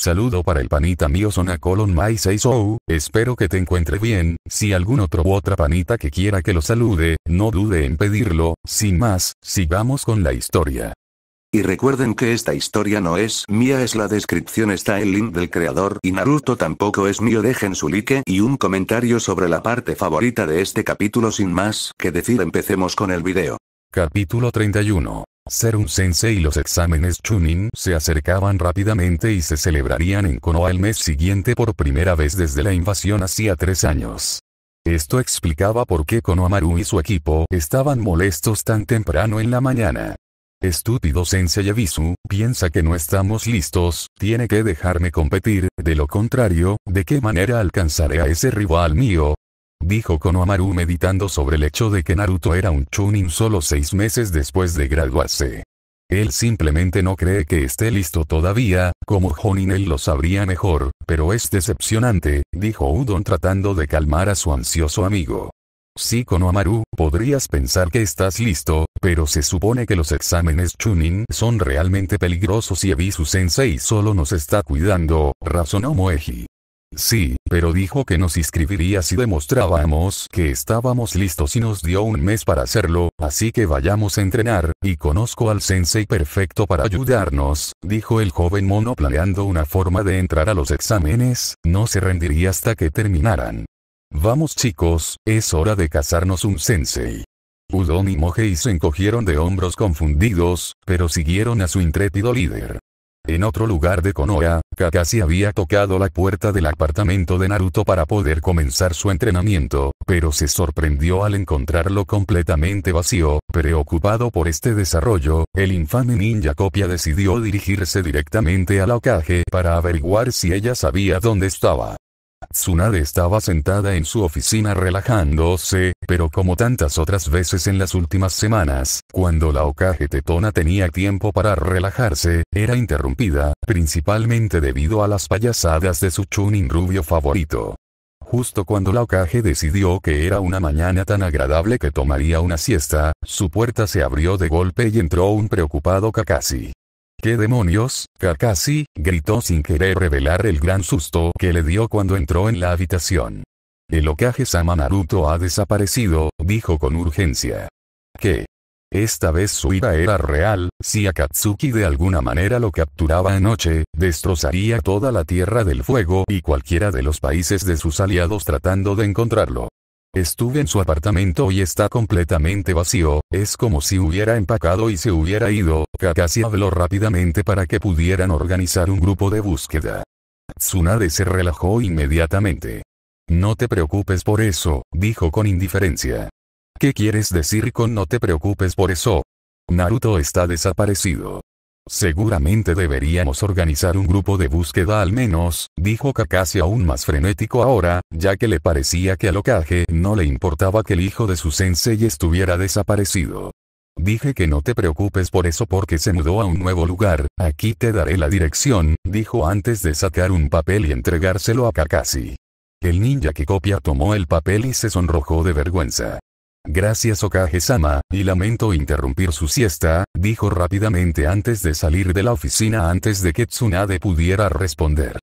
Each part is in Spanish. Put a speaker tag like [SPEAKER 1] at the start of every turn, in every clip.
[SPEAKER 1] saludo para el panita mío Sona Colon My 6 o espero que te encuentre bien, si algún otro u otra panita que quiera que lo salude, no dude en pedirlo, sin más, sigamos con la historia. Y recuerden que esta historia no es mía, es la descripción está el link del creador y Naruto tampoco es mío. Dejen su like y un comentario sobre la parte favorita de este capítulo sin más que decir empecemos con el video. Capítulo 31 ser un sensei y los exámenes Chunin se acercaban rápidamente y se celebrarían en Konoha el mes siguiente por primera vez desde la invasión hacía tres años. Esto explicaba por qué Konohamaru y su equipo estaban molestos tan temprano en la mañana. Estúpido Sensei Yabisu, piensa que no estamos listos, tiene que dejarme competir, de lo contrario, ¿de qué manera alcanzaré a ese rival mío? Dijo Konohamaru meditando sobre el hecho de que Naruto era un chunin solo seis meses después de graduarse. Él simplemente no cree que esté listo todavía, como Honin él lo sabría mejor, pero es decepcionante, dijo Udon tratando de calmar a su ansioso amigo. Sí Konohamaru, podrías pensar que estás listo, pero se supone que los exámenes Chunin son realmente peligrosos y Ebisu Sensei solo nos está cuidando, razonó Moeji. Sí, pero dijo que nos inscribiría si demostrábamos que estábamos listos y nos dio un mes para hacerlo, así que vayamos a entrenar, y conozco al sensei perfecto para ayudarnos, dijo el joven mono planeando una forma de entrar a los exámenes, no se rendiría hasta que terminaran. Vamos chicos, es hora de casarnos un sensei. Udon y Mohei se encogieron de hombros confundidos, pero siguieron a su intrépido líder. En otro lugar de Konoha, Kakashi había tocado la puerta del apartamento de Naruto para poder comenzar su entrenamiento, pero se sorprendió al encontrarlo completamente vacío, preocupado por este desarrollo, el infame ninja copia decidió dirigirse directamente a la Okage para averiguar si ella sabía dónde estaba. Tsunade estaba sentada en su oficina relajándose, pero como tantas otras veces en las últimas semanas, cuando la Okage Tetona tenía tiempo para relajarse, era interrumpida, principalmente debido a las payasadas de su chunin rubio favorito. Justo cuando la Okage decidió que era una mañana tan agradable que tomaría una siesta, su puerta se abrió de golpe y entró un preocupado Kakashi. ¿Qué demonios, Kakashi? gritó sin querer revelar el gran susto que le dio cuando entró en la habitación. El Okage Sama Naruto ha desaparecido, dijo con urgencia. ¿Qué? Esta vez su ira era real, si Akatsuki de alguna manera lo capturaba anoche, destrozaría toda la Tierra del Fuego y cualquiera de los países de sus aliados tratando de encontrarlo. Estuve en su apartamento y está completamente vacío, es como si hubiera empacado y se hubiera ido, Kakashi habló rápidamente para que pudieran organizar un grupo de búsqueda. Tsunade se relajó inmediatamente. No te preocupes por eso, dijo con indiferencia. ¿Qué quieres decir con no te preocupes por eso? Naruto está desaparecido. Seguramente deberíamos organizar un grupo de búsqueda al menos, dijo kakashi aún más frenético ahora, ya que le parecía que a okaje no le importaba que el hijo de su sensei estuviera desaparecido. Dije que no te preocupes por eso porque se mudó a un nuevo lugar, aquí te daré la dirección, dijo antes de sacar un papel y entregárselo a kakashi El ninja que copia tomó el papel y se sonrojó de vergüenza. Gracias Okage-sama, y lamento interrumpir su siesta, dijo rápidamente antes de salir de la oficina antes de que Tsunade pudiera responder.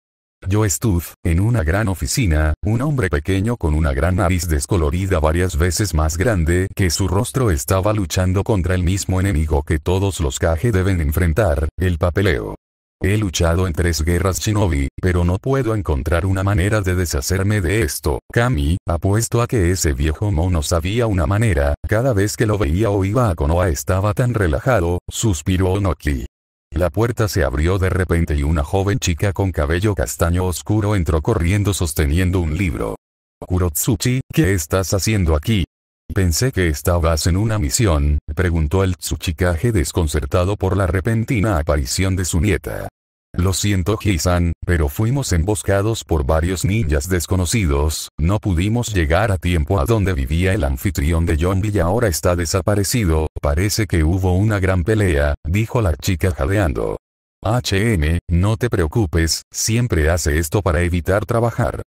[SPEAKER 1] Yo estuve, en una gran oficina, un hombre pequeño con una gran nariz descolorida varias veces más grande que su rostro estaba luchando contra el mismo enemigo que todos los Kage deben enfrentar, el papeleo. He luchado en tres guerras shinobi, pero no puedo encontrar una manera de deshacerme de esto. Kami, apuesto a que ese viejo mono sabía una manera, cada vez que lo veía o iba a Konoha estaba tan relajado, suspiró Onoki. La puerta se abrió de repente y una joven chica con cabello castaño oscuro entró corriendo sosteniendo un libro. Kurotsuchi, ¿qué estás haciendo aquí? Pensé que estabas en una misión, preguntó el Tsuchikage desconcertado por la repentina aparición de su nieta. Lo siento He-san, pero fuimos emboscados por varios ninjas desconocidos, no pudimos llegar a tiempo a donde vivía el anfitrión de Yonbi y ahora está desaparecido, parece que hubo una gran pelea, dijo la chica jadeando. HM, no te preocupes, siempre hace esto para evitar trabajar.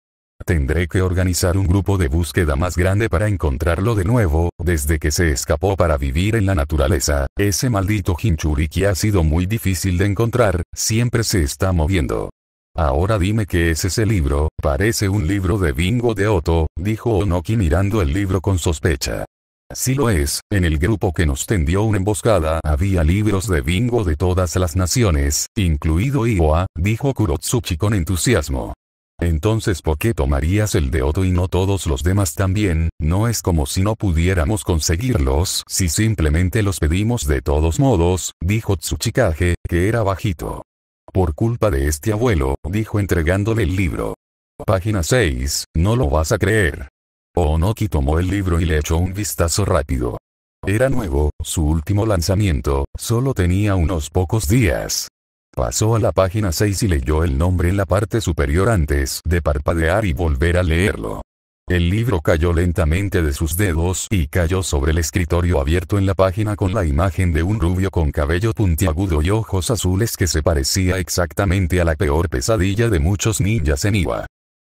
[SPEAKER 1] Tendré que organizar un grupo de búsqueda más grande para encontrarlo de nuevo, desde que se escapó para vivir en la naturaleza, ese maldito Hinchuriki ha sido muy difícil de encontrar, siempre se está moviendo. Ahora dime qué es ese libro, parece un libro de bingo de Oto, dijo Onoki mirando el libro con sospecha. Si lo es, en el grupo que nos tendió una emboscada había libros de bingo de todas las naciones, incluido Iwa, dijo Kurotsuchi con entusiasmo. Entonces, ¿por qué tomarías el de Otto y no todos los demás también? No es como si no pudiéramos conseguirlos, si simplemente los pedimos de todos modos, dijo Tsuchikage, que era bajito. Por culpa de este abuelo, dijo entregándole el libro. Página 6, no lo vas a creer. Onoki tomó el libro y le echó un vistazo rápido. Era nuevo, su último lanzamiento, solo tenía unos pocos días. Pasó a la página 6 y leyó el nombre en la parte superior antes de parpadear y volver a leerlo. El libro cayó lentamente de sus dedos y cayó sobre el escritorio abierto en la página con la imagen de un rubio con cabello puntiagudo y ojos azules que se parecía exactamente a la peor pesadilla de muchos ninjas en Iwa.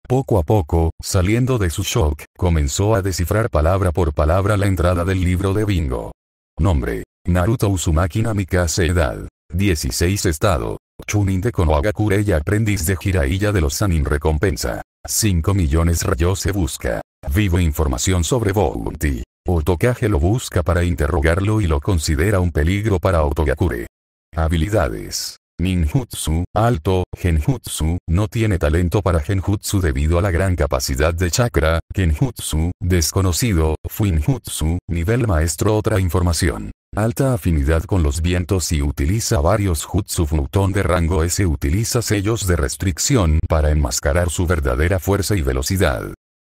[SPEAKER 1] Poco a poco, saliendo de su shock, comenzó a descifrar palabra por palabra la entrada del libro de bingo. Nombre. Naruto Uzumaki Namikaze Edad. 16 Estado. Chunin de Konohagakure y aprendiz de Jiraiya de los Sanin recompensa. 5 millones rayos se busca. Vivo información sobre Bounty. Otokage lo busca para interrogarlo y lo considera un peligro para Otogakure. Habilidades. Ninjutsu, alto, genjutsu, no tiene talento para genjutsu debido a la gran capacidad de chakra, genjutsu, desconocido, fuinjutsu, nivel maestro otra información alta afinidad con los vientos y utiliza varios jutsu Futon de rango S. Utiliza sellos de restricción para enmascarar su verdadera fuerza y velocidad.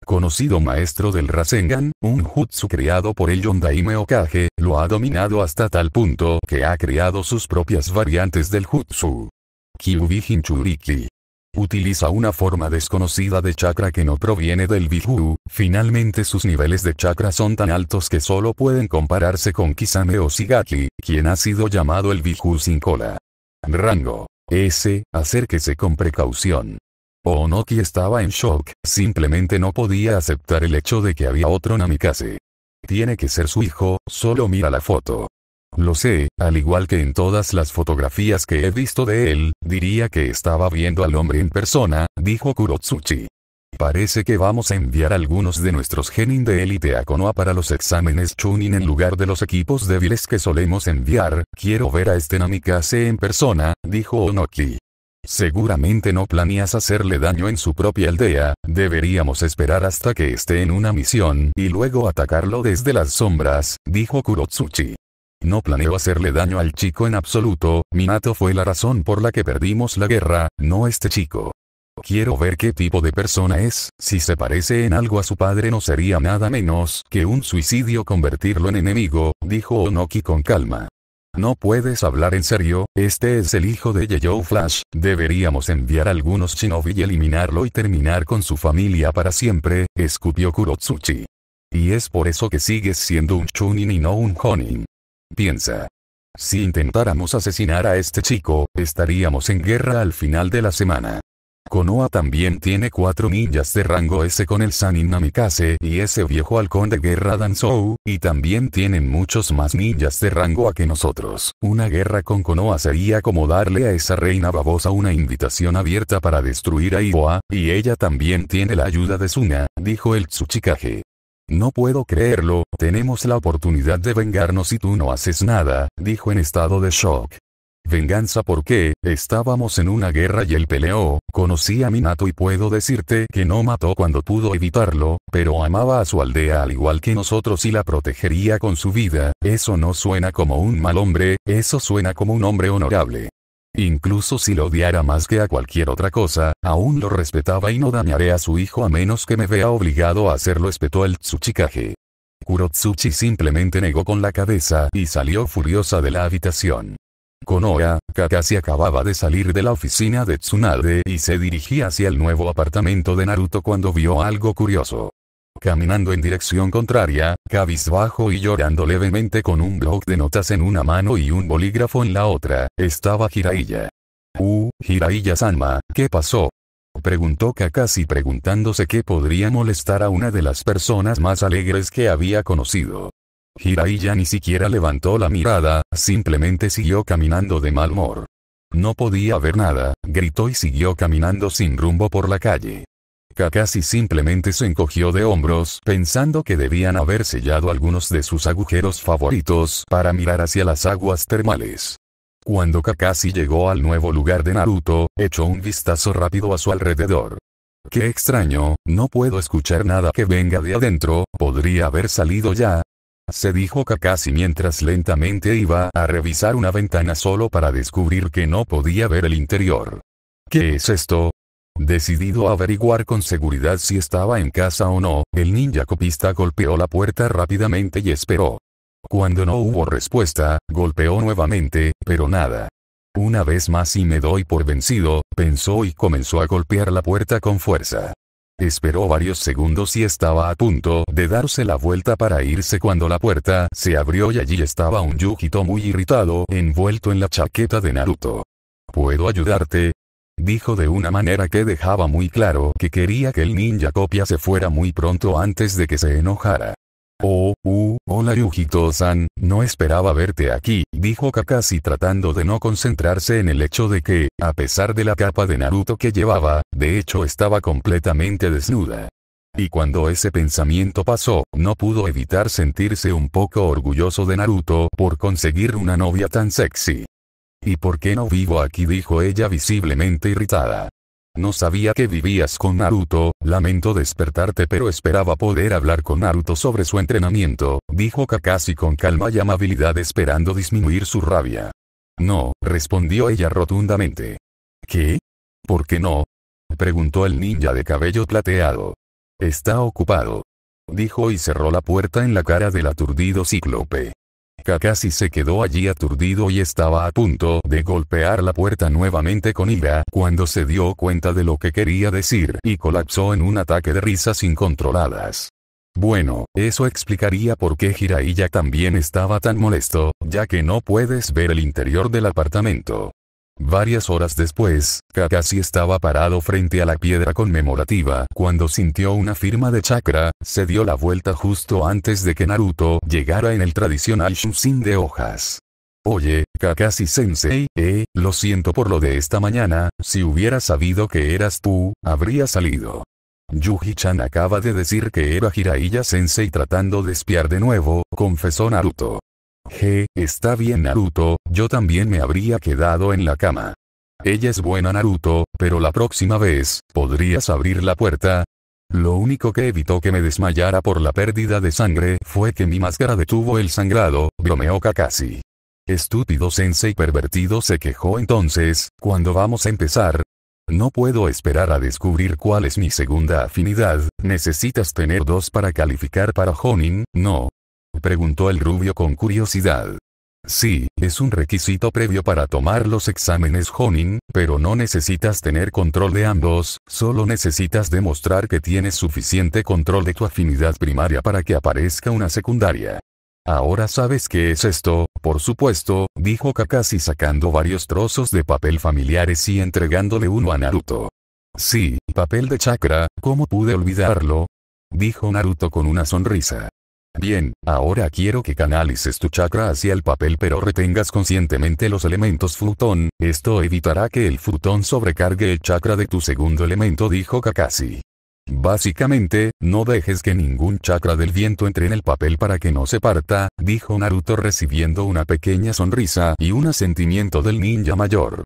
[SPEAKER 1] Conocido maestro del Rasengan, un jutsu creado por el Yondaime Okage, lo ha dominado hasta tal punto que ha creado sus propias variantes del jutsu. Kyubi Hinchuriki. Utiliza una forma desconocida de chakra que no proviene del Bijuu, finalmente sus niveles de chakra son tan altos que solo pueden compararse con Kisame o Shigaki, quien ha sido llamado el Bijuu sin cola. Rango. S. Acérquese con precaución. Onoki estaba en shock, simplemente no podía aceptar el hecho de que había otro Namikaze. Tiene que ser su hijo, solo mira la foto. Lo sé, al igual que en todas las fotografías que he visto de él, diría que estaba viendo al hombre en persona, dijo Kurotsuchi. Parece que vamos a enviar algunos de nuestros genin de élite a Konoha para los exámenes Chunin en lugar de los equipos débiles que solemos enviar, quiero ver a este Namikaze en persona, dijo Onoki. Seguramente no planeas hacerle daño en su propia aldea, deberíamos esperar hasta que esté en una misión y luego atacarlo desde las sombras, dijo Kurotsuchi. No planeo hacerle daño al chico en absoluto, Minato fue la razón por la que perdimos la guerra, no este chico. Quiero ver qué tipo de persona es, si se parece en algo a su padre no sería nada menos que un suicidio convertirlo en enemigo, dijo Onoki con calma. No puedes hablar en serio, este es el hijo de Yeyou Flash, deberíamos enviar algunos shinobi y eliminarlo y terminar con su familia para siempre, escupió Kurotsuchi. Y es por eso que sigues siendo un chunin y no un honin. Piensa. Si intentáramos asesinar a este chico, estaríamos en guerra al final de la semana. Konoha también tiene cuatro ninjas de rango ese con el Sanin Namikaze y ese viejo halcón de guerra Danzou, y también tienen muchos más ninjas de rango A que nosotros. Una guerra con Konoha sería como darle a esa reina babosa una invitación abierta para destruir a Iwa, y ella también tiene la ayuda de Suna, dijo el Tsuchikage. No puedo creerlo, tenemos la oportunidad de vengarnos y tú no haces nada, dijo en estado de shock. Venganza porque, estábamos en una guerra y él peleó, conocí a Minato y puedo decirte que no mató cuando pudo evitarlo, pero amaba a su aldea al igual que nosotros y la protegería con su vida, eso no suena como un mal hombre, eso suena como un hombre honorable. Incluso si lo odiara más que a cualquier otra cosa, aún lo respetaba y no dañaré a su hijo a menos que me vea obligado a hacerlo, espetó el Tsuchikage. Kurotsuchi simplemente negó con la cabeza y salió furiosa de la habitación. Konoha, Kakashi acababa de salir de la oficina de Tsunade y se dirigía hacia el nuevo apartamento de Naruto cuando vio algo curioso caminando en dirección contraria, cabizbajo y llorando levemente con un bloc de notas en una mano y un bolígrafo en la otra, estaba Jiraiya. Uh, Jiraiya-sanma, ¿qué pasó? Preguntó Kakashi preguntándose qué podría molestar a una de las personas más alegres que había conocido. Jiraiya ni siquiera levantó la mirada, simplemente siguió caminando de mal humor. No podía ver nada, gritó y siguió caminando sin rumbo por la calle. Kakashi simplemente se encogió de hombros pensando que debían haber sellado algunos de sus agujeros favoritos para mirar hacia las aguas termales. Cuando Kakashi llegó al nuevo lugar de Naruto, echó un vistazo rápido a su alrededor. Qué extraño, no puedo escuchar nada que venga de adentro, podría haber salido ya. Se dijo Kakashi mientras lentamente iba a revisar una ventana solo para descubrir que no podía ver el interior. ¿Qué es esto? Decidido a averiguar con seguridad si estaba en casa o no, el ninja copista golpeó la puerta rápidamente y esperó. Cuando no hubo respuesta, golpeó nuevamente, pero nada. Una vez más y me doy por vencido, pensó y comenzó a golpear la puerta con fuerza. Esperó varios segundos y estaba a punto de darse la vuelta para irse cuando la puerta se abrió y allí estaba un Yukito muy irritado envuelto en la chaqueta de Naruto. ¿Puedo ayudarte? Dijo de una manera que dejaba muy claro que quería que el ninja copia se fuera muy pronto antes de que se enojara. Oh, uh, hola Yujito-san, no esperaba verte aquí, dijo Kakashi tratando de no concentrarse en el hecho de que, a pesar de la capa de Naruto que llevaba, de hecho estaba completamente desnuda. Y cuando ese pensamiento pasó, no pudo evitar sentirse un poco orgulloso de Naruto por conseguir una novia tan sexy. ¿Y por qué no vivo aquí? dijo ella visiblemente irritada. No sabía que vivías con Naruto, lamento despertarte pero esperaba poder hablar con Naruto sobre su entrenamiento, dijo Kakashi con calma y amabilidad esperando disminuir su rabia. No, respondió ella rotundamente. ¿Qué? ¿Por qué no? preguntó el ninja de cabello plateado. Está ocupado. Dijo y cerró la puerta en la cara del aturdido cíclope casi se quedó allí aturdido y estaba a punto de golpear la puerta nuevamente con ira cuando se dio cuenta de lo que quería decir y colapsó en un ataque de risas incontroladas. Bueno, eso explicaría por qué Jiraiya también estaba tan molesto, ya que no puedes ver el interior del apartamento. Varias horas después, Kakashi estaba parado frente a la piedra conmemorativa. Cuando sintió una firma de chakra, se dio la vuelta justo antes de que Naruto llegara en el tradicional Shusin de hojas. Oye, Kakashi Sensei, eh, lo siento por lo de esta mañana, si hubiera sabido que eras tú, habría salido. Yuji-chan acaba de decir que era Jiraiya Sensei tratando de espiar de nuevo, confesó Naruto. G, está bien Naruto, yo también me habría quedado en la cama. Ella es buena Naruto, pero la próxima vez, ¿podrías abrir la puerta? Lo único que evitó que me desmayara por la pérdida de sangre fue que mi máscara detuvo el sangrado, bromeó Kakashi. Estúpido sensei pervertido se quejó entonces, ¿cuándo vamos a empezar? No puedo esperar a descubrir cuál es mi segunda afinidad, necesitas tener dos para calificar para Honin, no, Preguntó el rubio con curiosidad. Sí, es un requisito previo para tomar los exámenes Honin, pero no necesitas tener control de ambos, solo necesitas demostrar que tienes suficiente control de tu afinidad primaria para que aparezca una secundaria. Ahora sabes qué es esto, por supuesto, dijo Kakashi sacando varios trozos de papel familiares y entregándole uno a Naruto. Sí, papel de chakra, ¿cómo pude olvidarlo? Dijo Naruto con una sonrisa. Bien, ahora quiero que canalices tu chakra hacia el papel pero retengas conscientemente los elementos futón, esto evitará que el futón sobrecargue el chakra de tu segundo elemento dijo Kakashi. Básicamente, no dejes que ningún chakra del viento entre en el papel para que no se parta, dijo Naruto recibiendo una pequeña sonrisa y un asentimiento del ninja mayor.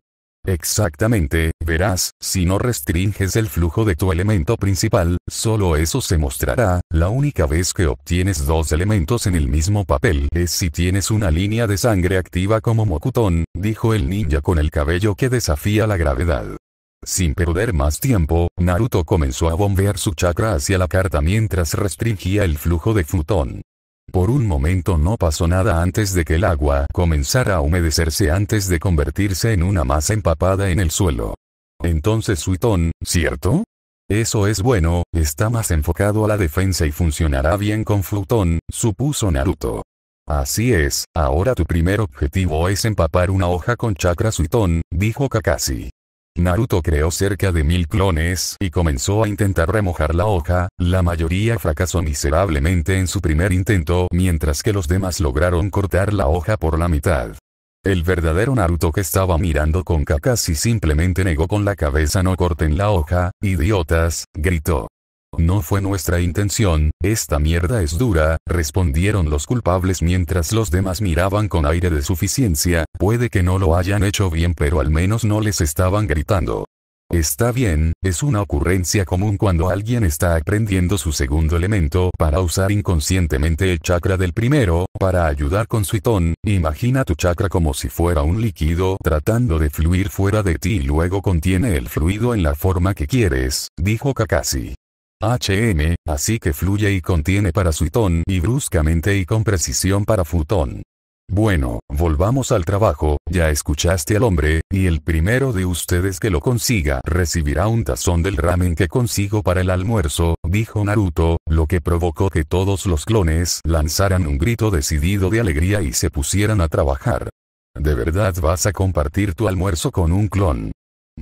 [SPEAKER 1] Exactamente, verás, si no restringes el flujo de tu elemento principal, solo eso se mostrará, la única vez que obtienes dos elementos en el mismo papel es si tienes una línea de sangre activa como Mokuton, dijo el ninja con el cabello que desafía la gravedad. Sin perder más tiempo, Naruto comenzó a bombear su chakra hacia la carta mientras restringía el flujo de Futón. Por un momento no pasó nada antes de que el agua comenzara a humedecerse antes de convertirse en una masa empapada en el suelo. Entonces Suitón, ¿cierto? Eso es bueno, está más enfocado a la defensa y funcionará bien con Flutón. supuso Naruto. Así es, ahora tu primer objetivo es empapar una hoja con chakra Suitón, dijo Kakashi. Naruto creó cerca de mil clones y comenzó a intentar remojar la hoja, la mayoría fracasó miserablemente en su primer intento mientras que los demás lograron cortar la hoja por la mitad. El verdadero Naruto que estaba mirando con Kakashi simplemente negó con la cabeza no corten la hoja, idiotas, gritó. No fue nuestra intención, esta mierda es dura, respondieron los culpables mientras los demás miraban con aire de suficiencia, puede que no lo hayan hecho bien pero al menos no les estaban gritando. Está bien, es una ocurrencia común cuando alguien está aprendiendo su segundo elemento para usar inconscientemente el chakra del primero, para ayudar con su itón, imagina tu chakra como si fuera un líquido tratando de fluir fuera de ti y luego contiene el fluido en la forma que quieres, dijo Kakashi. HM, así que fluye y contiene para suitón y bruscamente y con precisión para futón. Bueno, volvamos al trabajo, ya escuchaste al hombre, y el primero de ustedes que lo consiga recibirá un tazón del ramen que consigo para el almuerzo, dijo Naruto, lo que provocó que todos los clones lanzaran un grito decidido de alegría y se pusieran a trabajar. ¿De verdad vas a compartir tu almuerzo con un clon?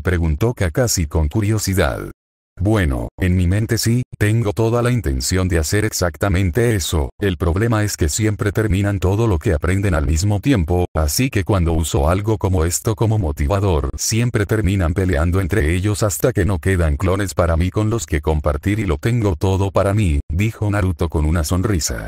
[SPEAKER 1] Preguntó Kakashi con curiosidad. Bueno, en mi mente sí, tengo toda la intención de hacer exactamente eso, el problema es que siempre terminan todo lo que aprenden al mismo tiempo, así que cuando uso algo como esto como motivador, siempre terminan peleando entre ellos hasta que no quedan clones para mí con los que compartir y lo tengo todo para mí, dijo Naruto con una sonrisa.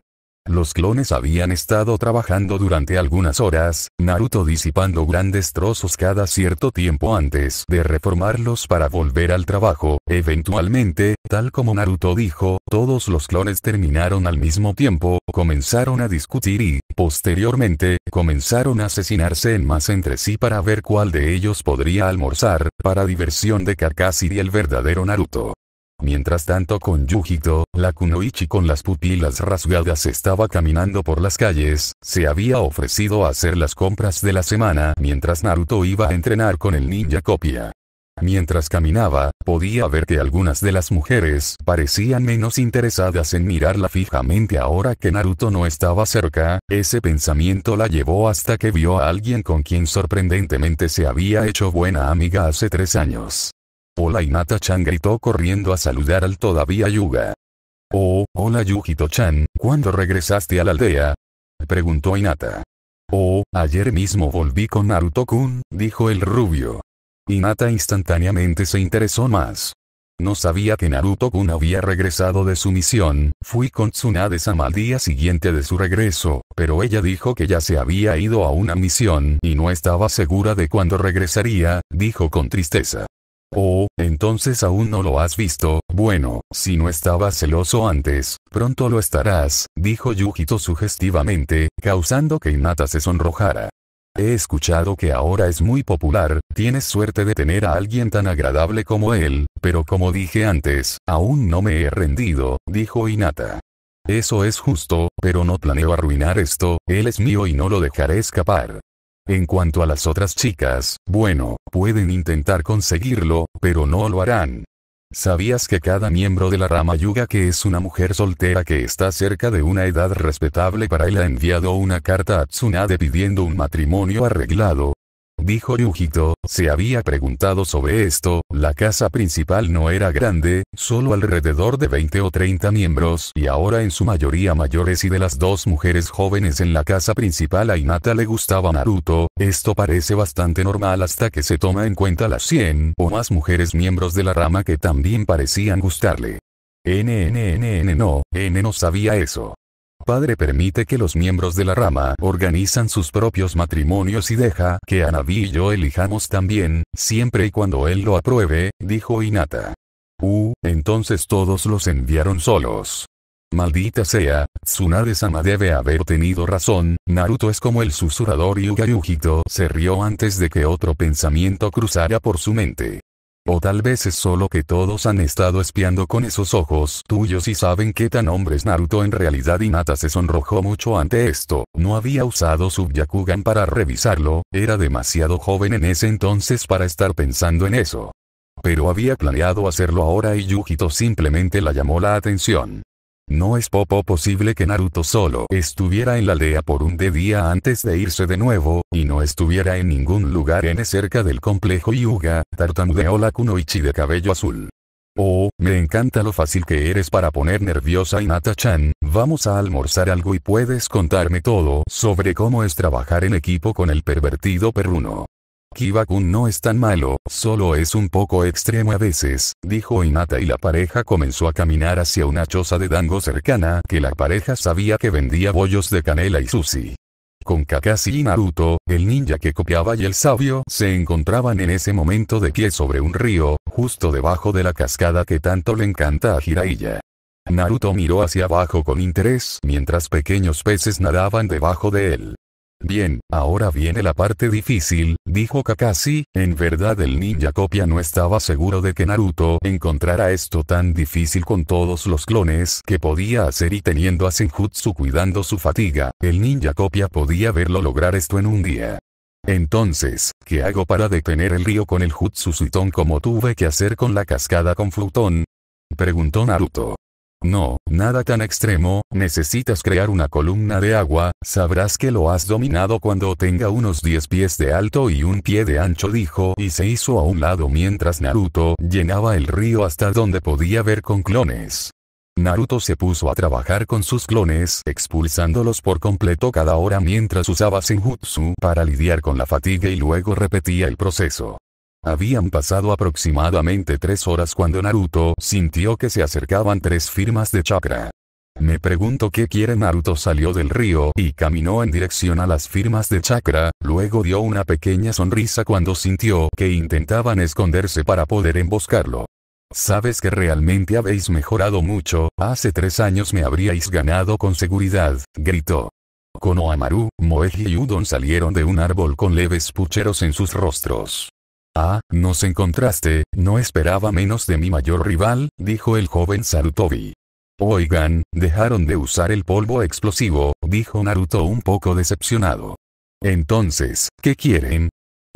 [SPEAKER 1] Los clones habían estado trabajando durante algunas horas, Naruto disipando grandes trozos cada cierto tiempo antes de reformarlos para volver al trabajo. Eventualmente, tal como Naruto dijo, todos los clones terminaron al mismo tiempo, comenzaron a discutir y, posteriormente, comenzaron a asesinarse en más entre sí para ver cuál de ellos podría almorzar, para diversión de Kakashi y el verdadero Naruto. Mientras tanto con Yujito, la Kunoichi con las pupilas rasgadas estaba caminando por las calles, se había ofrecido a hacer las compras de la semana mientras Naruto iba a entrenar con el ninja copia. Mientras caminaba, podía ver que algunas de las mujeres parecían menos interesadas en mirarla fijamente ahora que Naruto no estaba cerca, ese pensamiento la llevó hasta que vio a alguien con quien sorprendentemente se había hecho buena amiga hace tres años. Hola Inata, chan gritó corriendo a saludar al todavía Yuga. Oh, hola yujito chan ¿cuándo regresaste a la aldea? Preguntó Inata. Oh, ayer mismo volví con Naruto-kun, dijo el rubio. Inata instantáneamente se interesó más. No sabía que Naruto-kun había regresado de su misión, fui con Tsunade-sama al día siguiente de su regreso, pero ella dijo que ya se había ido a una misión y no estaba segura de cuándo regresaría, dijo con tristeza. Oh, entonces aún no lo has visto, bueno, si no estabas celoso antes, pronto lo estarás, dijo Yujito sugestivamente, causando que Inata se sonrojara. He escuchado que ahora es muy popular, tienes suerte de tener a alguien tan agradable como él, pero como dije antes, aún no me he rendido, dijo Inata. Eso es justo, pero no planeo arruinar esto, él es mío y no lo dejaré escapar. En cuanto a las otras chicas, bueno, pueden intentar conseguirlo, pero no lo harán. ¿Sabías que cada miembro de la rama Yuga que es una mujer soltera que está cerca de una edad respetable para él ha enviado una carta a Tsunade pidiendo un matrimonio arreglado, dijo Yujito, se había preguntado sobre esto, la casa principal no era grande, solo alrededor de 20 o 30 miembros y ahora en su mayoría mayores y de las dos mujeres jóvenes en la casa principal a Inata le gustaba Naruto, esto parece bastante normal hasta que se toma en cuenta las 100 o más mujeres miembros de la rama que también parecían gustarle. NNNN no, N no sabía eso padre permite que los miembros de la rama organizan sus propios matrimonios y deja que Anabi y yo elijamos también, siempre y cuando él lo apruebe, dijo Inata. Uh, entonces todos los enviaron solos. Maldita sea, Tsunade-sama debe haber tenido razón, Naruto es como el susurrador y Ugayujito se rió antes de que otro pensamiento cruzara por su mente. O tal vez es solo que todos han estado espiando con esos ojos tuyos y saben qué tan hombre es Naruto en realidad y Nata se sonrojó mucho ante esto, no había usado su Byakugan para revisarlo, era demasiado joven en ese entonces para estar pensando en eso. Pero había planeado hacerlo ahora y Yujito simplemente la llamó la atención. No es poco posible que Naruto solo estuviera en la aldea por un de día antes de irse de nuevo, y no estuviera en ningún lugar en cerca del complejo Yuga, tartamudeó la Kunoichi de cabello azul. Oh, me encanta lo fácil que eres para poner nerviosa Inata-chan, vamos a almorzar algo y puedes contarme todo sobre cómo es trabajar en equipo con el pervertido perruno. Kibakun no es tan malo, solo es un poco extremo a veces, dijo Inata y la pareja comenzó a caminar hacia una choza de dango cercana que la pareja sabía que vendía bollos de canela y sushi. Con Kakashi y Naruto, el ninja que copiaba y el sabio se encontraban en ese momento de pie sobre un río, justo debajo de la cascada que tanto le encanta a Jiraiya. Naruto miró hacia abajo con interés mientras pequeños peces nadaban debajo de él. Bien, ahora viene la parte difícil, dijo Kakashi, en verdad el ninja copia no estaba seguro de que Naruto encontrara esto tan difícil con todos los clones que podía hacer y teniendo a Senjutsu cuidando su fatiga, el ninja copia podía verlo lograr esto en un día. Entonces, ¿qué hago para detener el río con el Jutsu Suitón como tuve que hacer con la cascada con Flutón? Preguntó Naruto. No, nada tan extremo, necesitas crear una columna de agua, sabrás que lo has dominado cuando tenga unos 10 pies de alto y un pie de ancho dijo y se hizo a un lado mientras Naruto llenaba el río hasta donde podía ver con clones. Naruto se puso a trabajar con sus clones, expulsándolos por completo cada hora mientras usaba Senjutsu para lidiar con la fatiga y luego repetía el proceso. Habían pasado aproximadamente tres horas cuando Naruto sintió que se acercaban tres firmas de chakra. Me pregunto qué quiere Naruto salió del río y caminó en dirección a las firmas de chakra, luego dio una pequeña sonrisa cuando sintió que intentaban esconderse para poder emboscarlo. Sabes que realmente habéis mejorado mucho, hace tres años me habríais ganado con seguridad, gritó. Konohamaru, Moeji y Udon salieron de un árbol con leves pucheros en sus rostros. Ah, nos encontraste, no esperaba menos de mi mayor rival, dijo el joven Sarutobi. Oigan, dejaron de usar el polvo explosivo, dijo Naruto un poco decepcionado. Entonces, ¿qué quieren?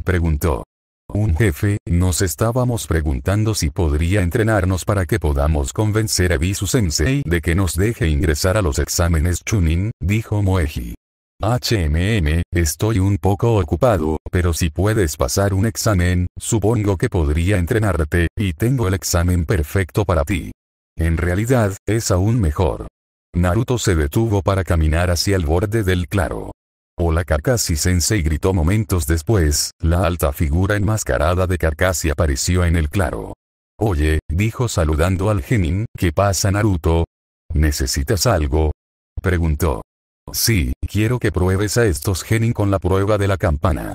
[SPEAKER 1] preguntó. Un jefe, nos estábamos preguntando si podría entrenarnos para que podamos convencer a Bisu Sensei de que nos deje ingresar a los exámenes Chunin, dijo Moeji. HMM, estoy un poco ocupado, pero si puedes pasar un examen, supongo que podría entrenarte, y tengo el examen perfecto para ti. En realidad, es aún mejor. Naruto se detuvo para caminar hacia el borde del claro. Hola Kakashi Sensei gritó momentos después, la alta figura enmascarada de Kakashi apareció en el claro. Oye, dijo saludando al genin, ¿qué pasa Naruto? ¿Necesitas algo? Preguntó. Sí, quiero que pruebes a estos genin con la prueba de la campana.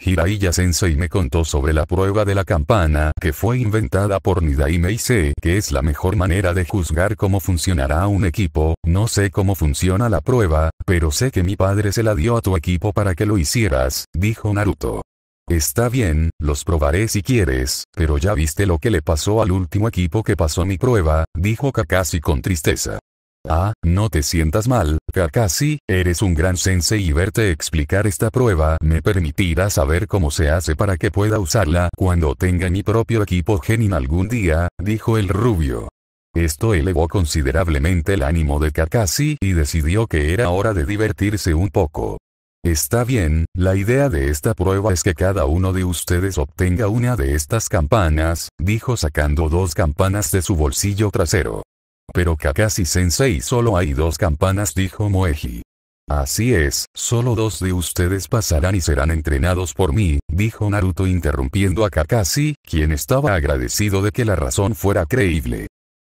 [SPEAKER 1] hiraiya Sensei me contó sobre la prueba de la campana que fue inventada por Nidai sé que es la mejor manera de juzgar cómo funcionará un equipo, no sé cómo funciona la prueba, pero sé que mi padre se la dio a tu equipo para que lo hicieras, dijo Naruto. Está bien, los probaré si quieres, pero ya viste lo que le pasó al último equipo que pasó mi prueba, dijo Kakashi con tristeza. Ah, no te sientas mal, Kakashi, eres un gran sensei y verte explicar esta prueba me permitirá saber cómo se hace para que pueda usarla cuando tenga mi propio equipo genin algún día, dijo el rubio. Esto elevó considerablemente el ánimo de Kakashi y decidió que era hora de divertirse un poco. Está bien, la idea de esta prueba es que cada uno de ustedes obtenga una de estas campanas, dijo sacando dos campanas de su bolsillo trasero. Pero Kakashi-sensei solo hay dos campanas dijo Moeji. Así es, solo dos de ustedes pasarán y serán entrenados por mí, dijo Naruto interrumpiendo a Kakashi, quien estaba agradecido de que la razón fuera creíble.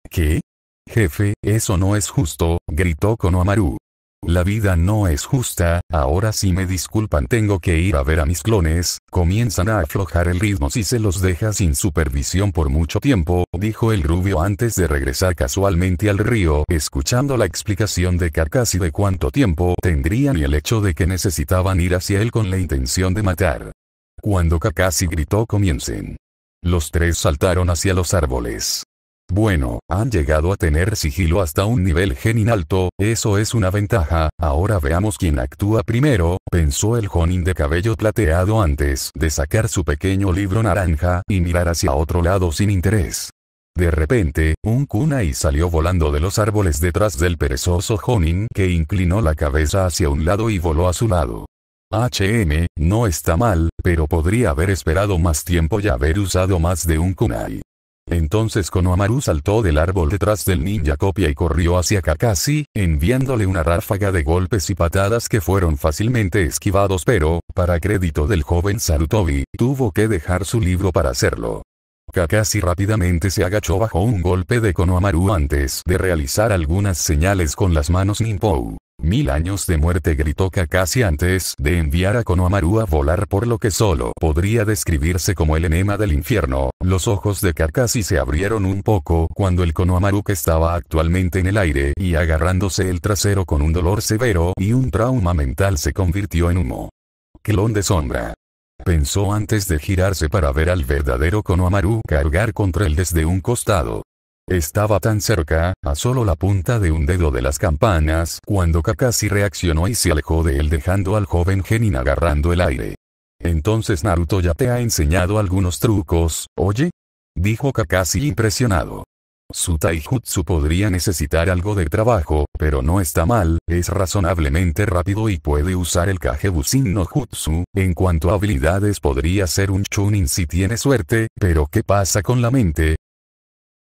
[SPEAKER 1] ¿Qué? Jefe, eso no es justo, gritó Konohamaru. La vida no es justa, ahora si me disculpan tengo que ir a ver a mis clones, comienzan a aflojar el ritmo si se los deja sin supervisión por mucho tiempo, dijo el rubio antes de regresar casualmente al río, escuchando la explicación de Kakashi de cuánto tiempo tendrían y el hecho de que necesitaban ir hacia él con la intención de matar. Cuando Kakashi gritó comiencen. Los tres saltaron hacia los árboles. Bueno, han llegado a tener sigilo hasta un nivel genin alto, eso es una ventaja, ahora veamos quién actúa primero, pensó el Jonin de cabello plateado antes de sacar su pequeño libro naranja, y mirar hacia otro lado sin interés. De repente, un kunai salió volando de los árboles detrás del perezoso Jonin que inclinó la cabeza hacia un lado y voló a su lado. HM, no está mal, pero podría haber esperado más tiempo y haber usado más de un kunai. Entonces Konohamaru saltó del árbol detrás del ninja copia y corrió hacia Kakashi, enviándole una ráfaga de golpes y patadas que fueron fácilmente esquivados pero, para crédito del joven Sarutobi, tuvo que dejar su libro para hacerlo. Kakashi rápidamente se agachó bajo un golpe de Konohamaru antes de realizar algunas señales con las manos Ninpou. Mil años de muerte gritó Kakashi antes de enviar a Konohamaru a volar por lo que solo podría describirse como el enema del infierno. Los ojos de Kakashi se abrieron un poco cuando el Konohamaru que estaba actualmente en el aire y agarrándose el trasero con un dolor severo y un trauma mental se convirtió en humo. Clon de sombra pensó antes de girarse para ver al verdadero Konohamaru cargar contra él desde un costado. Estaba tan cerca, a solo la punta de un dedo de las campanas, cuando Kakashi reaccionó y se alejó de él dejando al joven Genin agarrando el aire. Entonces Naruto ya te ha enseñado algunos trucos, oye? Dijo Kakashi impresionado. Su taijutsu podría necesitar algo de trabajo, pero no está mal, es razonablemente rápido y puede usar el Kagebusin no Jutsu. En cuanto a habilidades podría ser un Chunin si tiene suerte, pero ¿qué pasa con la mente?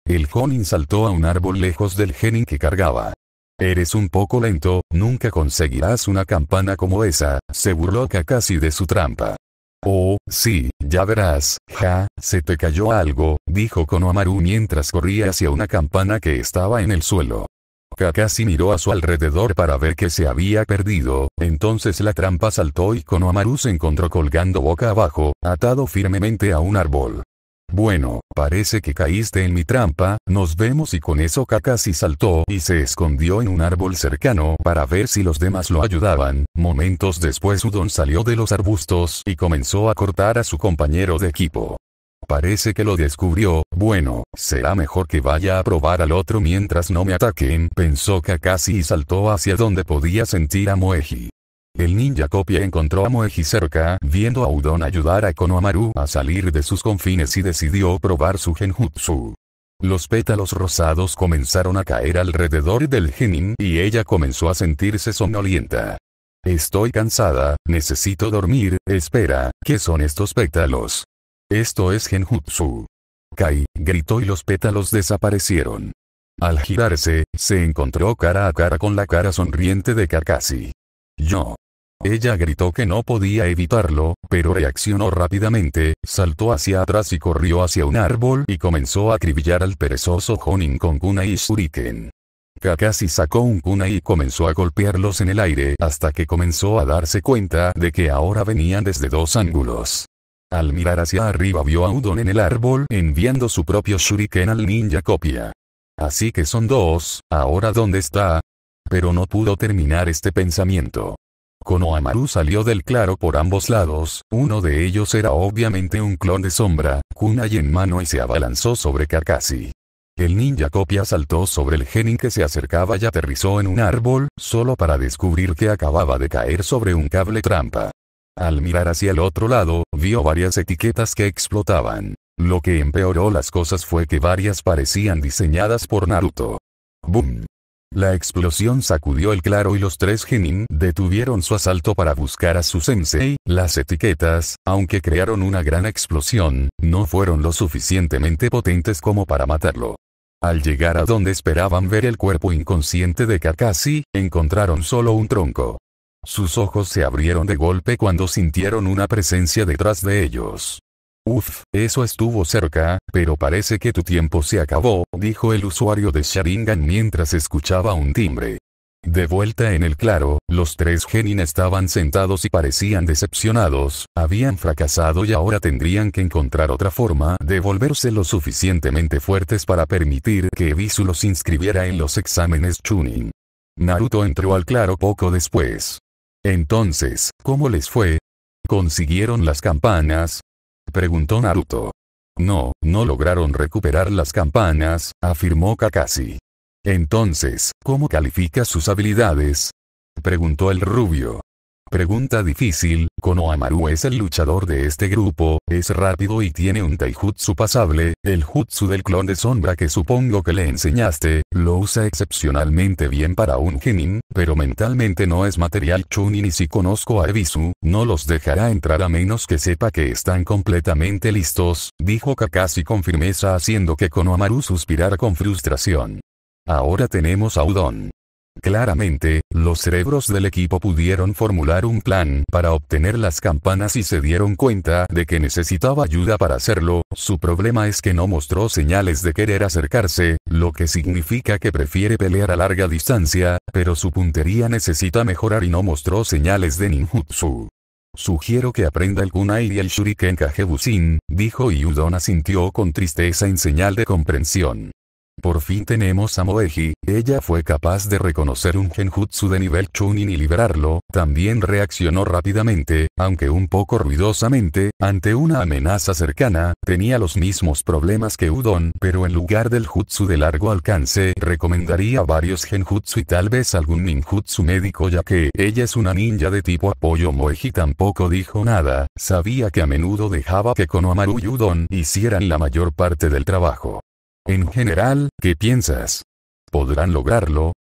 [SPEAKER 1] El Honin saltó a un árbol lejos del Genin que cargaba. Eres un poco lento, nunca conseguirás una campana como esa, se burló casi de su trampa. Oh, sí, ya verás, ja, se te cayó algo, dijo Konohamaru mientras corría hacia una campana que estaba en el suelo. Kakashi miró a su alrededor para ver que se había perdido, entonces la trampa saltó y Konohamaru se encontró colgando boca abajo, atado firmemente a un árbol. Bueno, parece que caíste en mi trampa, nos vemos y con eso Kakashi saltó y se escondió en un árbol cercano para ver si los demás lo ayudaban. Momentos después Udon salió de los arbustos y comenzó a cortar a su compañero de equipo. Parece que lo descubrió, bueno, será mejor que vaya a probar al otro mientras no me ataquen, pensó Kakashi y saltó hacia donde podía sentir a Moeji. El ninja Copia encontró a Moeji cerca, viendo a Udon ayudar a Konohamaru a salir de sus confines y decidió probar su genjutsu. Los pétalos rosados comenzaron a caer alrededor del genin y ella comenzó a sentirse somnolienta. Estoy cansada, necesito dormir, espera, ¿qué son estos pétalos? Esto es genjutsu. Kai, gritó y los pétalos desaparecieron. Al girarse, se encontró cara a cara con la cara sonriente de Kakashi. Yo. Ella gritó que no podía evitarlo, pero reaccionó rápidamente, saltó hacia atrás y corrió hacia un árbol y comenzó a acribillar al perezoso Honin con kunai y shuriken. Kakashi sacó un kunai y comenzó a golpearlos en el aire hasta que comenzó a darse cuenta de que ahora venían desde dos ángulos. Al mirar hacia arriba vio a Udon en el árbol enviando su propio shuriken al ninja copia. Así que son dos, ahora ¿dónde está? Pero no pudo terminar este pensamiento. Konohamaru salió del claro por ambos lados, uno de ellos era obviamente un clon de sombra, kunai en mano y se abalanzó sobre Kakashi. El ninja copia saltó sobre el genin que se acercaba y aterrizó en un árbol, solo para descubrir que acababa de caer sobre un cable trampa. Al mirar hacia el otro lado, vio varias etiquetas que explotaban. Lo que empeoró las cosas fue que varias parecían diseñadas por Naruto. ¡Boom! La explosión sacudió el claro y los tres genin detuvieron su asalto para buscar a su sensei. Las etiquetas, aunque crearon una gran explosión, no fueron lo suficientemente potentes como para matarlo. Al llegar a donde esperaban ver el cuerpo inconsciente de Kakashi, encontraron solo un tronco. Sus ojos se abrieron de golpe cuando sintieron una presencia detrás de ellos. Uf, eso estuvo cerca, pero parece que tu tiempo se acabó, dijo el usuario de Sharingan mientras escuchaba un timbre. De vuelta en el claro, los tres genin estaban sentados y parecían decepcionados, habían fracasado y ahora tendrían que encontrar otra forma de volverse lo suficientemente fuertes para permitir que Ebisu los inscribiera en los exámenes Chunin. Naruto entró al claro poco después. Entonces, ¿cómo les fue? ¿Consiguieron las campanas? Preguntó Naruto. No, no lograron recuperar las campanas, afirmó Kakashi. Entonces, ¿cómo califica sus habilidades? Preguntó el rubio. Pregunta difícil, Amaru es el luchador de este grupo, es rápido y tiene un taijutsu pasable, el jutsu del clon de sombra que supongo que le enseñaste, lo usa excepcionalmente bien para un genin, pero mentalmente no es material chunin y si conozco a Ebisu, no los dejará entrar a menos que sepa que están completamente listos, dijo Kakashi con firmeza haciendo que amaru suspirara con frustración. Ahora tenemos a Udon. Claramente, los cerebros del equipo pudieron formular un plan para obtener las campanas y se dieron cuenta de que necesitaba ayuda para hacerlo, su problema es que no mostró señales de querer acercarse, lo que significa que prefiere pelear a larga distancia, pero su puntería necesita mejorar y no mostró señales de ninjutsu. Sugiero que aprenda el kunai y el shuriken Kajebusin, dijo y asintió con tristeza en señal de comprensión. Por fin tenemos a Moeji, ella fue capaz de reconocer un genjutsu de nivel Chunin y liberarlo, también reaccionó rápidamente, aunque un poco ruidosamente, ante una amenaza cercana, tenía los mismos problemas que Udon, pero en lugar del jutsu de largo alcance, recomendaría varios genjutsu y tal vez algún ninjutsu médico ya que ella es una ninja de tipo apoyo Moeji tampoco dijo nada, sabía que a menudo dejaba que Konohamaru y Udon hicieran la mayor parte del trabajo. En general, ¿qué piensas? ¿Podrán lograrlo?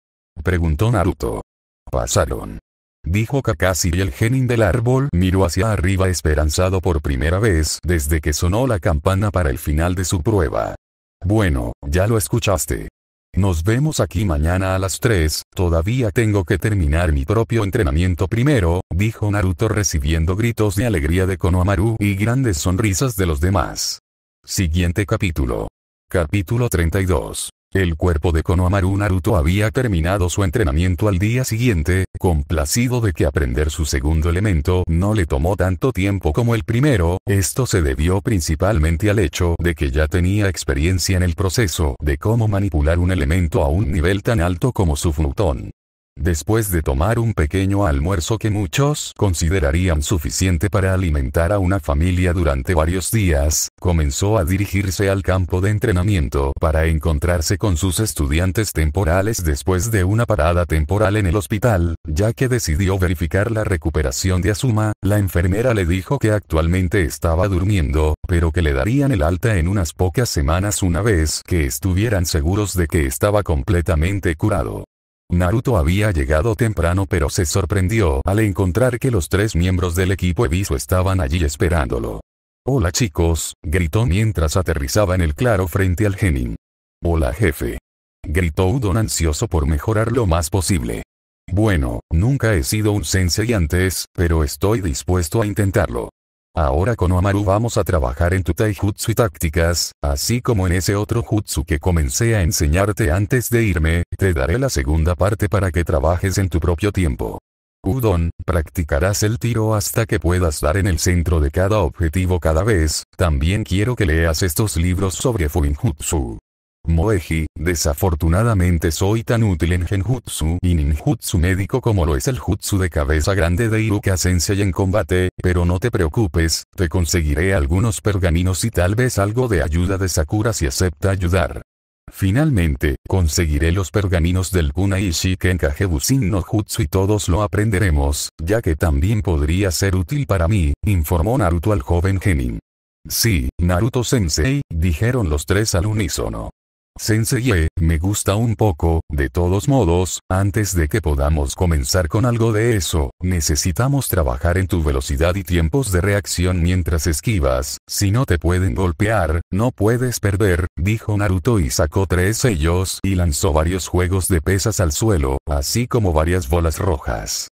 [SPEAKER 1] Preguntó Naruto. Pasaron. Dijo Kakashi y el genin del árbol miró hacia arriba esperanzado por primera vez desde que sonó la campana para el final de su prueba. Bueno, ya lo escuchaste. Nos vemos aquí mañana a las 3, todavía tengo que terminar mi propio entrenamiento primero, dijo Naruto recibiendo gritos de alegría de Konohamaru y grandes sonrisas de los demás. Siguiente capítulo. Capítulo 32. El cuerpo de Konohamaru Naruto había terminado su entrenamiento al día siguiente, complacido de que aprender su segundo elemento no le tomó tanto tiempo como el primero, esto se debió principalmente al hecho de que ya tenía experiencia en el proceso de cómo manipular un elemento a un nivel tan alto como su flutón. Después de tomar un pequeño almuerzo que muchos considerarían suficiente para alimentar a una familia durante varios días, comenzó a dirigirse al campo de entrenamiento para encontrarse con sus estudiantes temporales después de una parada temporal en el hospital, ya que decidió verificar la recuperación de Asuma, la enfermera le dijo que actualmente estaba durmiendo, pero que le darían el alta en unas pocas semanas una vez que estuvieran seguros de que estaba completamente curado. Naruto había llegado temprano pero se sorprendió al encontrar que los tres miembros del equipo Ebisu estaban allí esperándolo. Hola chicos, gritó mientras aterrizaba en el claro frente al Genin. Hola jefe. Gritó Udon ansioso por mejorar lo más posible. Bueno, nunca he sido un sensei antes, pero estoy dispuesto a intentarlo. Ahora con Omaru vamos a trabajar en tu taijutsu y tácticas, así como en ese otro jutsu que comencé a enseñarte antes de irme, te daré la segunda parte para que trabajes en tu propio tiempo. Udon, practicarás el tiro hasta que puedas dar en el centro de cada objetivo cada vez, también quiero que leas estos libros sobre Fuinjutsu. Moeji, desafortunadamente soy tan útil en genjutsu y ninjutsu médico como lo es el jutsu de cabeza grande de Iruka Sensei en combate, pero no te preocupes, te conseguiré algunos pergaminos y tal vez algo de ayuda de Sakura si acepta ayudar. Finalmente, conseguiré los pergaminos del kunai kage Busin no Jutsu y todos lo aprenderemos, ya que también podría ser útil para mí, informó Naruto al joven Genin. Sí, Naruto-sensei, dijeron los tres al unísono. Sensei, me gusta un poco, de todos modos, antes de que podamos comenzar con algo de eso, necesitamos trabajar en tu velocidad y tiempos de reacción mientras esquivas, si no te pueden golpear, no puedes perder, dijo Naruto y sacó tres sellos y lanzó varios juegos de pesas al suelo, así como varias bolas rojas.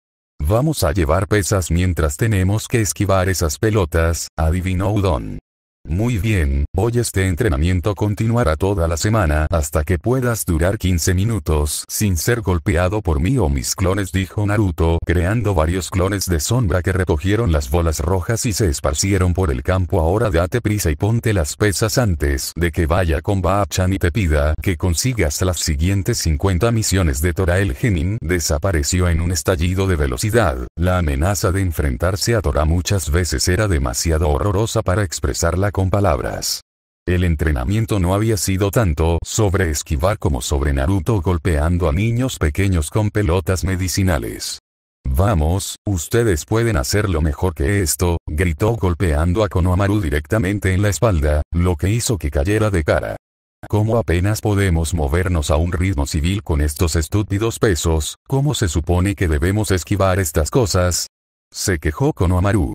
[SPEAKER 1] Vamos a llevar pesas mientras tenemos que esquivar esas pelotas, adivinó Udon. Muy bien, hoy este entrenamiento continuará toda la semana hasta que puedas durar 15 minutos sin ser golpeado por mí o mis clones, dijo Naruto, creando varios clones de sombra que recogieron las bolas rojas y se esparcieron por el campo. Ahora date prisa y ponte las pesas antes de que vaya con Baachan y te pida que consigas las siguientes 50 misiones de Tora. El Genin desapareció en un estallido de velocidad. La amenaza de enfrentarse a Tora muchas veces era demasiado horrorosa para expresarla con palabras. El entrenamiento no había sido tanto sobre esquivar como sobre Naruto golpeando a niños pequeños con pelotas medicinales. Vamos, ustedes pueden hacerlo mejor que esto, gritó golpeando a Konohamaru directamente en la espalda, lo que hizo que cayera de cara. ¿Cómo apenas podemos movernos a un ritmo civil con estos estúpidos pesos? ¿Cómo se supone que debemos esquivar estas cosas? Se quejó Konohamaru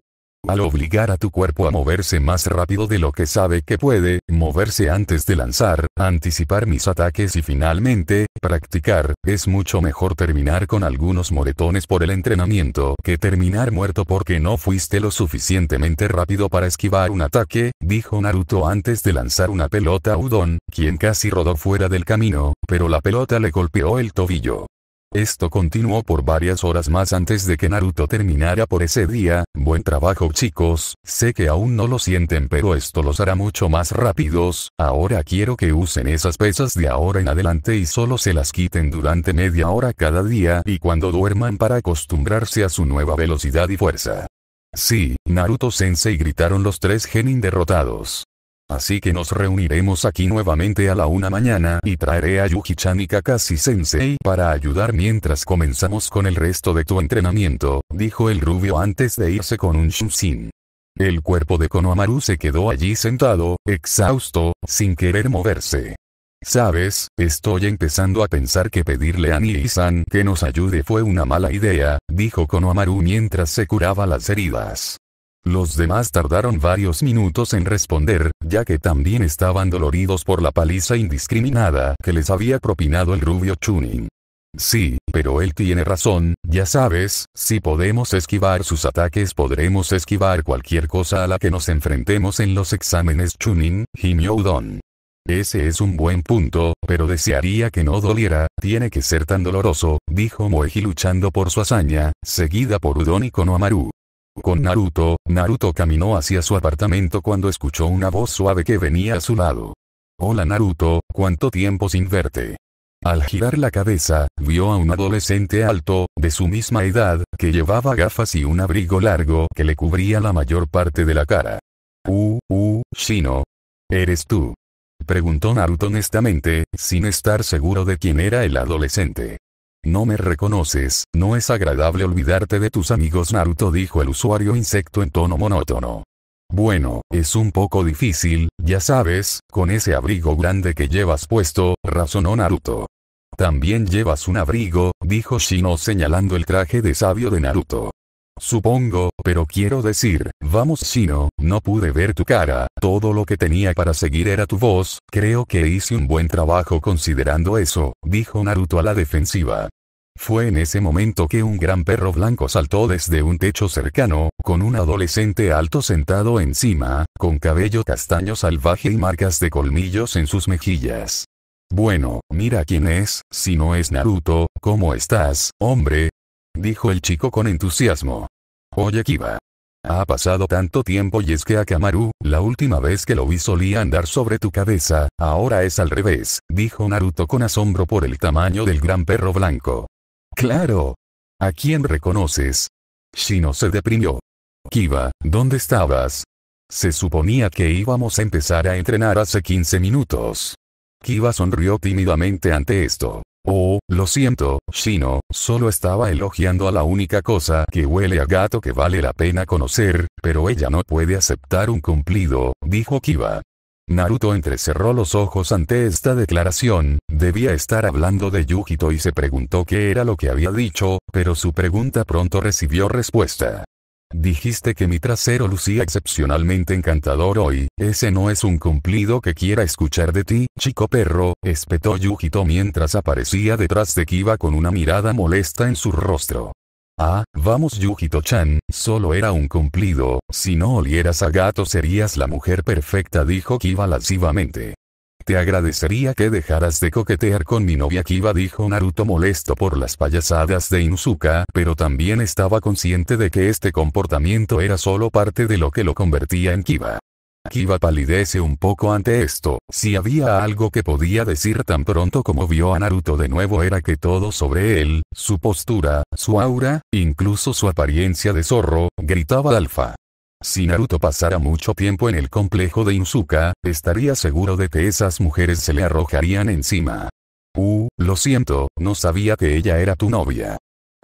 [SPEAKER 1] al obligar a tu cuerpo a moverse más rápido de lo que sabe que puede, moverse antes de lanzar, anticipar mis ataques y finalmente, practicar, es mucho mejor terminar con algunos moretones por el entrenamiento que terminar muerto porque no fuiste lo suficientemente rápido para esquivar un ataque, dijo Naruto antes de lanzar una pelota a Udon, quien casi rodó fuera del camino, pero la pelota le golpeó el tobillo. Esto continuó por varias horas más antes de que Naruto terminara por ese día, buen trabajo chicos, sé que aún no lo sienten pero esto los hará mucho más rápidos, ahora quiero que usen esas pesas de ahora en adelante y solo se las quiten durante media hora cada día y cuando duerman para acostumbrarse a su nueva velocidad y fuerza. Sí, Naruto Sensei gritaron los tres genin derrotados. Así que nos reuniremos aquí nuevamente a la una mañana y traeré a Yuki-chan y Kakashi-sensei para ayudar mientras comenzamos con el resto de tu entrenamiento, dijo el rubio antes de irse con un Shin. El cuerpo de Konohamaru se quedó allí sentado, exhausto, sin querer moverse. Sabes, estoy empezando a pensar que pedirle a Nii-san que nos ayude fue una mala idea, dijo Konohamaru mientras se curaba las heridas. Los demás tardaron varios minutos en responder, ya que también estaban doloridos por la paliza indiscriminada que les había propinado el rubio Chunin. Sí, pero él tiene razón, ya sabes, si podemos esquivar sus ataques podremos esquivar cualquier cosa a la que nos enfrentemos en los exámenes Chunin, gimió Udon. Ese es un buen punto, pero desearía que no doliera, tiene que ser tan doloroso, dijo Moeji luchando por su hazaña, seguida por Udon y Konohamaru con Naruto, Naruto caminó hacia su apartamento cuando escuchó una voz suave que venía a su lado. Hola Naruto, ¿cuánto tiempo sin verte? Al girar la cabeza, vio a un adolescente alto, de su misma edad, que llevaba gafas y un abrigo largo que le cubría la mayor parte de la cara. Uh, uh, Shino. ¿Eres tú? Preguntó Naruto honestamente, sin estar seguro de quién era el adolescente. No me reconoces, no es agradable olvidarte de tus amigos Naruto dijo el usuario insecto en tono monótono. Bueno, es un poco difícil, ya sabes, con ese abrigo grande que llevas puesto, razonó Naruto. También llevas un abrigo, dijo Shino señalando el traje de sabio de Naruto. Supongo, pero quiero decir, vamos Shino, no pude ver tu cara, todo lo que tenía para seguir era tu voz, creo que hice un buen trabajo considerando eso, dijo Naruto a la defensiva. Fue en ese momento que un gran perro blanco saltó desde un techo cercano, con un adolescente alto sentado encima, con cabello castaño salvaje y marcas de colmillos en sus mejillas. Bueno, mira quién es, si no es Naruto, ¿cómo estás, hombre? dijo el chico con entusiasmo. Oye Kiba. Ha pasado tanto tiempo y es que Akamaru, la última vez que lo vi solía andar sobre tu cabeza, ahora es al revés, dijo Naruto con asombro por el tamaño del gran perro blanco. Claro. ¿A quién reconoces? Shino se deprimió. Kiba, ¿dónde estabas? Se suponía que íbamos a empezar a entrenar hace 15 minutos. Kiba sonrió tímidamente ante esto. Oh, lo siento, Shino, solo estaba elogiando a la única cosa que huele a gato que vale la pena conocer, pero ella no puede aceptar un cumplido, dijo Kiba. Naruto entrecerró los ojos ante esta declaración, debía estar hablando de Yujito y se preguntó qué era lo que había dicho, pero su pregunta pronto recibió respuesta. Dijiste que mi trasero lucía excepcionalmente encantador hoy, ese no es un cumplido que quiera escuchar de ti, chico perro, espetó Yujito mientras aparecía detrás de Kiba con una mirada molesta en su rostro. Ah, vamos Yujito-chan, solo era un cumplido, si no olieras a gato serías la mujer perfecta dijo Kiba lascivamente. Te agradecería que dejaras de coquetear con mi novia Kiba dijo Naruto molesto por las payasadas de Inuzuka, pero también estaba consciente de que este comportamiento era solo parte de lo que lo convertía en Kiba. Kiva palidece un poco ante esto, si había algo que podía decir tan pronto como vio a Naruto de nuevo era que todo sobre él, su postura, su aura, incluso su apariencia de zorro, gritaba alfa. Si Naruto pasara mucho tiempo en el complejo de Inzuka, estaría seguro de que esas mujeres se le arrojarían encima. Uh, lo siento, no sabía que ella era tu novia.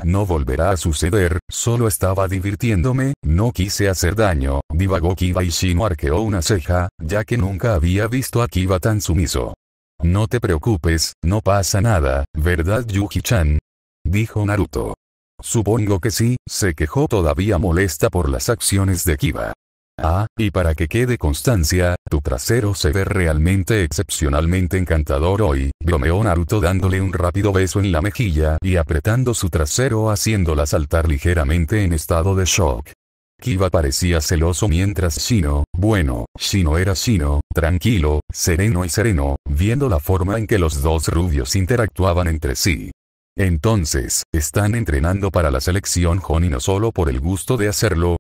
[SPEAKER 1] No volverá a suceder, solo estaba divirtiéndome, no quise hacer daño, divagó Kiba y Shino arqueó una ceja, ya que nunca había visto a Kiba tan sumiso. No te preocupes, no pasa nada, verdad yuki Yuji-chan? Dijo Naruto. Supongo que sí, se quejó todavía molesta por las acciones de Kiba. Ah, y para que quede constancia, tu trasero se ve realmente excepcionalmente encantador hoy, bromeó Naruto dándole un rápido beso en la mejilla y apretando su trasero haciéndola saltar ligeramente en estado de shock. Kiba parecía celoso mientras Shino, bueno, Shino era Shino, tranquilo, sereno y sereno, viendo la forma en que los dos rubios interactuaban entre sí. Entonces, ¿están entrenando para la selección Jonin no solo por el gusto de hacerlo?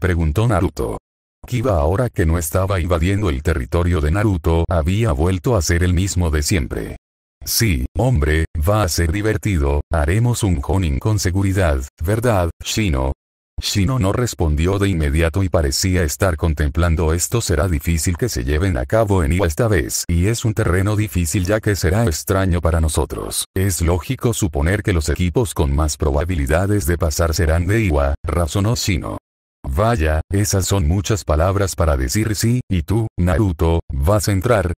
[SPEAKER 1] Preguntó Naruto. Kiba ahora que no estaba invadiendo el territorio de Naruto había vuelto a ser el mismo de siempre. Sí, hombre, va a ser divertido, haremos un honing con seguridad, ¿verdad, Shino? Shino no respondió de inmediato y parecía estar contemplando esto será difícil que se lleven a cabo en Iwa esta vez y es un terreno difícil ya que será extraño para nosotros. Es lógico suponer que los equipos con más probabilidades de pasar serán de Iwa, razonó Shino. Vaya, esas son muchas palabras para decir sí, y tú, Naruto, ¿vas a entrar?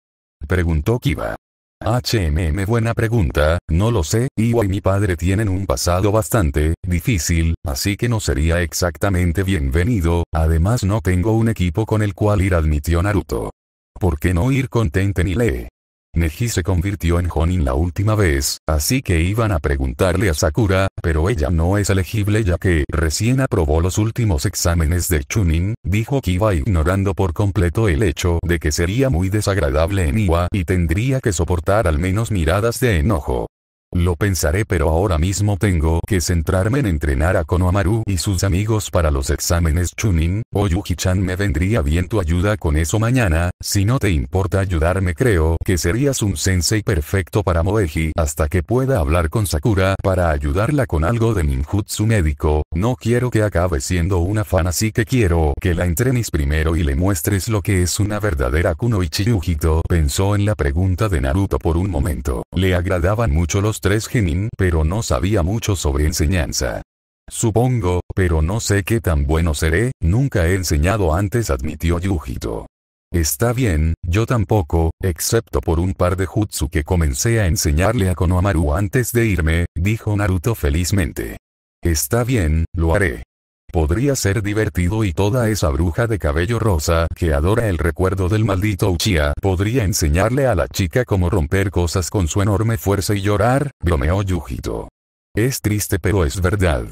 [SPEAKER 1] Preguntó Kiba. HMM buena pregunta, no lo sé, Iwa y mi padre tienen un pasado bastante difícil, así que no sería exactamente bienvenido, además no tengo un equipo con el cual ir admitió Naruto. ¿Por qué no ir con ni y Lee? Neji se convirtió en Honin la última vez, así que iban a preguntarle a Sakura, pero ella no es elegible ya que recién aprobó los últimos exámenes de Chunin, dijo que ignorando por completo el hecho de que sería muy desagradable en Iwa y tendría que soportar al menos miradas de enojo. Lo pensaré pero ahora mismo tengo que centrarme en entrenar a Konohamaru y sus amigos para los exámenes Chunin, o chan me vendría bien tu ayuda con eso mañana, si no te importa ayudarme creo que serías un sensei perfecto para Moeji hasta que pueda hablar con Sakura para ayudarla con algo de ninjutsu médico, no quiero que acabe siendo una fan así que quiero que la entrenes primero y le muestres lo que es una verdadera Kunoichi Yujito pensó en la pregunta de Naruto por un momento, le agradaban mucho los tres genin pero no sabía mucho sobre enseñanza. Supongo, pero no sé qué tan bueno seré, nunca he enseñado antes admitió Yujito. Está bien, yo tampoco, excepto por un par de jutsu que comencé a enseñarle a Konohamaru antes de irme, dijo Naruto felizmente. Está bien, lo haré. Podría ser divertido y toda esa bruja de cabello rosa que adora el recuerdo del maldito Uchiha podría enseñarle a la chica cómo romper cosas con su enorme fuerza y llorar, bromeó Yujito. Es triste pero es verdad.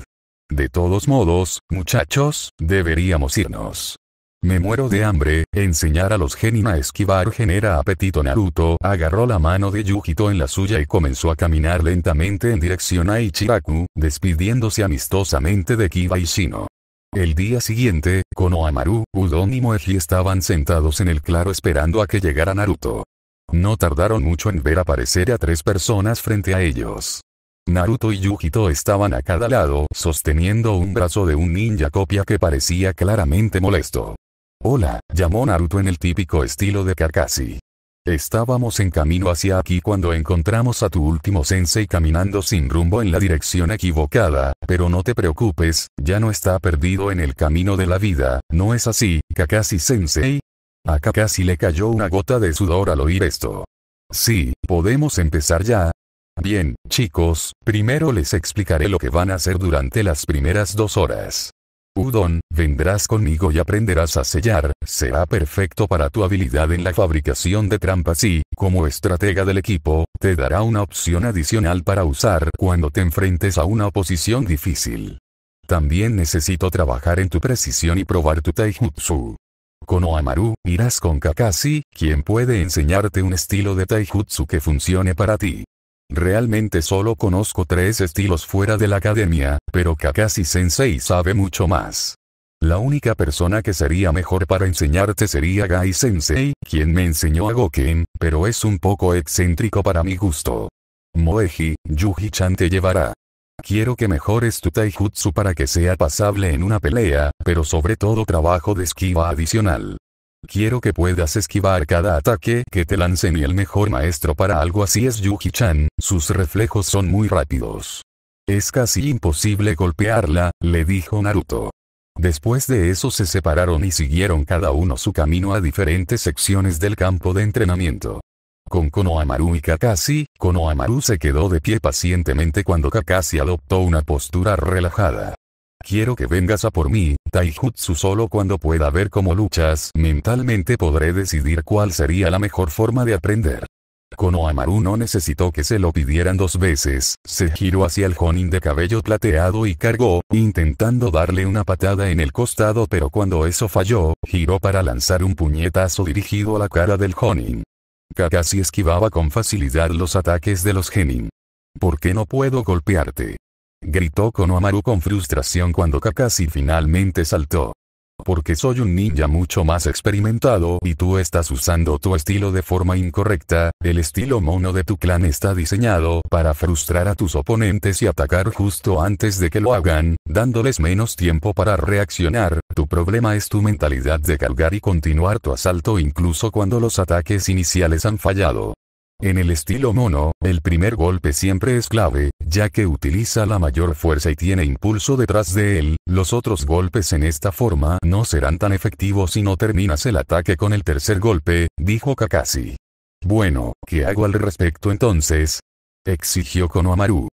[SPEAKER 1] De todos modos, muchachos, deberíamos irnos. Me muero de hambre, enseñar a los genin a esquivar genera apetito Naruto agarró la mano de Yujito en la suya y comenzó a caminar lentamente en dirección a Ichiraku, despidiéndose amistosamente de Kiba y Shino. El día siguiente, Konohamaru, Udon y Moeji estaban sentados en el claro esperando a que llegara Naruto. No tardaron mucho en ver aparecer a tres personas frente a ellos. Naruto y Yujito estaban a cada lado sosteniendo un brazo de un ninja copia que parecía claramente molesto. Hola, llamó Naruto en el típico estilo de Kakashi. Estábamos en camino hacia aquí cuando encontramos a tu último sensei caminando sin rumbo en la dirección equivocada, pero no te preocupes, ya no está perdido en el camino de la vida, ¿no es así, Kakashi sensei? A Kakashi le cayó una gota de sudor al oír esto. Sí, podemos empezar ya. Bien, chicos, primero les explicaré lo que van a hacer durante las primeras dos horas. Udon, vendrás conmigo y aprenderás a sellar, será perfecto para tu habilidad en la fabricación de trampas y, como estratega del equipo, te dará una opción adicional para usar cuando te enfrentes a una oposición difícil. También necesito trabajar en tu precisión y probar tu taijutsu. Con Oamaru, irás con Kakashi, quien puede enseñarte un estilo de taijutsu que funcione para ti. Realmente solo conozco tres estilos fuera de la academia, pero Kakashi Sensei sabe mucho más. La única persona que sería mejor para enseñarte sería Gai Sensei, quien me enseñó a Goken, pero es un poco excéntrico para mi gusto. Moeji, Yuji-chan te llevará. Quiero que mejores tu taijutsu para que sea pasable en una pelea, pero sobre todo trabajo de esquiva adicional. Quiero que puedas esquivar cada ataque que te lancen y el mejor maestro para algo así es Yuki chan sus reflejos son muy rápidos. Es casi imposible golpearla, le dijo Naruto. Después de eso se separaron y siguieron cada uno su camino a diferentes secciones del campo de entrenamiento. Con Konohamaru y Kakashi, Konohamaru se quedó de pie pacientemente cuando Kakashi adoptó una postura relajada. Quiero que vengas a por mí, Taijutsu solo cuando pueda ver cómo luchas mentalmente podré decidir cuál sería la mejor forma de aprender. Konohamaru no necesitó que se lo pidieran dos veces, se giró hacia el Jonin de cabello plateado y cargó, intentando darle una patada en el costado pero cuando eso falló, giró para lanzar un puñetazo dirigido a la cara del Jonin. Kakashi esquivaba con facilidad los ataques de los Genin. ¿Por qué no puedo golpearte? gritó Konohamaru con frustración cuando Kakashi finalmente saltó. Porque soy un ninja mucho más experimentado y tú estás usando tu estilo de forma incorrecta, el estilo mono de tu clan está diseñado para frustrar a tus oponentes y atacar justo antes de que lo hagan, dándoles menos tiempo para reaccionar, tu problema es tu mentalidad de cargar y continuar tu asalto incluso cuando los ataques iniciales han fallado. En el estilo mono, el primer golpe siempre es clave, ya que utiliza la mayor fuerza y tiene impulso detrás de él, los otros golpes en esta forma no serán tan efectivos si no terminas el ataque con el tercer golpe, dijo Kakashi. Bueno, ¿qué hago al respecto entonces? Exigió Konohamaru.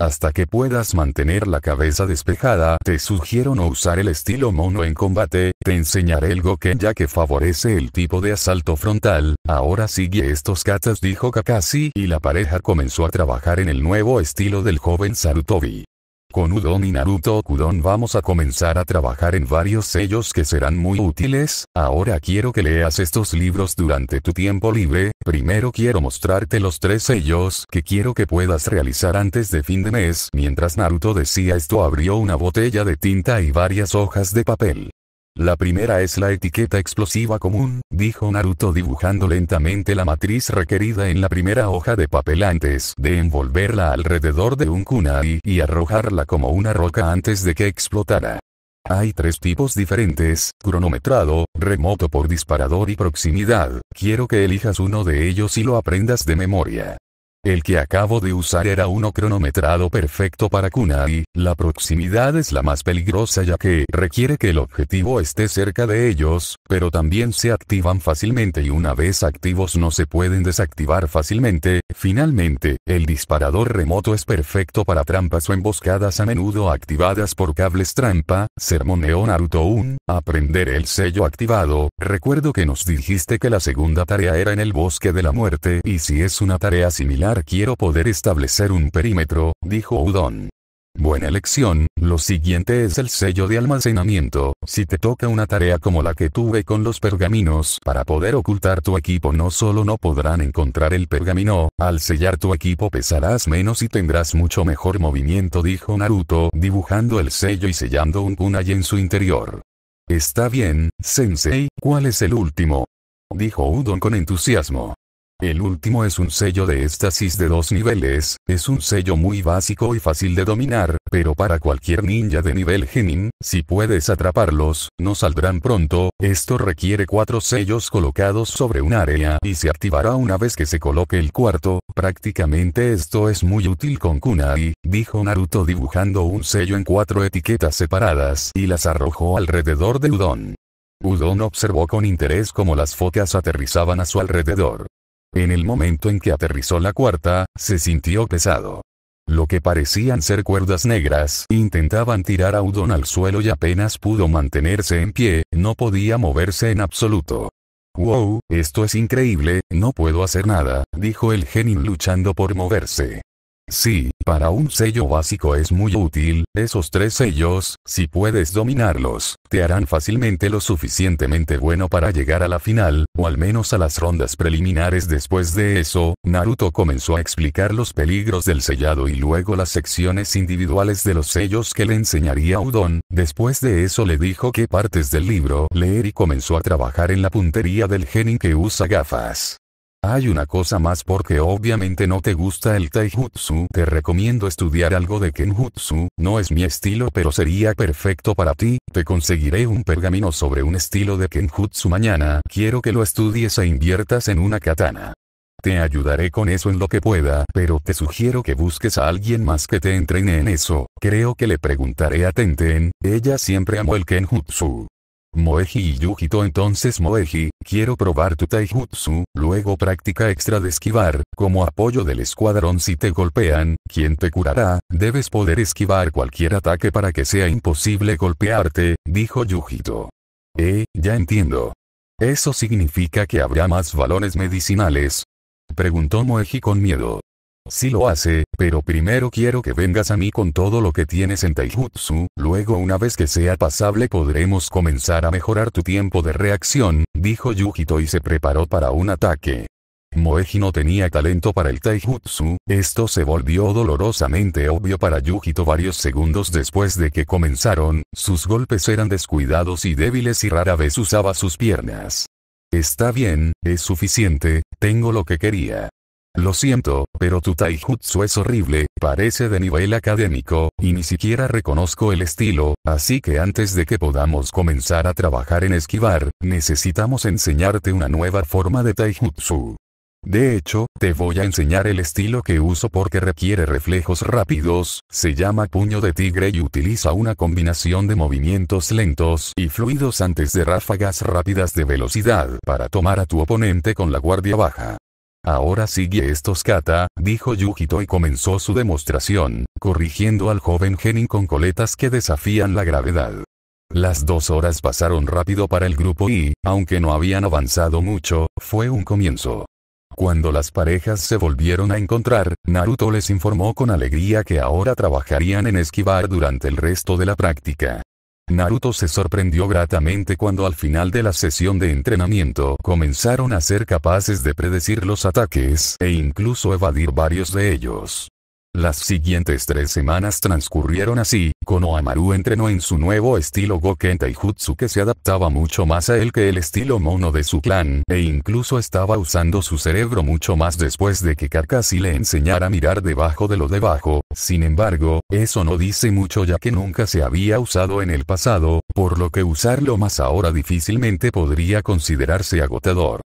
[SPEAKER 1] Hasta que puedas mantener la cabeza despejada, te sugiero no usar el estilo mono en combate, te enseñaré el Goken ya que favorece el tipo de asalto frontal, ahora sigue estos katas dijo Kakashi, y la pareja comenzó a trabajar en el nuevo estilo del joven Sarutobi. Con Udon y Naruto Kudon vamos a comenzar a trabajar en varios sellos que serán muy útiles, ahora quiero que leas estos libros durante tu tiempo libre, primero quiero mostrarte los tres sellos que quiero que puedas realizar antes de fin de mes. Mientras Naruto decía esto abrió una botella de tinta y varias hojas de papel. La primera es la etiqueta explosiva común, dijo Naruto dibujando lentamente la matriz requerida en la primera hoja de papel antes de envolverla alrededor de un kunai y arrojarla como una roca antes de que explotara. Hay tres tipos diferentes, cronometrado, remoto por disparador y proximidad, quiero que elijas uno de ellos y lo aprendas de memoria. El que acabo de usar era uno cronometrado perfecto para Kunai, la proximidad es la más peligrosa ya que requiere que el objetivo esté cerca de ellos, pero también se activan fácilmente y una vez activos no se pueden desactivar fácilmente, finalmente, el disparador remoto es perfecto para trampas o emboscadas a menudo activadas por cables trampa, sermoneo Naruto 1, aprender el sello activado, recuerdo que nos dijiste que la segunda tarea era en el bosque de la muerte y si es una tarea similar quiero poder establecer un perímetro, dijo Udon. Buena elección, lo siguiente es el sello de almacenamiento, si te toca una tarea como la que tuve con los pergaminos para poder ocultar tu equipo no solo no podrán encontrar el pergamino, al sellar tu equipo pesarás menos y tendrás mucho mejor movimiento dijo Naruto dibujando el sello y sellando un kunai en su interior. Está bien, sensei, ¿cuál es el último? dijo Udon con entusiasmo. El último es un sello de éxtasis de dos niveles, es un sello muy básico y fácil de dominar, pero para cualquier ninja de nivel genin, si puedes atraparlos, no saldrán pronto, esto requiere cuatro sellos colocados sobre un área y se activará una vez que se coloque el cuarto, prácticamente esto es muy útil con Kunai, dijo Naruto dibujando un sello en cuatro etiquetas separadas y las arrojó alrededor de Udon. Udon observó con interés cómo las focas aterrizaban a su alrededor. En el momento en que aterrizó la cuarta, se sintió pesado. Lo que parecían ser cuerdas negras intentaban tirar a Udon al suelo y apenas pudo mantenerse en pie, no podía moverse en absoluto. Wow, esto es increíble, no puedo hacer nada, dijo el genin luchando por moverse. Sí, para un sello básico es muy útil, esos tres sellos, si puedes dominarlos, te harán fácilmente lo suficientemente bueno para llegar a la final, o al menos a las rondas preliminares después de eso, Naruto comenzó a explicar los peligros del sellado y luego las secciones individuales de los sellos que le enseñaría Udon, después de eso le dijo que partes del libro leer y comenzó a trabajar en la puntería del genin que usa gafas. Hay una cosa más porque obviamente no te gusta el taijutsu, te recomiendo estudiar algo de kenjutsu, no es mi estilo pero sería perfecto para ti, te conseguiré un pergamino sobre un estilo de kenjutsu mañana, quiero que lo estudies e inviertas en una katana. Te ayudaré con eso en lo que pueda, pero te sugiero que busques a alguien más que te entrene en eso, creo que le preguntaré a Tenten, ella siempre amó el kenjutsu. Moeji y Yujito entonces Moeji, quiero probar tu taijutsu, luego práctica extra de esquivar, como apoyo del escuadrón si te golpean, quien te curará, debes poder esquivar cualquier ataque para que sea imposible golpearte, dijo Yujito. Eh, ya entiendo. ¿Eso significa que habrá más balones medicinales? Preguntó Moeji con miedo. Si lo hace, pero primero quiero que vengas a mí con todo lo que tienes en Taijutsu, luego una vez que sea pasable podremos comenzar a mejorar tu tiempo de reacción, dijo Yujito y se preparó para un ataque. Moeji no tenía talento para el taijutsu, esto se volvió dolorosamente obvio para Yujito varios segundos después de que comenzaron, sus golpes eran descuidados y débiles y rara vez usaba sus piernas. Está bien, es suficiente, tengo lo que quería. Lo siento, pero tu taijutsu es horrible, parece de nivel académico, y ni siquiera reconozco el estilo, así que antes de que podamos comenzar a trabajar en esquivar, necesitamos enseñarte una nueva forma de taijutsu. De hecho, te voy a enseñar el estilo que uso porque requiere reflejos rápidos, se llama puño de tigre y utiliza una combinación de movimientos lentos y fluidos antes de ráfagas rápidas de velocidad para tomar a tu oponente con la guardia baja. Ahora sigue estos kata, dijo Yujito y comenzó su demostración, corrigiendo al joven Genin con coletas que desafían la gravedad. Las dos horas pasaron rápido para el grupo y, aunque no habían avanzado mucho, fue un comienzo. Cuando las parejas se volvieron a encontrar, Naruto les informó con alegría que ahora trabajarían en esquivar durante el resto de la práctica. Naruto se sorprendió gratamente cuando al final de la sesión de entrenamiento comenzaron a ser capaces de predecir los ataques e incluso evadir varios de ellos. Las siguientes tres semanas transcurrieron así, Kono Amaru entrenó en su nuevo estilo Goken Taijutsu que se adaptaba mucho más a él que el estilo mono de su clan, e incluso estaba usando su cerebro mucho más después de que Kakashi le enseñara a mirar debajo de lo debajo, sin embargo, eso no dice mucho ya que nunca se había usado en el pasado, por lo que usarlo más ahora difícilmente podría considerarse agotador.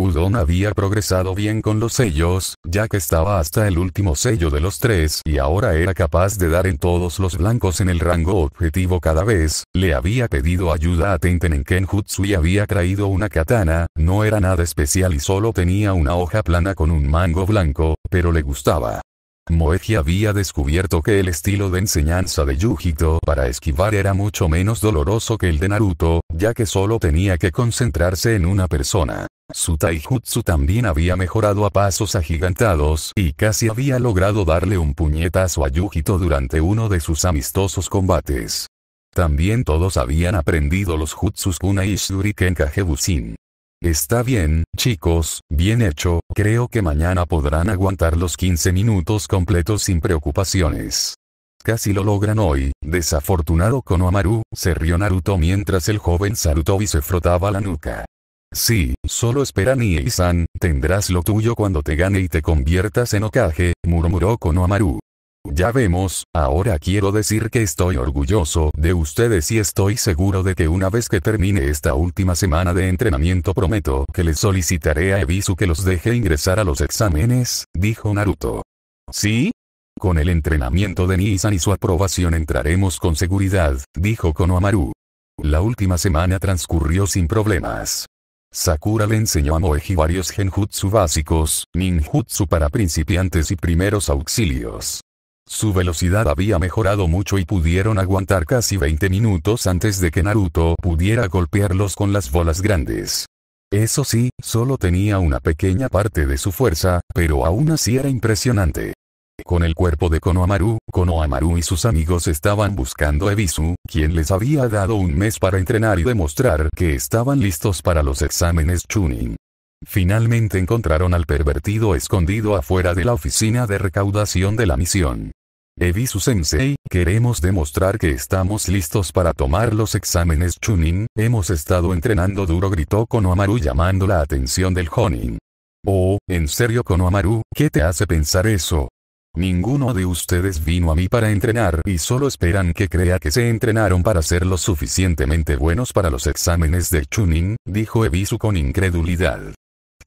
[SPEAKER 1] Udon había progresado bien con los sellos, ya que estaba hasta el último sello de los tres y ahora era capaz de dar en todos los blancos en el rango objetivo cada vez, le había pedido ayuda a Tenten en Kenjutsu y había traído una katana, no era nada especial y solo tenía una hoja plana con un mango blanco, pero le gustaba. Moeji había descubierto que el estilo de enseñanza de Yujito para esquivar era mucho menos doloroso que el de Naruto, ya que solo tenía que concentrarse en una persona. Su taijutsu también había mejorado a pasos agigantados y casi había logrado darle un puñetazo a Yujito durante uno de sus amistosos combates. También todos habían aprendido los jutsus Kuna y Shuriken Kagebusin. Está bien, chicos, bien hecho, creo que mañana podrán aguantar los 15 minutos completos sin preocupaciones. Casi lo logran hoy, desafortunado Konohamaru, se rió Naruto mientras el joven y se frotaba la nuca. Sí, solo espera nii san tendrás lo tuyo cuando te gane y te conviertas en Okage, murmuró Konohamaru. Ya vemos, ahora quiero decir que estoy orgulloso de ustedes y estoy seguro de que una vez que termine esta última semana de entrenamiento prometo que les solicitaré a Ebisu que los deje ingresar a los exámenes, dijo Naruto. ¿Sí? Con el entrenamiento de Nisan y su aprobación entraremos con seguridad, dijo Konohamaru. La última semana transcurrió sin problemas. Sakura le enseñó a Moeji varios genjutsu básicos, ninjutsu para principiantes y primeros auxilios. Su velocidad había mejorado mucho y pudieron aguantar casi 20 minutos antes de que Naruto pudiera golpearlos con las bolas grandes. Eso sí, solo tenía una pequeña parte de su fuerza, pero aún así era impresionante. Con el cuerpo de Konohamaru, Konohamaru y sus amigos estaban buscando a Ebisu, quien les había dado un mes para entrenar y demostrar que estaban listos para los exámenes Chunin. Finalmente encontraron al pervertido escondido afuera de la oficina de recaudación de la misión. Ebisu Sensei, queremos demostrar que estamos listos para tomar los exámenes Chunin, hemos estado entrenando duro gritó Konohamaru llamando la atención del Honin. Oh, en serio Konohamaru, ¿qué te hace pensar eso? Ninguno de ustedes vino a mí para entrenar y solo esperan que crea que se entrenaron para ser lo suficientemente buenos para los exámenes de Chunin, dijo Ebisu con incredulidad.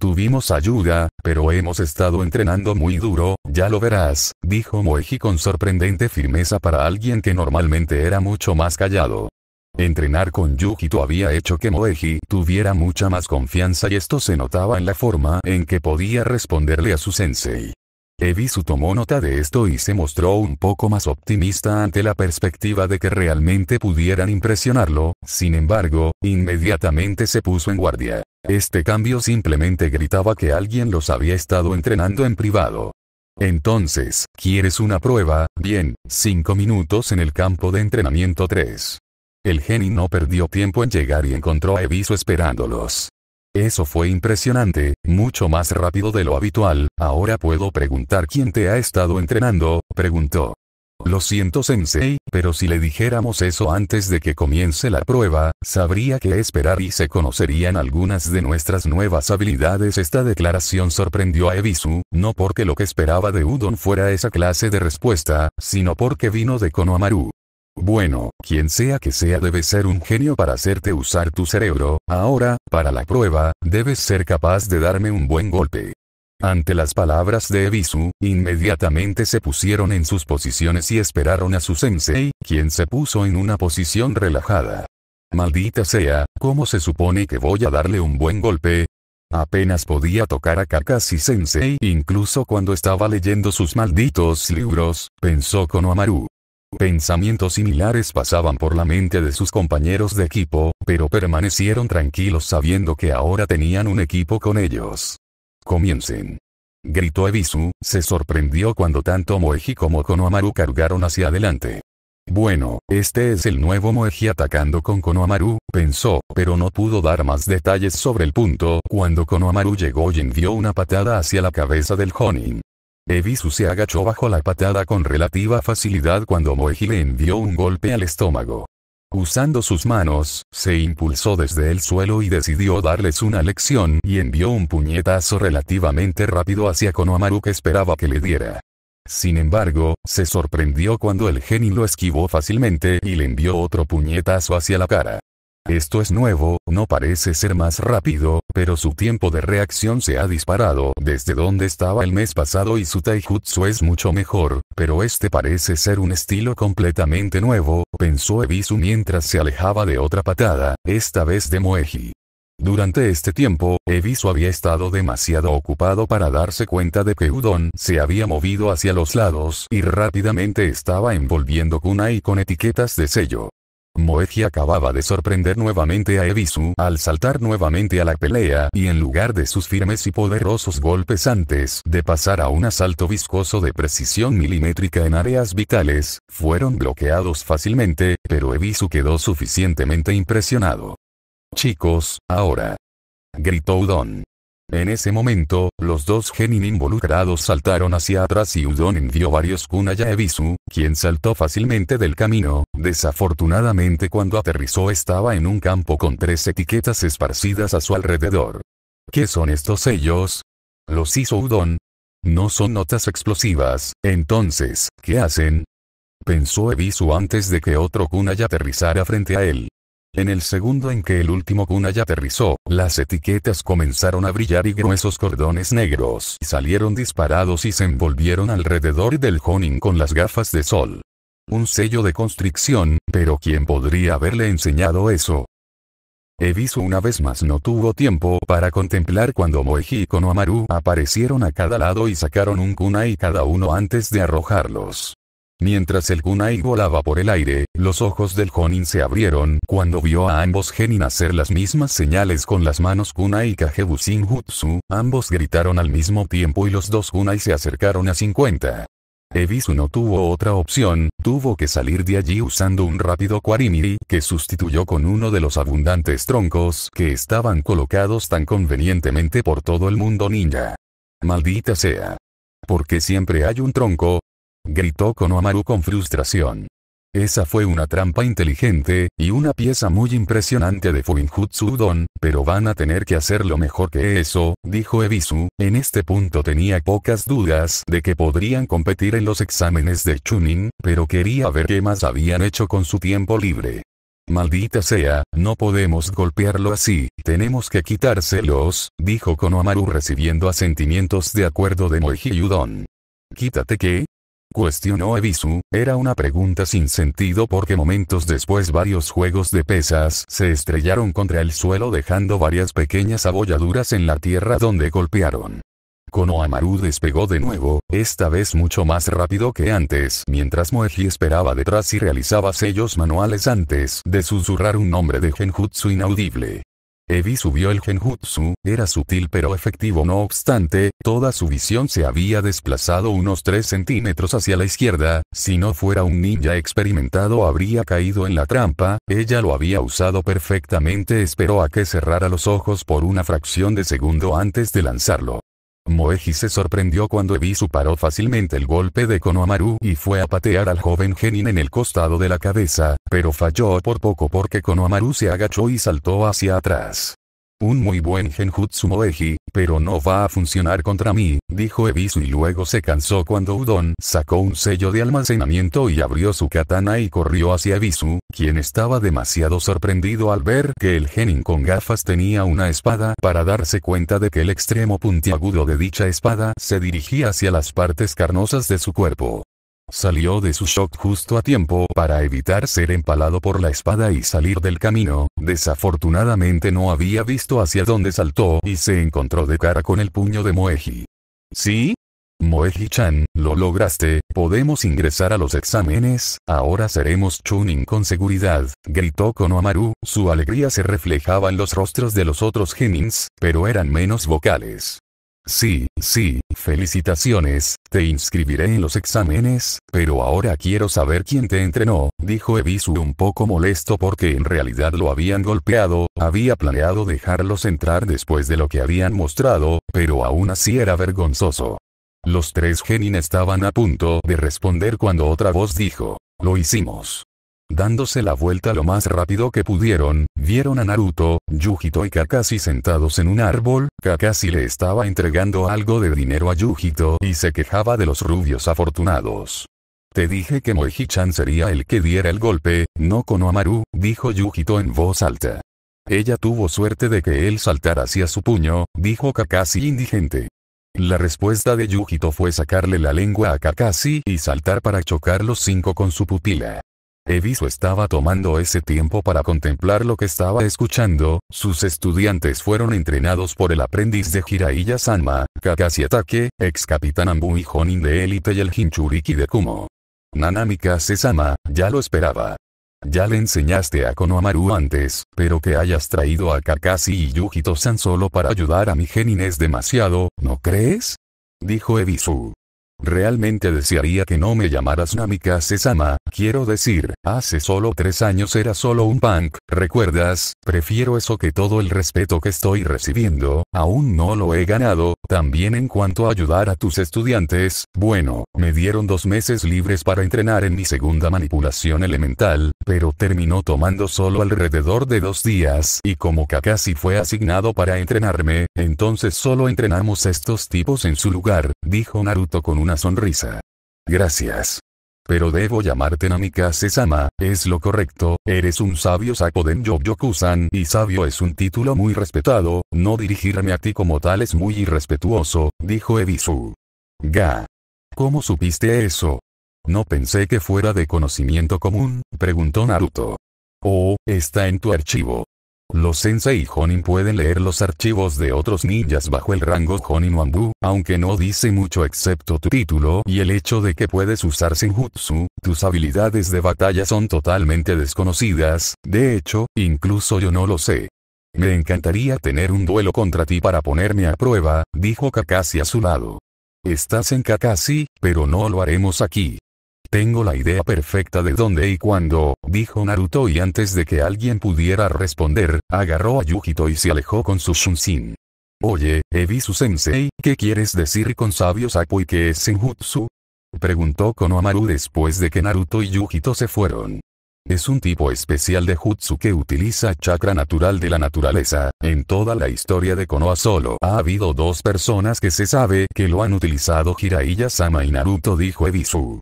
[SPEAKER 1] Tuvimos ayuda, pero hemos estado entrenando muy duro, ya lo verás, dijo Moeji con sorprendente firmeza para alguien que normalmente era mucho más callado. Entrenar con Yukito había hecho que Moeji tuviera mucha más confianza y esto se notaba en la forma en que podía responderle a su sensei. Ebisu tomó nota de esto y se mostró un poco más optimista ante la perspectiva de que realmente pudieran impresionarlo, sin embargo, inmediatamente se puso en guardia. Este cambio simplemente gritaba que alguien los había estado entrenando en privado. Entonces, ¿quieres una prueba? Bien, 5 minutos en el campo de entrenamiento 3. El Geni no perdió tiempo en llegar y encontró a Ebisu esperándolos. Eso fue impresionante, mucho más rápido de lo habitual, ahora puedo preguntar quién te ha estado entrenando, preguntó. Lo siento sensei, pero si le dijéramos eso antes de que comience la prueba, sabría que esperar y se conocerían algunas de nuestras nuevas habilidades. Esta declaración sorprendió a Ebisu, no porque lo que esperaba de Udon fuera esa clase de respuesta, sino porque vino de Konohamaru. Bueno, quien sea que sea debe ser un genio para hacerte usar tu cerebro, ahora, para la prueba, debes ser capaz de darme un buen golpe. Ante las palabras de Ebisu, inmediatamente se pusieron en sus posiciones y esperaron a su sensei, quien se puso en una posición relajada. Maldita sea, ¿cómo se supone que voy a darle un buen golpe? Apenas podía tocar a Kakashi Sensei, incluso cuando estaba leyendo sus malditos libros, pensó Konohamaru. Pensamientos similares pasaban por la mente de sus compañeros de equipo, pero permanecieron tranquilos sabiendo que ahora tenían un equipo con ellos. Comiencen. Gritó Ebisu, se sorprendió cuando tanto Moeji como Konohamaru cargaron hacia adelante. Bueno, este es el nuevo Moeji atacando con Konohamaru, pensó, pero no pudo dar más detalles sobre el punto, cuando Konohamaru llegó y envió una patada hacia la cabeza del Honin. Ebisu se agachó bajo la patada con relativa facilidad cuando Moeji le envió un golpe al estómago. Usando sus manos, se impulsó desde el suelo y decidió darles una lección y envió un puñetazo relativamente rápido hacia Konohamaru que esperaba que le diera. Sin embargo, se sorprendió cuando el genin lo esquivó fácilmente y le envió otro puñetazo hacia la cara. Esto es nuevo, no parece ser más rápido, pero su tiempo de reacción se ha disparado desde donde estaba el mes pasado y su taijutsu es mucho mejor, pero este parece ser un estilo completamente nuevo, pensó Ebisu mientras se alejaba de otra patada, esta vez de Moeji. Durante este tiempo, Ebisu había estado demasiado ocupado para darse cuenta de que Udon se había movido hacia los lados y rápidamente estaba envolviendo kunai con etiquetas de sello. Moeji acababa de sorprender nuevamente a Ebisu al saltar nuevamente a la pelea y en lugar de sus firmes y poderosos golpes antes de pasar a un asalto viscoso de precisión milimétrica en áreas vitales, fueron bloqueados fácilmente, pero Ebisu quedó suficientemente impresionado. Chicos, ahora. Gritó Udon. En ese momento, los dos genin involucrados saltaron hacia atrás y Udon envió varios a Ebisu, quien saltó fácilmente del camino, desafortunadamente cuando aterrizó estaba en un campo con tres etiquetas esparcidas a su alrededor. ¿Qué son estos sellos? Los hizo Udon. No son notas explosivas, entonces, ¿qué hacen? Pensó Ebisu antes de que otro kunai aterrizara frente a él. En el segundo en que el último kunai aterrizó, las etiquetas comenzaron a brillar y gruesos cordones negros salieron disparados y se envolvieron alrededor del honing con las gafas de sol. Un sello de constricción, pero ¿quién podría haberle enseñado eso? Ebisu una vez más no tuvo tiempo para contemplar cuando Moeji y Konohamaru aparecieron a cada lado y sacaron un kunai cada uno antes de arrojarlos. Mientras el kunai volaba por el aire, los ojos del Jonin se abrieron cuando vio a ambos genin hacer las mismas señales con las manos kunai y sin jutsu, ambos gritaron al mismo tiempo y los dos kunai se acercaron a 50. Ebisu no tuvo otra opción, tuvo que salir de allí usando un rápido kuarimiri que sustituyó con uno de los abundantes troncos que estaban colocados tan convenientemente por todo el mundo ninja. Maldita sea. Porque siempre hay un tronco, Gritó Konohamaru con frustración. Esa fue una trampa inteligente, y una pieza muy impresionante de Fuinjutsu Udon, pero van a tener que hacerlo mejor que eso, dijo Ebisu, en este punto tenía pocas dudas de que podrían competir en los exámenes de Chunin, pero quería ver qué más habían hecho con su tiempo libre. Maldita sea, no podemos golpearlo así, tenemos que quitárselos, dijo Konohamaru recibiendo asentimientos de acuerdo de Moeji Udon. Quítate que, Cuestionó Ebisu, era una pregunta sin sentido porque momentos después varios juegos de pesas se estrellaron contra el suelo dejando varias pequeñas abolladuras en la tierra donde golpearon. Kono Amaru despegó de nuevo, esta vez mucho más rápido que antes, mientras Moeji esperaba detrás y realizaba sellos manuales antes de susurrar un nombre de genjutsu inaudible. Evi subió el genjutsu, era sutil pero efectivo no obstante, toda su visión se había desplazado unos 3 centímetros hacia la izquierda, si no fuera un ninja experimentado habría caído en la trampa, ella lo había usado perfectamente esperó a que cerrara los ojos por una fracción de segundo antes de lanzarlo. Moeji se sorprendió cuando Ebisu paró fácilmente el golpe de Konohamaru y fue a patear al joven Genin en el costado de la cabeza, pero falló por poco porque Konohamaru se agachó y saltó hacia atrás un muy buen Genjutsu Moeji, pero no va a funcionar contra mí, dijo Ebisu y luego se cansó cuando Udon sacó un sello de almacenamiento y abrió su katana y corrió hacia Ebisu, quien estaba demasiado sorprendido al ver que el genin con gafas tenía una espada para darse cuenta de que el extremo puntiagudo de dicha espada se dirigía hacia las partes carnosas de su cuerpo. Salió de su shock justo a tiempo para evitar ser empalado por la espada y salir del camino, desafortunadamente no había visto hacia dónde saltó y se encontró de cara con el puño de Moeji. ¿Sí? Moeji-chan, lo lograste, podemos ingresar a los exámenes, ahora seremos Chunin con seguridad, gritó Konohamaru, su alegría se reflejaba en los rostros de los otros genins, pero eran menos vocales. Sí, sí, felicitaciones, te inscribiré en los exámenes, pero ahora quiero saber quién te entrenó, dijo Ebisu un poco molesto porque en realidad lo habían golpeado, había planeado dejarlos entrar después de lo que habían mostrado, pero aún así era vergonzoso. Los tres genin estaban a punto de responder cuando otra voz dijo, lo hicimos. Dándose la vuelta lo más rápido que pudieron, vieron a Naruto, Yujito y Kakashi sentados en un árbol, Kakashi le estaba entregando algo de dinero a Yujito y se quejaba de los rubios afortunados. Te dije que Moeji-chan sería el que diera el golpe, no Konohamaru, dijo Yujito en voz alta. Ella tuvo suerte de que él saltara hacia su puño, dijo Kakashi indigente. La respuesta de Yujito fue sacarle la lengua a Kakashi y saltar para chocar los cinco con su pupila. Ebisu estaba tomando ese tiempo para contemplar lo que estaba escuchando, sus estudiantes fueron entrenados por el aprendiz de Jiraiya Sanma, Kakashi Atake, ex capitán Ambu y Honin de élite y el Hinchuriki de Kumo. Nanami Kase-sama, ya lo esperaba. Ya le enseñaste a Konohamaru antes, pero que hayas traído a Kakashi y yujito san solo para ayudar a mi genin es demasiado, ¿no crees? Dijo Ebisu. Realmente desearía que no me llamaras Namika Sesama, quiero decir, hace solo tres años era solo un punk, ¿recuerdas? Prefiero eso que todo el respeto que estoy recibiendo, aún no lo he ganado, también en cuanto a ayudar a tus estudiantes, bueno, me dieron dos meses libres para entrenar en mi segunda manipulación elemental, pero terminó tomando solo alrededor de dos días y como Kakashi fue asignado para entrenarme, entonces solo entrenamos estos tipos en su lugar, dijo Naruto con una sonrisa. Gracias. Pero debo llamarte Namikaze-sama, es lo correcto, eres un sabio Sakoden yoku san y sabio es un título muy respetado, no dirigirme a ti como tal es muy irrespetuoso, dijo Ebisu. Ga. ¿Cómo supiste eso? No pensé que fuera de conocimiento común, preguntó Naruto. Oh, está en tu archivo. Los Sensei Honin pueden leer los archivos de otros ninjas bajo el rango Honin Wambu, aunque no dice mucho excepto tu título y el hecho de que puedes usar Senjutsu, tus habilidades de batalla son totalmente desconocidas, de hecho, incluso yo no lo sé. Me encantaría tener un duelo contra ti para ponerme a prueba, dijo Kakashi a su lado. Estás en Kakashi, pero no lo haremos aquí. Tengo la idea perfecta de dónde y cuándo, dijo Naruto y antes de que alguien pudiera responder, agarró a Yukito y se alejó con su Shunshin. Oye, Ebisu sensei, ¿qué quieres decir con sabio Sapo y qué es Senjutsu? Preguntó Konohamaru después de que Naruto y Yukito se fueron. Es un tipo especial de jutsu que utiliza chakra natural de la naturaleza. En toda la historia de Konoha solo ha habido dos personas que se sabe que lo han utilizado Jiraiya-sama y Naruto dijo Ebisu.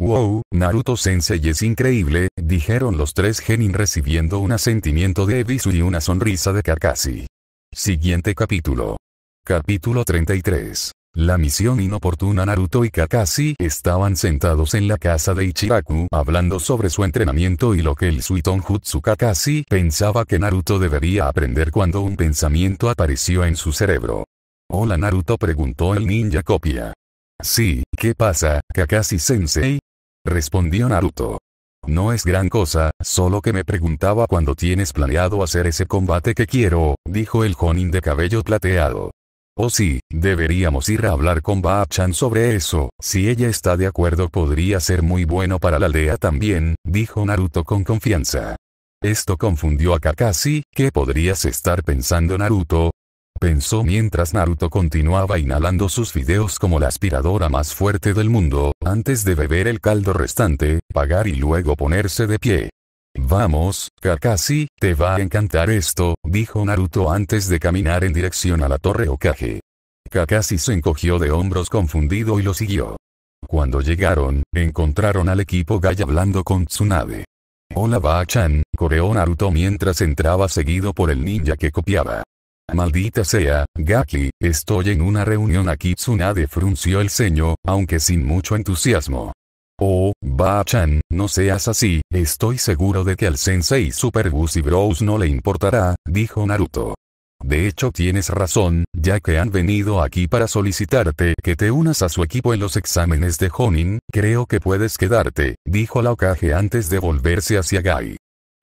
[SPEAKER 1] Wow, Naruto Sensei es increíble, dijeron los tres genin recibiendo un asentimiento de Ebisu y una sonrisa de Kakashi. Siguiente capítulo. Capítulo 33. La misión inoportuna Naruto y Kakashi estaban sentados en la casa de Ichiraku hablando sobre su entrenamiento y lo que el Jutsu Kakashi pensaba que Naruto debería aprender cuando un pensamiento apareció en su cerebro. Hola Naruto preguntó el ninja copia. Sí, ¿qué pasa, Kakashi-sensei? respondió Naruto. No es gran cosa, solo que me preguntaba cuándo tienes planeado hacer ese combate que quiero, dijo el Jonin de cabello plateado. Oh sí, deberíamos ir a hablar con Baachan chan sobre eso, si ella está de acuerdo podría ser muy bueno para la aldea también, dijo Naruto con confianza. Esto confundió a Kakashi, ¿qué podrías estar pensando Naruto? Pensó mientras Naruto continuaba inhalando sus fideos como la aspiradora más fuerte del mundo, antes de beber el caldo restante, pagar y luego ponerse de pie. Vamos, Kakashi, te va a encantar esto, dijo Naruto antes de caminar en dirección a la torre Okage. Kakashi se encogió de hombros confundido y lo siguió. Cuando llegaron, encontraron al equipo Gai hablando con Tsunade. Hola Bachan, chan coreó Naruto mientras entraba seguido por el ninja que copiaba. Maldita sea, Gaki, estoy en una reunión aquí. Tsunade frunció el ceño, aunque sin mucho entusiasmo. Oh, ba no seas así, estoy seguro de que al sensei Super Busy Bros no le importará, dijo Naruto. De hecho tienes razón, ya que han venido aquí para solicitarte que te unas a su equipo en los exámenes de Honin, creo que puedes quedarte, dijo la Okage antes de volverse hacia Gai.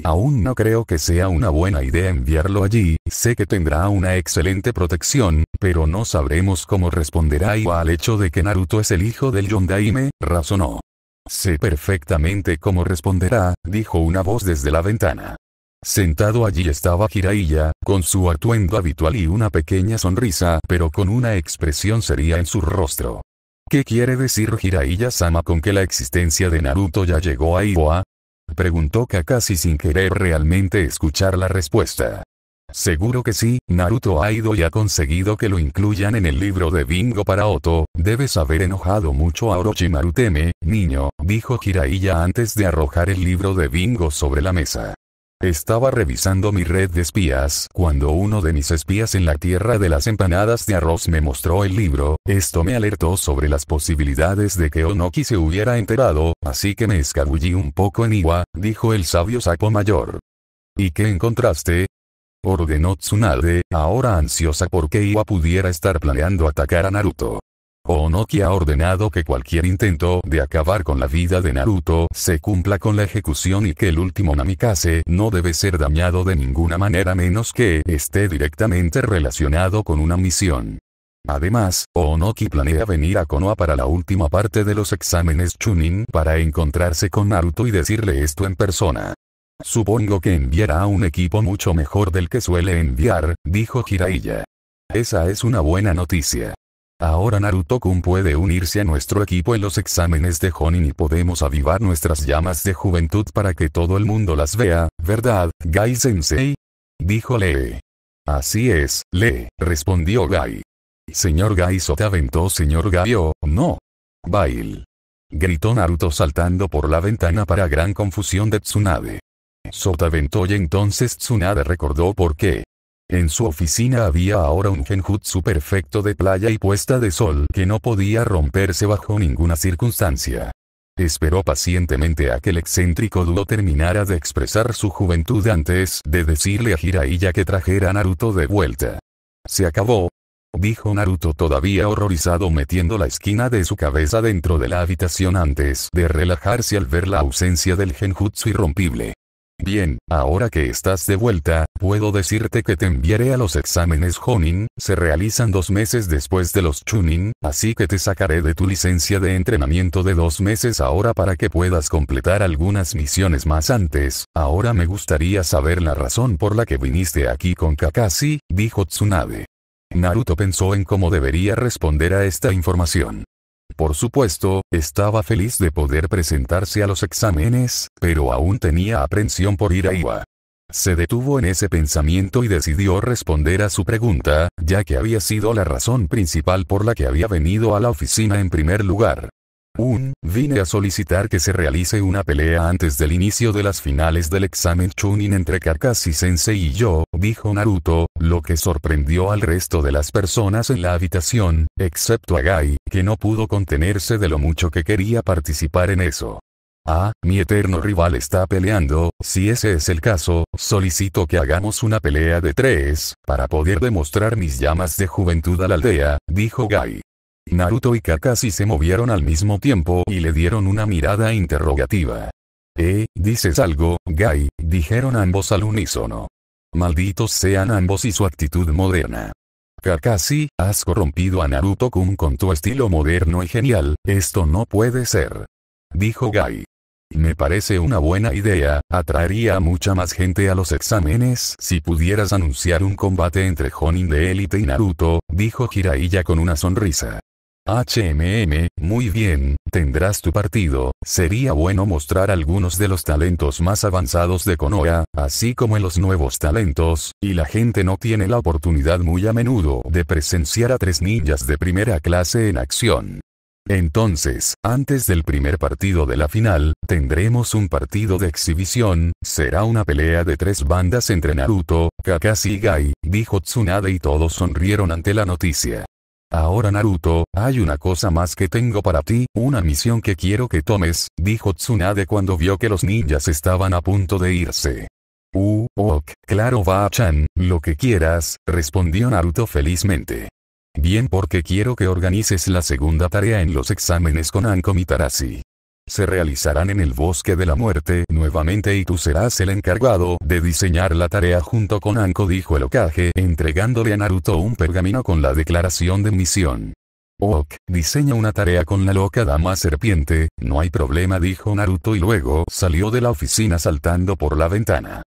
[SPEAKER 1] Aún no creo que sea una buena idea enviarlo allí, sé que tendrá una excelente protección, pero no sabremos cómo responderá Iwa al hecho de que Naruto es el hijo del Yondaime, razonó. Sé perfectamente cómo responderá, dijo una voz desde la ventana. Sentado allí estaba Jiraiya, con su atuendo habitual y una pequeña sonrisa, pero con una expresión seria en su rostro. ¿Qué quiere decir Jiraiya-sama con que la existencia de Naruto ya llegó a Iwa? Preguntó Kakashi sin querer realmente escuchar la respuesta. Seguro que sí, Naruto ha ido y ha conseguido que lo incluyan en el libro de Bingo para Oto, debes haber enojado mucho a Orochimaru Teme, niño, dijo Hiraiya antes de arrojar el libro de Bingo sobre la mesa. Estaba revisando mi red de espías cuando uno de mis espías en la tierra de las empanadas de arroz me mostró el libro, esto me alertó sobre las posibilidades de que Onoki se hubiera enterado, así que me escabullí un poco en Iwa, dijo el sabio sapo mayor. ¿Y qué encontraste? Ordenó Tsunade, ahora ansiosa porque Iwa pudiera estar planeando atacar a Naruto. Onoki ha ordenado que cualquier intento de acabar con la vida de Naruto se cumpla con la ejecución y que el último Namikaze no debe ser dañado de ninguna manera menos que esté directamente relacionado con una misión. Además, Onoki planea venir a Konoha para la última parte de los exámenes Chunin para encontrarse con Naruto y decirle esto en persona. Supongo que enviará a un equipo mucho mejor del que suele enviar, dijo Hiraiya. Esa es una buena noticia. Ahora Naruto-kun puede unirse a nuestro equipo en los exámenes de Honin y podemos avivar nuestras llamas de juventud para que todo el mundo las vea, ¿verdad, Gai-sensei? Dijo Lee. Así es, Lee, respondió Gai. Señor Gai te aventó señor Gaio, no. Bail. Gritó Naruto saltando por la ventana para gran confusión de Tsunade. Sotaventó y entonces Tsunade recordó por qué. En su oficina había ahora un genjutsu perfecto de playa y puesta de sol que no podía romperse bajo ninguna circunstancia. Esperó pacientemente a que el excéntrico dúo terminara de expresar su juventud antes de decirle a Jiraiya que trajera a Naruto de vuelta. Se acabó, dijo Naruto todavía horrorizado metiendo la esquina de su cabeza dentro de la habitación antes de relajarse al ver la ausencia del genjutsu irrompible. Bien, ahora que estás de vuelta, puedo decirte que te enviaré a los exámenes Honin, se realizan dos meses después de los Chunin, así que te sacaré de tu licencia de entrenamiento de dos meses ahora para que puedas completar algunas misiones más antes. Ahora me gustaría saber la razón por la que viniste aquí con Kakashi, dijo Tsunade. Naruto pensó en cómo debería responder a esta información. Por supuesto, estaba feliz de poder presentarse a los exámenes, pero aún tenía aprensión por ir a IWA. Se detuvo en ese pensamiento y decidió responder a su pregunta, ya que había sido la razón principal por la que había venido a la oficina en primer lugar. Un, vine a solicitar que se realice una pelea antes del inicio de las finales del examen Chunin entre Kakashi Sensei y yo, dijo Naruto, lo que sorprendió al resto de las personas en la habitación, excepto a Gai, que no pudo contenerse de lo mucho que quería participar en eso. Ah, mi eterno rival está peleando, si ese es el caso, solicito que hagamos una pelea de tres, para poder demostrar mis llamas de juventud a la aldea, dijo Gai. Naruto y Kakashi se movieron al mismo tiempo y le dieron una mirada interrogativa. «Eh, dices algo, Gai», dijeron ambos al unísono. Malditos sean ambos y su actitud moderna. Kakashi, has corrompido a Naruto-kun con tu estilo moderno y genial, esto no puede ser. Dijo Gai. Me parece una buena idea, atraería a mucha más gente a los exámenes si pudieras anunciar un combate entre Honin de élite y Naruto, dijo Hiraiya con una sonrisa. HMM, muy bien, tendrás tu partido, sería bueno mostrar algunos de los talentos más avanzados de Konoha, así como los nuevos talentos, y la gente no tiene la oportunidad muy a menudo de presenciar a tres ninjas de primera clase en acción. Entonces, antes del primer partido de la final, tendremos un partido de exhibición, será una pelea de tres bandas entre Naruto, Kakashi y Gai, dijo Tsunade y todos sonrieron ante la noticia. Ahora Naruto, hay una cosa más que tengo para ti, una misión que quiero que tomes, dijo Tsunade cuando vio que los ninjas estaban a punto de irse. Uh, ok, claro va-chan, lo que quieras, respondió Naruto felizmente. Bien porque quiero que organices la segunda tarea en los exámenes con Anko Mitarashi se realizarán en el Bosque de la Muerte nuevamente y tú serás el encargado de diseñar la tarea junto con Anko dijo el Okage entregándole a Naruto un pergamino con la declaración de misión. Ok, diseña una tarea con la loca dama serpiente, no hay problema dijo Naruto y luego salió de la oficina saltando por la ventana.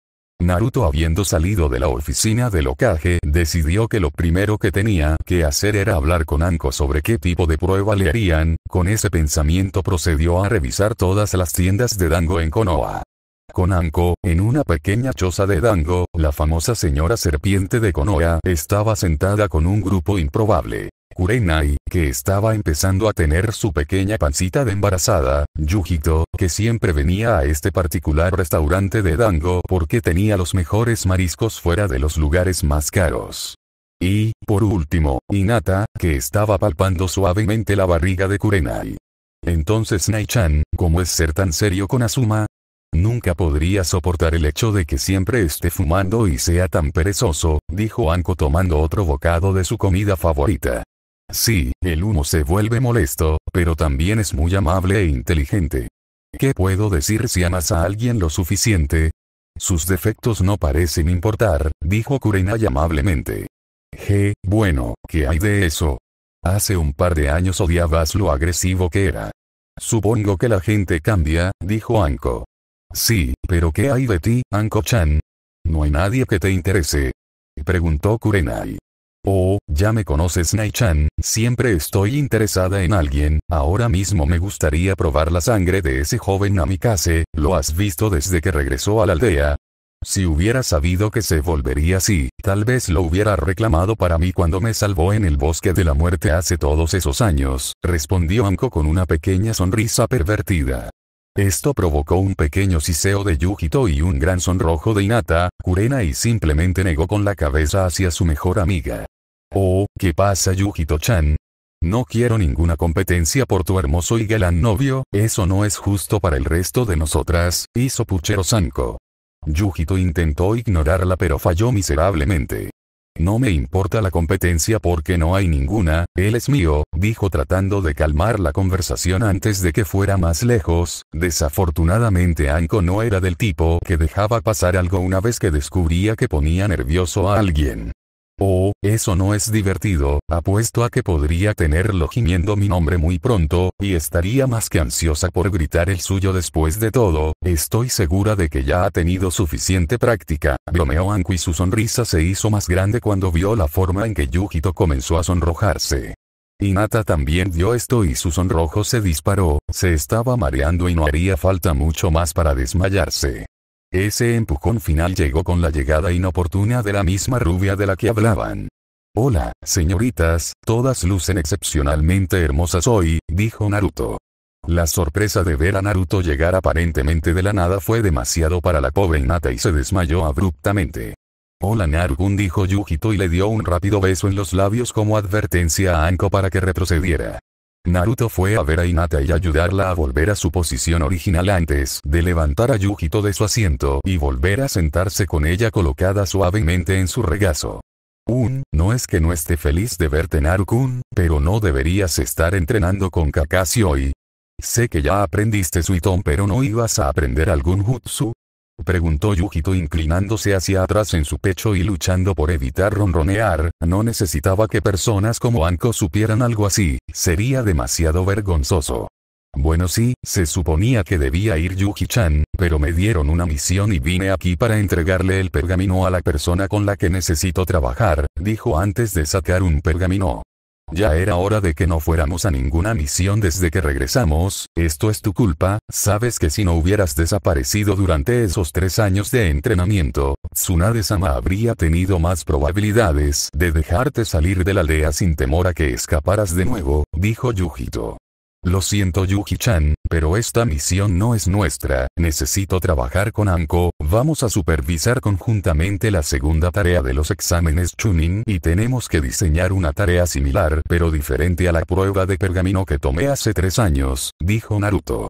[SPEAKER 1] Naruto habiendo salido de la oficina del Okage, decidió que lo primero que tenía que hacer era hablar con Anko sobre qué tipo de prueba le harían, con ese pensamiento procedió a revisar todas las tiendas de Dango en Konoha. Con Anko, en una pequeña choza de Dango, la famosa señora serpiente de Konoha estaba sentada con un grupo improbable. Kurenai, que estaba empezando a tener su pequeña pancita de embarazada, Yujito, que siempre venía a este particular restaurante de Dango porque tenía los mejores mariscos fuera de los lugares más caros. Y, por último, Inata, que estaba palpando suavemente la barriga de Kurenai. Entonces Naichan, ¿cómo es ser tan serio con Asuma? Nunca podría soportar el hecho de que siempre esté fumando y sea tan perezoso, dijo Anko tomando otro bocado de su comida favorita. Sí, el humo se vuelve molesto, pero también es muy amable e inteligente. ¿Qué puedo decir si amas a alguien lo suficiente? Sus defectos no parecen importar, dijo Kurenai amablemente. Je, bueno, ¿qué hay de eso? Hace un par de años odiabas lo agresivo que era. Supongo que la gente cambia, dijo Anko. Sí, pero ¿qué hay de ti, Anko-chan? No hay nadie que te interese. Preguntó Kurenai. Oh, ya me conoces Naichan, siempre estoy interesada en alguien, ahora mismo me gustaría probar la sangre de ese joven Namikaze, ¿lo has visto desde que regresó a la aldea? Si hubiera sabido que se volvería así, tal vez lo hubiera reclamado para mí cuando me salvó en el bosque de la muerte hace todos esos años, respondió Anko con una pequeña sonrisa pervertida. Esto provocó un pequeño siseo de Yujito y un gran sonrojo de Inata, Kurena y simplemente negó con la cabeza hacia su mejor amiga. Oh, ¿qué pasa yujito chan No quiero ninguna competencia por tu hermoso y galán novio, eso no es justo para el resto de nosotras, hizo Puchero Sanko. Yujito intentó ignorarla pero falló miserablemente. No me importa la competencia porque no hay ninguna, él es mío, dijo tratando de calmar la conversación antes de que fuera más lejos, desafortunadamente Anko no era del tipo que dejaba pasar algo una vez que descubría que ponía nervioso a alguien. Oh, eso no es divertido, apuesto a que podría tenerlo gimiendo mi nombre muy pronto, y estaría más que ansiosa por gritar el suyo después de todo, estoy segura de que ya ha tenido suficiente práctica. bromeó Anku y su sonrisa se hizo más grande cuando vio la forma en que Yujito comenzó a sonrojarse. Inata también vio esto y su sonrojo se disparó, se estaba mareando y no haría falta mucho más para desmayarse. Ese empujón final llegó con la llegada inoportuna de la misma rubia de la que hablaban. Hola, señoritas, todas lucen excepcionalmente hermosas hoy, dijo Naruto. La sorpresa de ver a Naruto llegar aparentemente de la nada fue demasiado para la pobre Nata y se desmayó abruptamente. Hola Narukun dijo Yujito y le dio un rápido beso en los labios como advertencia a Anko para que retrocediera. Naruto fue a ver a Hinata y ayudarla a volver a su posición original antes de levantar a Yujito de su asiento y volver a sentarse con ella colocada suavemente en su regazo. Un, no es que no esté feliz de verte Narukun, pero no deberías estar entrenando con Kakashi hoy. Sé que ya aprendiste Suiton pero no ibas a aprender algún jutsu, preguntó yujito inclinándose hacia atrás en su pecho y luchando por evitar ronronear, no necesitaba que personas como Anko supieran algo así, sería demasiado vergonzoso. Bueno sí, se suponía que debía ir Yuji-chan, pero me dieron una misión y vine aquí para entregarle el pergamino a la persona con la que necesito trabajar, dijo antes de sacar un pergamino. Ya era hora de que no fuéramos a ninguna misión desde que regresamos, esto es tu culpa, sabes que si no hubieras desaparecido durante esos tres años de entrenamiento, Tsunade-sama habría tenido más probabilidades de dejarte salir de la aldea sin temor a que escaparas de nuevo, dijo Yujito. Lo siento Yuji-chan, pero esta misión no es nuestra, necesito trabajar con Anko, vamos a supervisar conjuntamente la segunda tarea de los exámenes Chunin y tenemos que diseñar una tarea similar pero diferente a la prueba de pergamino que tomé hace tres años, dijo Naruto.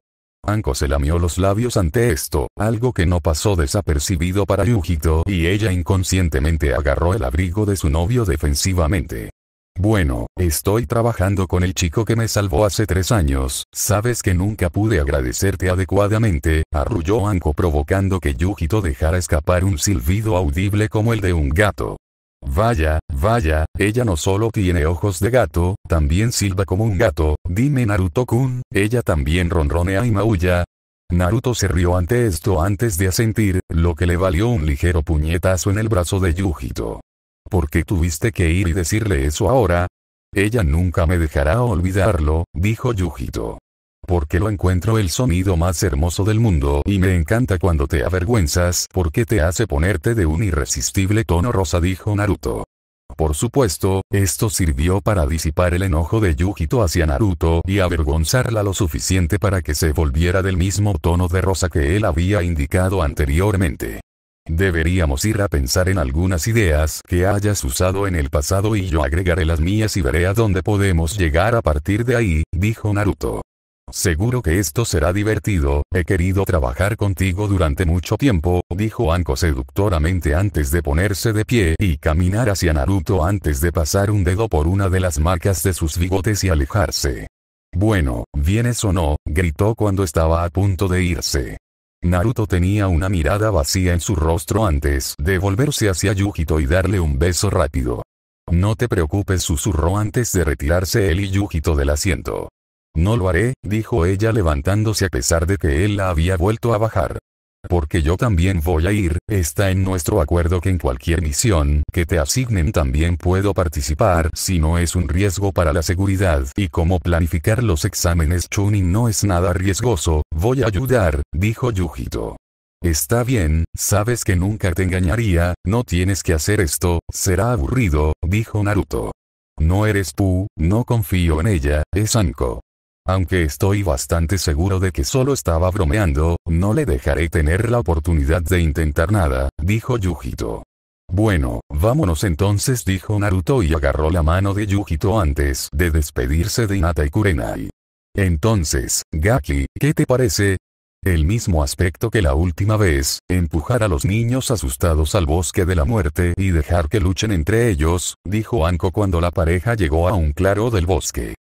[SPEAKER 1] Anko se lamió los labios ante esto, algo que no pasó desapercibido para Yujito y ella inconscientemente agarró el abrigo de su novio defensivamente. Bueno, estoy trabajando con el chico que me salvó hace tres años, sabes que nunca pude agradecerte adecuadamente, arrulló Anko provocando que Yujito dejara escapar un silbido audible como el de un gato. Vaya, vaya, ella no solo tiene ojos de gato, también silba como un gato, dime Naruto-kun, ella también ronronea y maulla, Naruto se rió ante esto antes de asentir, lo que le valió un ligero puñetazo en el brazo de Yujito. ¿Por qué tuviste que ir y decirle eso ahora? Ella nunca me dejará olvidarlo, dijo Yujito. Porque lo encuentro el sonido más hermoso del mundo y me encanta cuando te avergüenzas porque te hace ponerte de un irresistible tono rosa dijo Naruto. Por supuesto, esto sirvió para disipar el enojo de Yujito hacia Naruto y avergonzarla lo suficiente para que se volviera del mismo tono de rosa que él había indicado anteriormente. Deberíamos ir a pensar en algunas ideas que hayas usado en el pasado y yo agregaré las mías y veré a dónde podemos llegar a partir de ahí, dijo Naruto. Seguro que esto será divertido, he querido trabajar contigo durante mucho tiempo, dijo Anko seductoramente antes de ponerse de pie y caminar hacia Naruto antes de pasar un dedo por una de las marcas de sus bigotes y alejarse. Bueno, vienes o no, gritó cuando estaba a punto de irse. Naruto tenía una mirada vacía en su rostro antes de volverse hacia Yujito y darle un beso rápido. No te preocupes susurró antes de retirarse él y Yujito del asiento. No lo haré, dijo ella levantándose a pesar de que él la había vuelto a bajar porque yo también voy a ir, está en nuestro acuerdo que en cualquier misión que te asignen también puedo participar si no es un riesgo para la seguridad y como planificar los exámenes Chunin no es nada riesgoso, voy a ayudar, dijo Yujito. Está bien, sabes que nunca te engañaría, no tienes que hacer esto, será aburrido, dijo Naruto. No eres tú, no confío en ella, es Anko. Aunque estoy bastante seguro de que solo estaba bromeando, no le dejaré tener la oportunidad de intentar nada, dijo Yujito. Bueno, vámonos entonces dijo Naruto y agarró la mano de Yujito antes de despedirse de Inata y Kurenai. Entonces, Gaki, ¿qué te parece? El mismo aspecto que la última vez, empujar a los niños asustados al bosque de la muerte y dejar que luchen entre ellos, dijo Anko cuando la pareja llegó a un claro del bosque.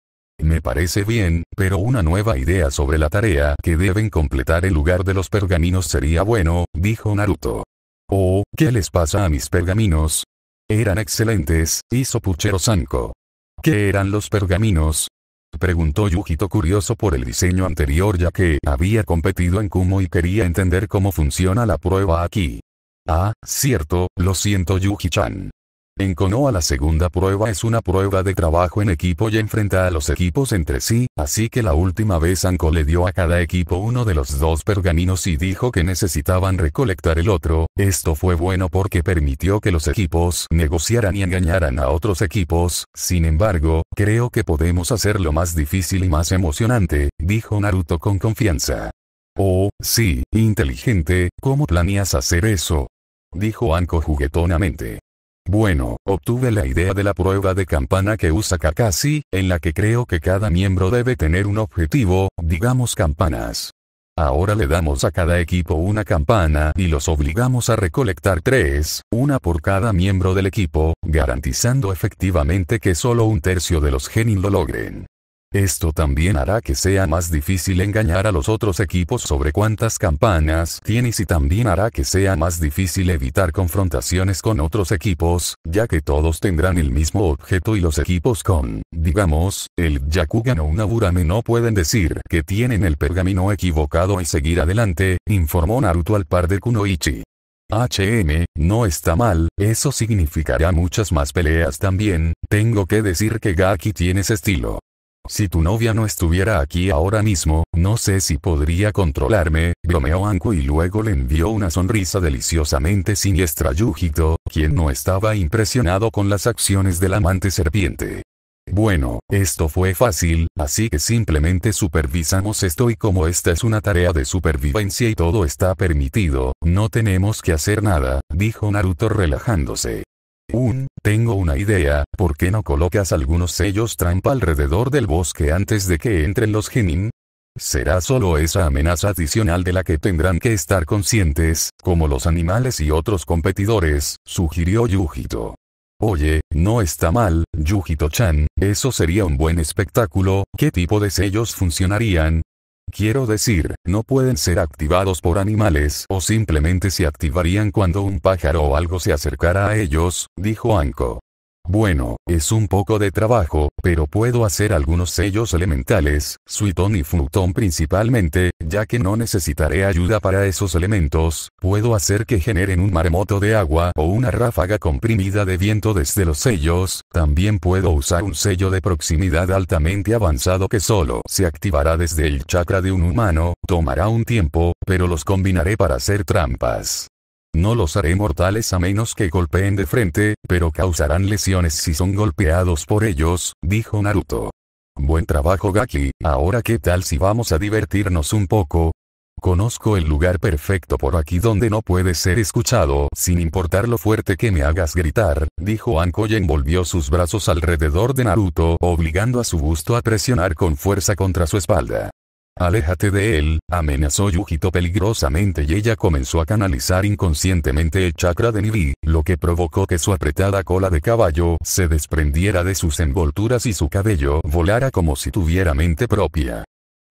[SPEAKER 1] Me parece bien, pero una nueva idea sobre la tarea que deben completar en lugar de los pergaminos sería bueno, dijo Naruto. Oh, ¿qué les pasa a mis pergaminos? Eran excelentes, hizo Puchero Sanko. ¿Qué eran los pergaminos? Preguntó Yujito curioso por el diseño anterior ya que había competido en Kumo y quería entender cómo funciona la prueba aquí. Ah, cierto, lo siento Yuji-chan. En a la segunda prueba es una prueba de trabajo en equipo y enfrenta a los equipos entre sí, así que la última vez Anko le dio a cada equipo uno de los dos pergaminos y dijo que necesitaban recolectar el otro, esto fue bueno porque permitió que los equipos negociaran y engañaran a otros equipos, sin embargo, creo que podemos hacerlo más difícil y más emocionante, dijo Naruto con confianza. Oh, sí, inteligente, ¿cómo planeas hacer eso? Dijo Anko juguetonamente. Bueno, obtuve la idea de la prueba de campana que usa Kakashi, en la que creo que cada miembro debe tener un objetivo, digamos campanas. Ahora le damos a cada equipo una campana y los obligamos a recolectar tres, una por cada miembro del equipo, garantizando efectivamente que solo un tercio de los genin lo logren. Esto también hará que sea más difícil engañar a los otros equipos sobre cuántas campanas tienes y también hará que sea más difícil evitar confrontaciones con otros equipos, ya que todos tendrán el mismo objeto y los equipos con, digamos, el Yakugan o un Aburame no pueden decir que tienen el pergamino equivocado y seguir adelante, informó Naruto al par de Kunoichi. HM, no está mal, eso significará muchas más peleas también, tengo que decir que Gaki tienes estilo. Si tu novia no estuviera aquí ahora mismo, no sé si podría controlarme, bromeó Anko y luego le envió una sonrisa deliciosamente siniestra a Yujito, quien no estaba impresionado con las acciones del amante serpiente. Bueno, esto fue fácil, así que simplemente supervisamos esto y como esta es una tarea de supervivencia y todo está permitido, no tenemos que hacer nada, dijo Naruto relajándose. Un, tengo una idea, ¿por qué no colocas algunos sellos trampa alrededor del bosque antes de que entren los genin? Será solo esa amenaza adicional de la que tendrán que estar conscientes, como los animales y otros competidores, sugirió Yujito. Oye, no está mal, Yujito-chan, eso sería un buen espectáculo, ¿qué tipo de sellos funcionarían? Quiero decir, no pueden ser activados por animales o simplemente se activarían cuando un pájaro o algo se acercara a ellos, dijo Anko. Bueno, es un poco de trabajo, pero puedo hacer algunos sellos elementales, suitón y futón principalmente, ya que no necesitaré ayuda para esos elementos, puedo hacer que generen un maremoto de agua o una ráfaga comprimida de viento desde los sellos, también puedo usar un sello de proximidad altamente avanzado que solo se activará desde el chakra de un humano, tomará un tiempo, pero los combinaré para hacer trampas. No los haré mortales a menos que golpeen de frente, pero causarán lesiones si son golpeados por ellos, dijo Naruto. Buen trabajo Gaki, ahora qué tal si vamos a divertirnos un poco, Conozco el lugar perfecto por aquí donde no puede ser escuchado, sin importar lo fuerte que me hagas gritar, dijo Anko y envolvió sus brazos alrededor de Naruto, obligando a su gusto a presionar con fuerza contra su espalda. Aléjate de él, amenazó Yujito peligrosamente y ella comenzó a canalizar inconscientemente el chakra de Nibi, lo que provocó que su apretada cola de caballo se desprendiera de sus envolturas y su cabello volara como si tuviera mente propia.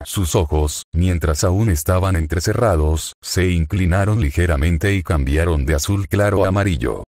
[SPEAKER 1] Sus ojos, mientras aún estaban entrecerrados, se inclinaron ligeramente y cambiaron de azul claro a amarillo.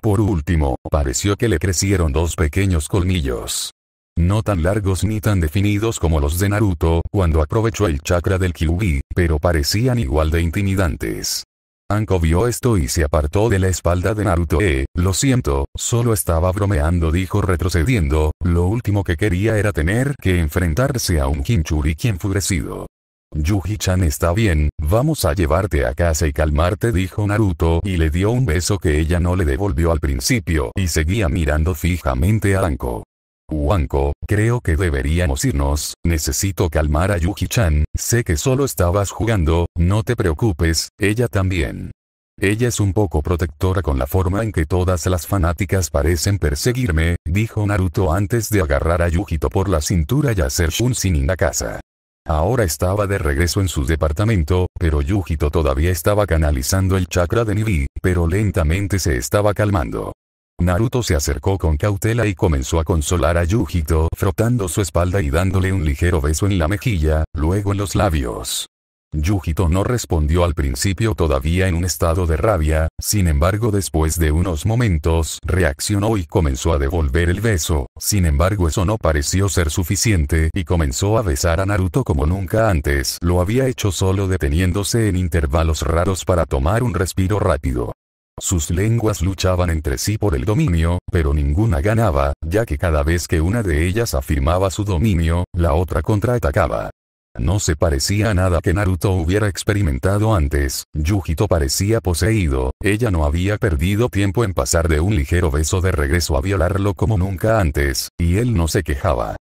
[SPEAKER 1] Por último, pareció que le crecieron dos pequeños colmillos. No tan largos ni tan definidos como los de Naruto, cuando aprovechó el chakra del Kyuubi, pero parecían igual de intimidantes. Anko vio esto y se apartó de la espalda de Naruto. Eh, lo siento, solo estaba bromeando dijo retrocediendo, lo último que quería era tener que enfrentarse a un Kinchuriki enfurecido. Yuji-chan está bien, vamos a llevarte a casa y calmarte dijo Naruto y le dio un beso que ella no le devolvió al principio y seguía mirando fijamente a Anko. Wanko, creo que deberíamos irnos, necesito calmar a Yuji-chan, sé que solo estabas jugando, no te preocupes, ella también. Ella es un poco protectora con la forma en que todas las fanáticas parecen perseguirme, dijo Naruto antes de agarrar a Yujito por la cintura y hacer Shunshin en la casa. Ahora estaba de regreso en su departamento, pero Yujito todavía estaba canalizando el chakra de Nibi, pero lentamente se estaba calmando. Naruto se acercó con cautela y comenzó a consolar a Yujito frotando su espalda y dándole un ligero beso en la mejilla, luego en los labios. Yujito no respondió al principio todavía en un estado de rabia, sin embargo después de unos momentos reaccionó y comenzó a devolver el beso, sin embargo eso no pareció ser suficiente y comenzó a besar a Naruto como nunca antes lo había hecho solo deteniéndose en intervalos raros para tomar un respiro rápido. Sus lenguas luchaban entre sí por el dominio, pero ninguna ganaba, ya que cada vez que una de ellas afirmaba su dominio, la otra contraatacaba. No se parecía a nada que Naruto hubiera experimentado antes, Yujito parecía poseído, ella no había perdido tiempo en pasar de un ligero beso de regreso a violarlo como nunca antes, y él no se quejaba.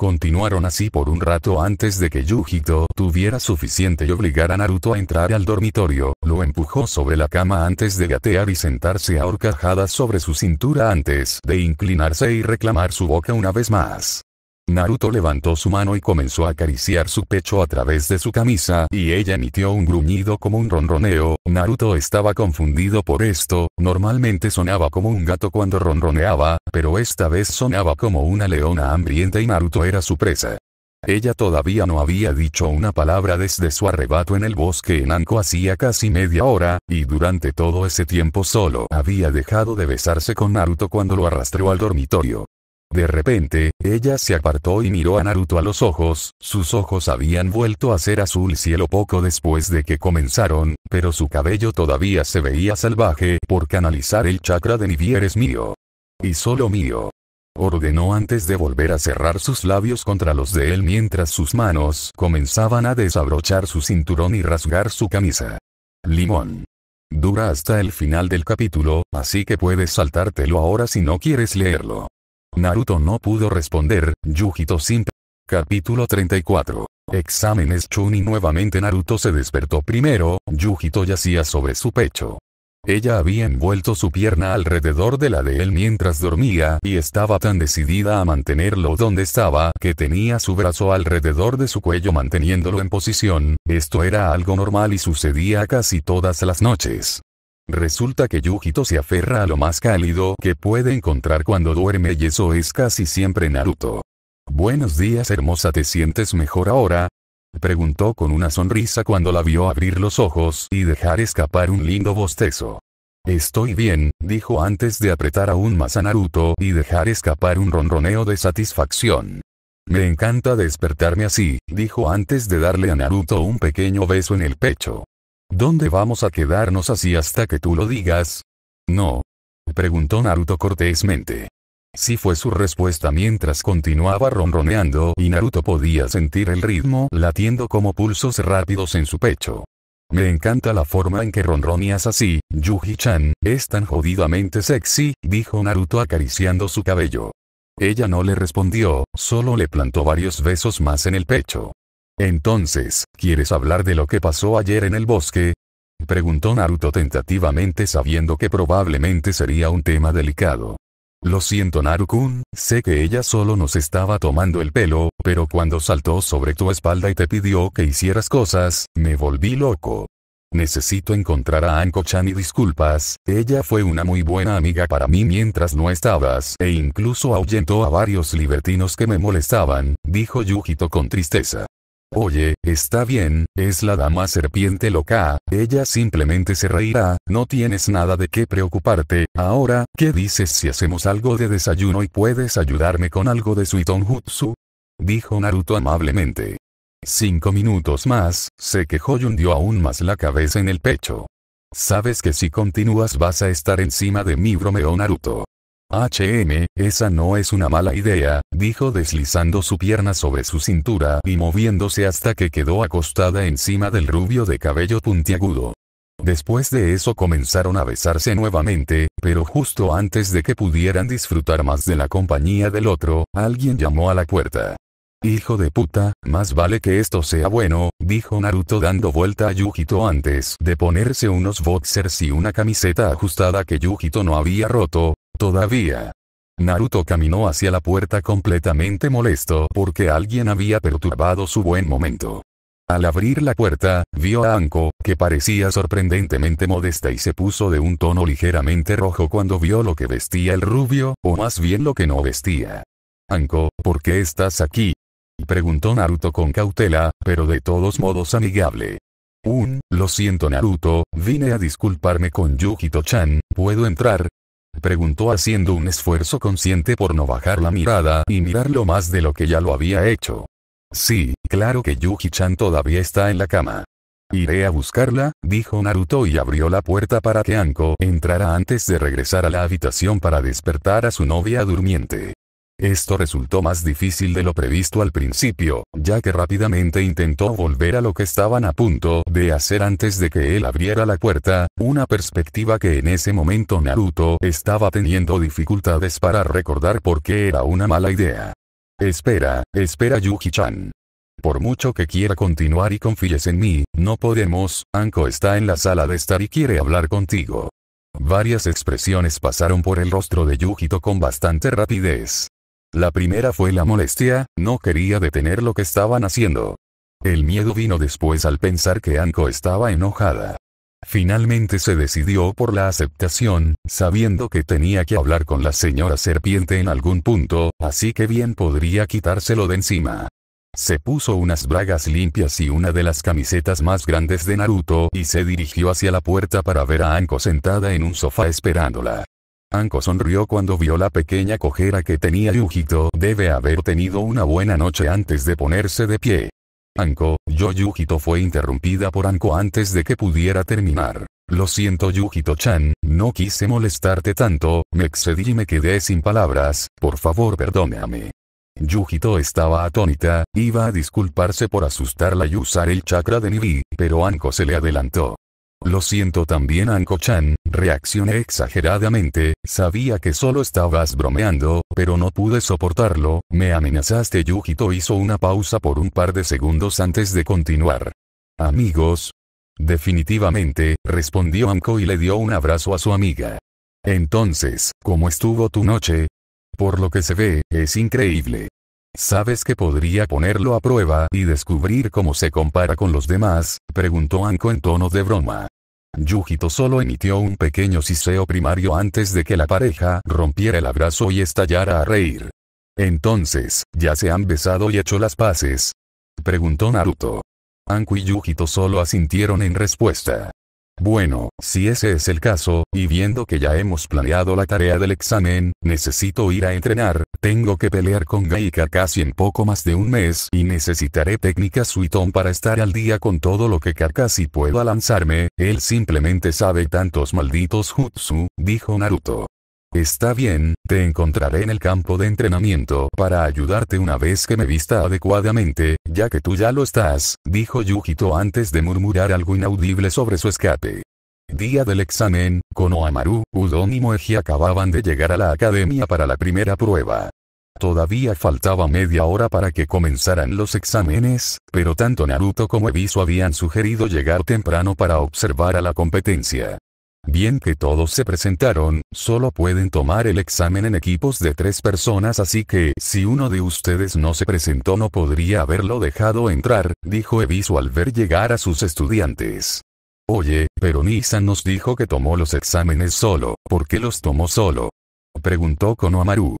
[SPEAKER 1] Continuaron así por un rato antes de que Yujito tuviera suficiente y obligara a Naruto a entrar al dormitorio, lo empujó sobre la cama antes de gatear y sentarse a horcajadas sobre su cintura antes de inclinarse y reclamar su boca una vez más. Naruto levantó su mano y comenzó a acariciar su pecho a través de su camisa y ella emitió un gruñido como un ronroneo, Naruto estaba confundido por esto, normalmente sonaba como un gato cuando ronroneaba, pero esta vez sonaba como una leona hambrienta y Naruto era su presa. Ella todavía no había dicho una palabra desde su arrebato en el bosque en Anko hacía casi media hora, y durante todo ese tiempo solo había dejado de besarse con Naruto cuando lo arrastró al dormitorio. De repente, ella se apartó y miró a Naruto a los ojos, sus ojos habían vuelto a ser azul cielo poco después de que comenzaron, pero su cabello todavía se veía salvaje por canalizar el chakra de nivieres eres mío. Y solo mío ordenó antes de volver a cerrar sus labios contra los de él mientras sus manos comenzaban a desabrochar su cinturón y rasgar su camisa. Limón. Dura hasta el final del capítulo, así que puedes saltártelo ahora si no quieres leerlo. Naruto no pudo responder, Yujito simple. Capítulo 34. Exámenes Chun y Nuevamente Naruto se despertó primero, Yujito yacía sobre su pecho. Ella había envuelto su pierna alrededor de la de él mientras dormía y estaba tan decidida a mantenerlo donde estaba que tenía su brazo alrededor de su cuello manteniéndolo en posición, esto era algo normal y sucedía casi todas las noches. Resulta que Yujito se aferra a lo más cálido que puede encontrar cuando duerme y eso es casi siempre Naruto. Buenos días hermosa, ¿te sientes mejor ahora? Preguntó con una sonrisa cuando la vio abrir los ojos y dejar escapar un lindo bostezo. Estoy bien, dijo antes de apretar aún más a Naruto y dejar escapar un ronroneo de satisfacción. Me encanta despertarme así, dijo antes de darle a Naruto un pequeño beso en el pecho. ¿Dónde vamos a quedarnos así hasta que tú lo digas? No. Preguntó Naruto cortésmente. Sí fue su respuesta mientras continuaba ronroneando y Naruto podía sentir el ritmo latiendo como pulsos rápidos en su pecho. Me encanta la forma en que ronroneas así, Yuji-chan, es tan jodidamente sexy, dijo Naruto acariciando su cabello. Ella no le respondió, solo le plantó varios besos más en el pecho. Entonces, ¿quieres hablar de lo que pasó ayer en el bosque? Preguntó Naruto tentativamente sabiendo que probablemente sería un tema delicado. Lo siento Narukun, sé que ella solo nos estaba tomando el pelo, pero cuando saltó sobre tu espalda y te pidió que hicieras cosas, me volví loco. Necesito encontrar a Anko-chan y disculpas, ella fue una muy buena amiga para mí mientras no estabas e incluso ahuyentó a varios libertinos que me molestaban, dijo Yujito con tristeza. Oye, está bien, es la dama serpiente loca, ella simplemente se reirá, no tienes nada de qué preocuparte, ahora, ¿qué dices si hacemos algo de desayuno y puedes ayudarme con algo de suitonjutsu? Dijo Naruto amablemente. Cinco minutos más, se quejó y hundió aún más la cabeza en el pecho. Sabes que si continúas vas a estar encima de mí bromeo Naruto. HM, esa no es una mala idea, dijo deslizando su pierna sobre su cintura y moviéndose hasta que quedó acostada encima del rubio de cabello puntiagudo. Después de eso comenzaron a besarse nuevamente, pero justo antes de que pudieran disfrutar más de la compañía del otro, alguien llamó a la puerta. Hijo de puta, más vale que esto sea bueno, dijo Naruto dando vuelta a Yujito antes de ponerse unos boxers y una camiseta ajustada que Yujito no había roto, Todavía. Naruto caminó hacia la puerta completamente molesto porque alguien había perturbado su buen momento. Al abrir la puerta, vio a Anko, que parecía sorprendentemente modesta y se puso de un tono ligeramente rojo cuando vio lo que vestía el rubio, o más bien lo que no vestía. Anko, ¿por qué estás aquí? Preguntó Naruto con cautela, pero de todos modos amigable. Un, lo siento Naruto, vine a disculparme con Yukito-chan, ¿puedo entrar? Preguntó haciendo un esfuerzo consciente por no bajar la mirada y mirarlo más de lo que ya lo había hecho. Sí, claro que Yuki-chan todavía está en la cama. Iré a buscarla, dijo Naruto y abrió la puerta para que Anko entrara antes de regresar a la habitación para despertar a su novia durmiente. Esto resultó más difícil de lo previsto al principio, ya que rápidamente intentó volver a lo que estaban a punto de hacer antes de que él abriera la puerta, una perspectiva que en ese momento Naruto estaba teniendo dificultades para recordar por qué era una mala idea. Espera, espera Yuji-chan. Por mucho que quiera continuar y confíes en mí, no podemos, Anko está en la sala de estar y quiere hablar contigo. Varias expresiones pasaron por el rostro de Yujito con bastante rapidez. La primera fue la molestia, no quería detener lo que estaban haciendo. El miedo vino después al pensar que Anko estaba enojada. Finalmente se decidió por la aceptación, sabiendo que tenía que hablar con la señora serpiente en algún punto, así que bien podría quitárselo de encima. Se puso unas bragas limpias y una de las camisetas más grandes de Naruto y se dirigió hacia la puerta para ver a Anko sentada en un sofá esperándola. Anko sonrió cuando vio la pequeña cojera que tenía Yujito. Debe haber tenido una buena noche antes de ponerse de pie. Anko, yo Yujito fue interrumpida por Anko antes de que pudiera terminar. Lo siento Yujito-chan, no quise molestarte tanto, me excedí y me quedé sin palabras, por favor perdóname. Yujito estaba atónita, iba a disculparse por asustarla y usar el chakra de Nibi, pero Anko se le adelantó. Lo siento también Anko-chan, reaccioné exageradamente, sabía que solo estabas bromeando, pero no pude soportarlo, me amenazaste Yujito hizo una pausa por un par de segundos antes de continuar. Amigos. Definitivamente, respondió Anko y le dio un abrazo a su amiga. Entonces, ¿cómo estuvo tu noche? Por lo que se ve, es increíble. ¿Sabes que podría ponerlo a prueba y descubrir cómo se compara con los demás? preguntó Anko en tono de broma. Yujito solo emitió un pequeño siseo primario antes de que la pareja rompiera el abrazo y estallara a reír. Entonces, ¿ya se han besado y hecho las paces? preguntó Naruto. Anko y Yujito solo asintieron en respuesta. Bueno, si ese es el caso, y viendo que ya hemos planeado la tarea del examen, necesito ir a entrenar, tengo que pelear con Gaika casi en poco más de un mes y necesitaré técnicas Suitón para estar al día con todo lo que Kakashi pueda lanzarme, él simplemente sabe tantos malditos jutsu, dijo Naruto. Está bien, te encontraré en el campo de entrenamiento para ayudarte una vez que me vista adecuadamente, ya que tú ya lo estás, dijo Yujito antes de murmurar algo inaudible sobre su escape. Día del examen, Konohamaru, Amaru, Udon y Moeji acababan de llegar a la academia para la primera prueba. Todavía faltaba media hora para que comenzaran los exámenes, pero tanto Naruto como Ebisu habían sugerido llegar temprano para observar a la competencia. Bien que todos se presentaron, solo pueden tomar el examen en equipos de tres personas así que si uno de ustedes no se presentó no podría haberlo dejado entrar, dijo Ebisu al ver llegar a sus estudiantes. Oye, pero Nisa nos dijo que tomó los exámenes solo, ¿por qué los tomó solo? Preguntó Konohamaru.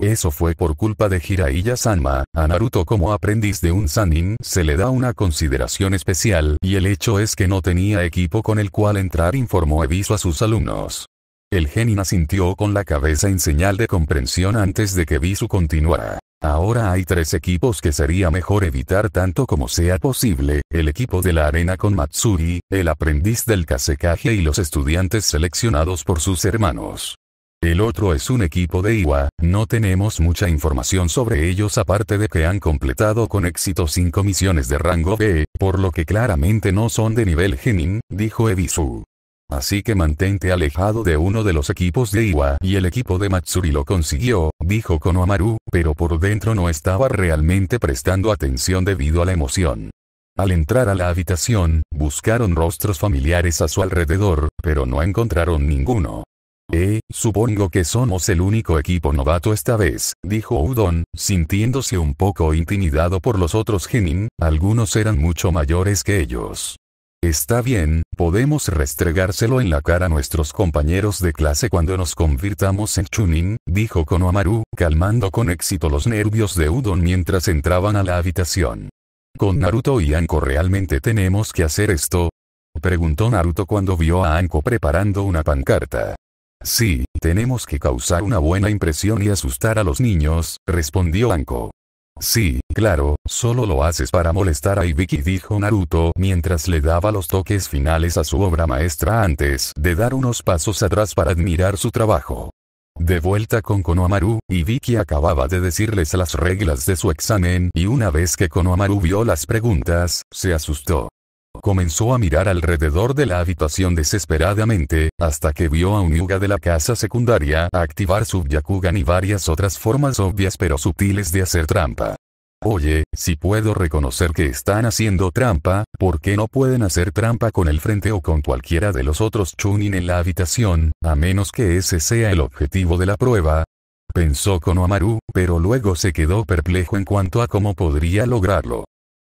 [SPEAKER 1] Eso fue por culpa de jiraiya Sanma, a Naruto como aprendiz de un Sanin se le da una consideración especial y el hecho es que no tenía equipo con el cual entrar informó aviso a sus alumnos. El genin asintió con la cabeza en señal de comprensión antes de que Ebisu continuara. Ahora hay tres equipos que sería mejor evitar tanto como sea posible, el equipo de la arena con Matsuri, el aprendiz del kasekage y los estudiantes seleccionados por sus hermanos. El otro es un equipo de Iwa, no tenemos mucha información sobre ellos aparte de que han completado con éxito cinco misiones de rango B, por lo que claramente no son de nivel Genin, dijo Ebisu. Así que mantente alejado de uno de los equipos de Iwa y el equipo de Matsuri lo consiguió, dijo Konohamaru, pero por dentro no estaba realmente prestando atención debido a la emoción. Al entrar a la habitación, buscaron rostros familiares a su alrededor, pero no encontraron ninguno. Eh, supongo que somos el único equipo novato esta vez, dijo Udon, sintiéndose un poco intimidado por los otros genin, algunos eran mucho mayores que ellos. Está bien, podemos restregárselo en la cara a nuestros compañeros de clase cuando nos convirtamos en Chunin, dijo Konohamaru, calmando con éxito los nervios de Udon mientras entraban a la habitación. ¿Con Naruto y Anko realmente tenemos que hacer esto? Preguntó Naruto cuando vio a Anko preparando una pancarta. Sí, tenemos que causar una buena impresión y asustar a los niños, respondió Anko. Sí, claro, solo lo haces para molestar a Ibiki dijo Naruto mientras le daba los toques finales a su obra maestra antes de dar unos pasos atrás para admirar su trabajo. De vuelta con Konohamaru, Ibiki acababa de decirles las reglas de su examen y una vez que Konohamaru vio las preguntas, se asustó. Comenzó a mirar alrededor de la habitación desesperadamente, hasta que vio a un yuga de la casa secundaria activar su Yakugan y varias otras formas obvias pero sutiles de hacer trampa. Oye, si puedo reconocer que están haciendo trampa, ¿por qué no pueden hacer trampa con el frente o con cualquiera de los otros Chunin en la habitación, a menos que ese sea el objetivo de la prueba? Pensó Konohamaru, pero luego se quedó perplejo en cuanto a cómo podría lograrlo.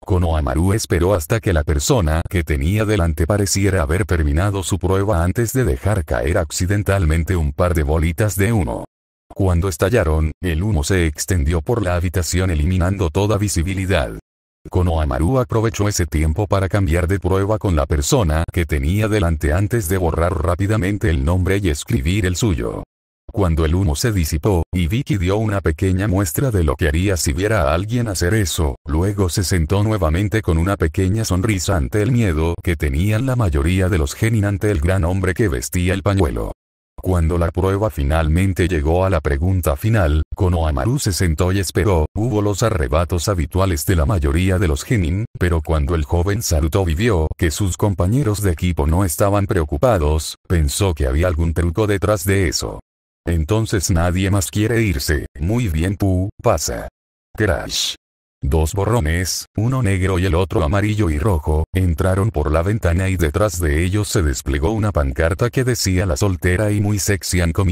[SPEAKER 1] Konohamaru esperó hasta que la persona que tenía delante pareciera haber terminado su prueba antes de dejar caer accidentalmente un par de bolitas de humo. Cuando estallaron, el humo se extendió por la habitación eliminando toda visibilidad. Konohamaru aprovechó ese tiempo para cambiar de prueba con la persona que tenía delante antes de borrar rápidamente el nombre y escribir el suyo. Cuando el humo se disipó, y Vicky dio una pequeña muestra de lo que haría si viera a alguien hacer eso, luego se sentó nuevamente con una pequeña sonrisa ante el miedo que tenían la mayoría de los genin ante el gran hombre que vestía el pañuelo. Cuando la prueba finalmente llegó a la pregunta final, Konohamaru se sentó y esperó, hubo los arrebatos habituales de la mayoría de los genin, pero cuando el joven Saruto vio que sus compañeros de equipo no estaban preocupados, pensó que había algún truco detrás de eso. Entonces nadie más quiere irse. Muy bien, Pu, pasa. Crash. Dos borrones, uno negro y el otro amarillo y rojo, entraron por la ventana y detrás de ellos se desplegó una pancarta que decía la soltera y muy sexy Anko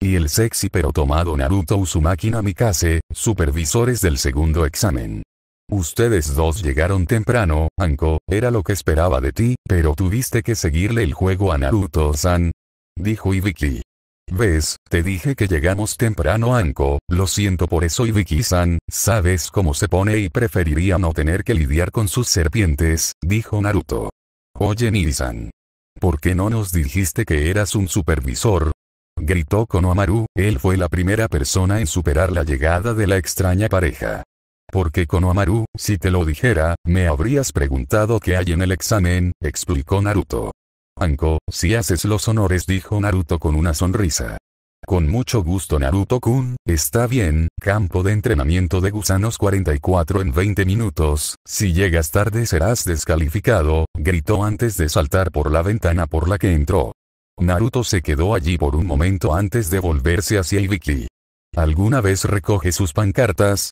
[SPEAKER 1] y el sexy pero tomado Naruto Uzumaki Namikaze, supervisores del segundo examen. Ustedes dos llegaron temprano, Anko, era lo que esperaba de ti, pero tuviste que seguirle el juego a Naruto-san. Dijo Ibiki. ¿Ves? Pues, te dije que llegamos temprano Anko, lo siento por eso y san sabes cómo se pone y preferiría no tener que lidiar con sus serpientes, dijo Naruto. Oye niri ¿Por qué no nos dijiste que eras un supervisor? Gritó Konohamaru, él fue la primera persona en superar la llegada de la extraña pareja. Porque Konohamaru, si te lo dijera, me habrías preguntado qué hay en el examen, explicó Naruto. Anko, si haces los honores dijo Naruto con una sonrisa. Con mucho gusto Naruto-kun, está bien, campo de entrenamiento de gusanos 44 en 20 minutos, si llegas tarde serás descalificado, gritó antes de saltar por la ventana por la que entró. Naruto se quedó allí por un momento antes de volverse hacia Ibiki. ¿Alguna vez recoge sus pancartas?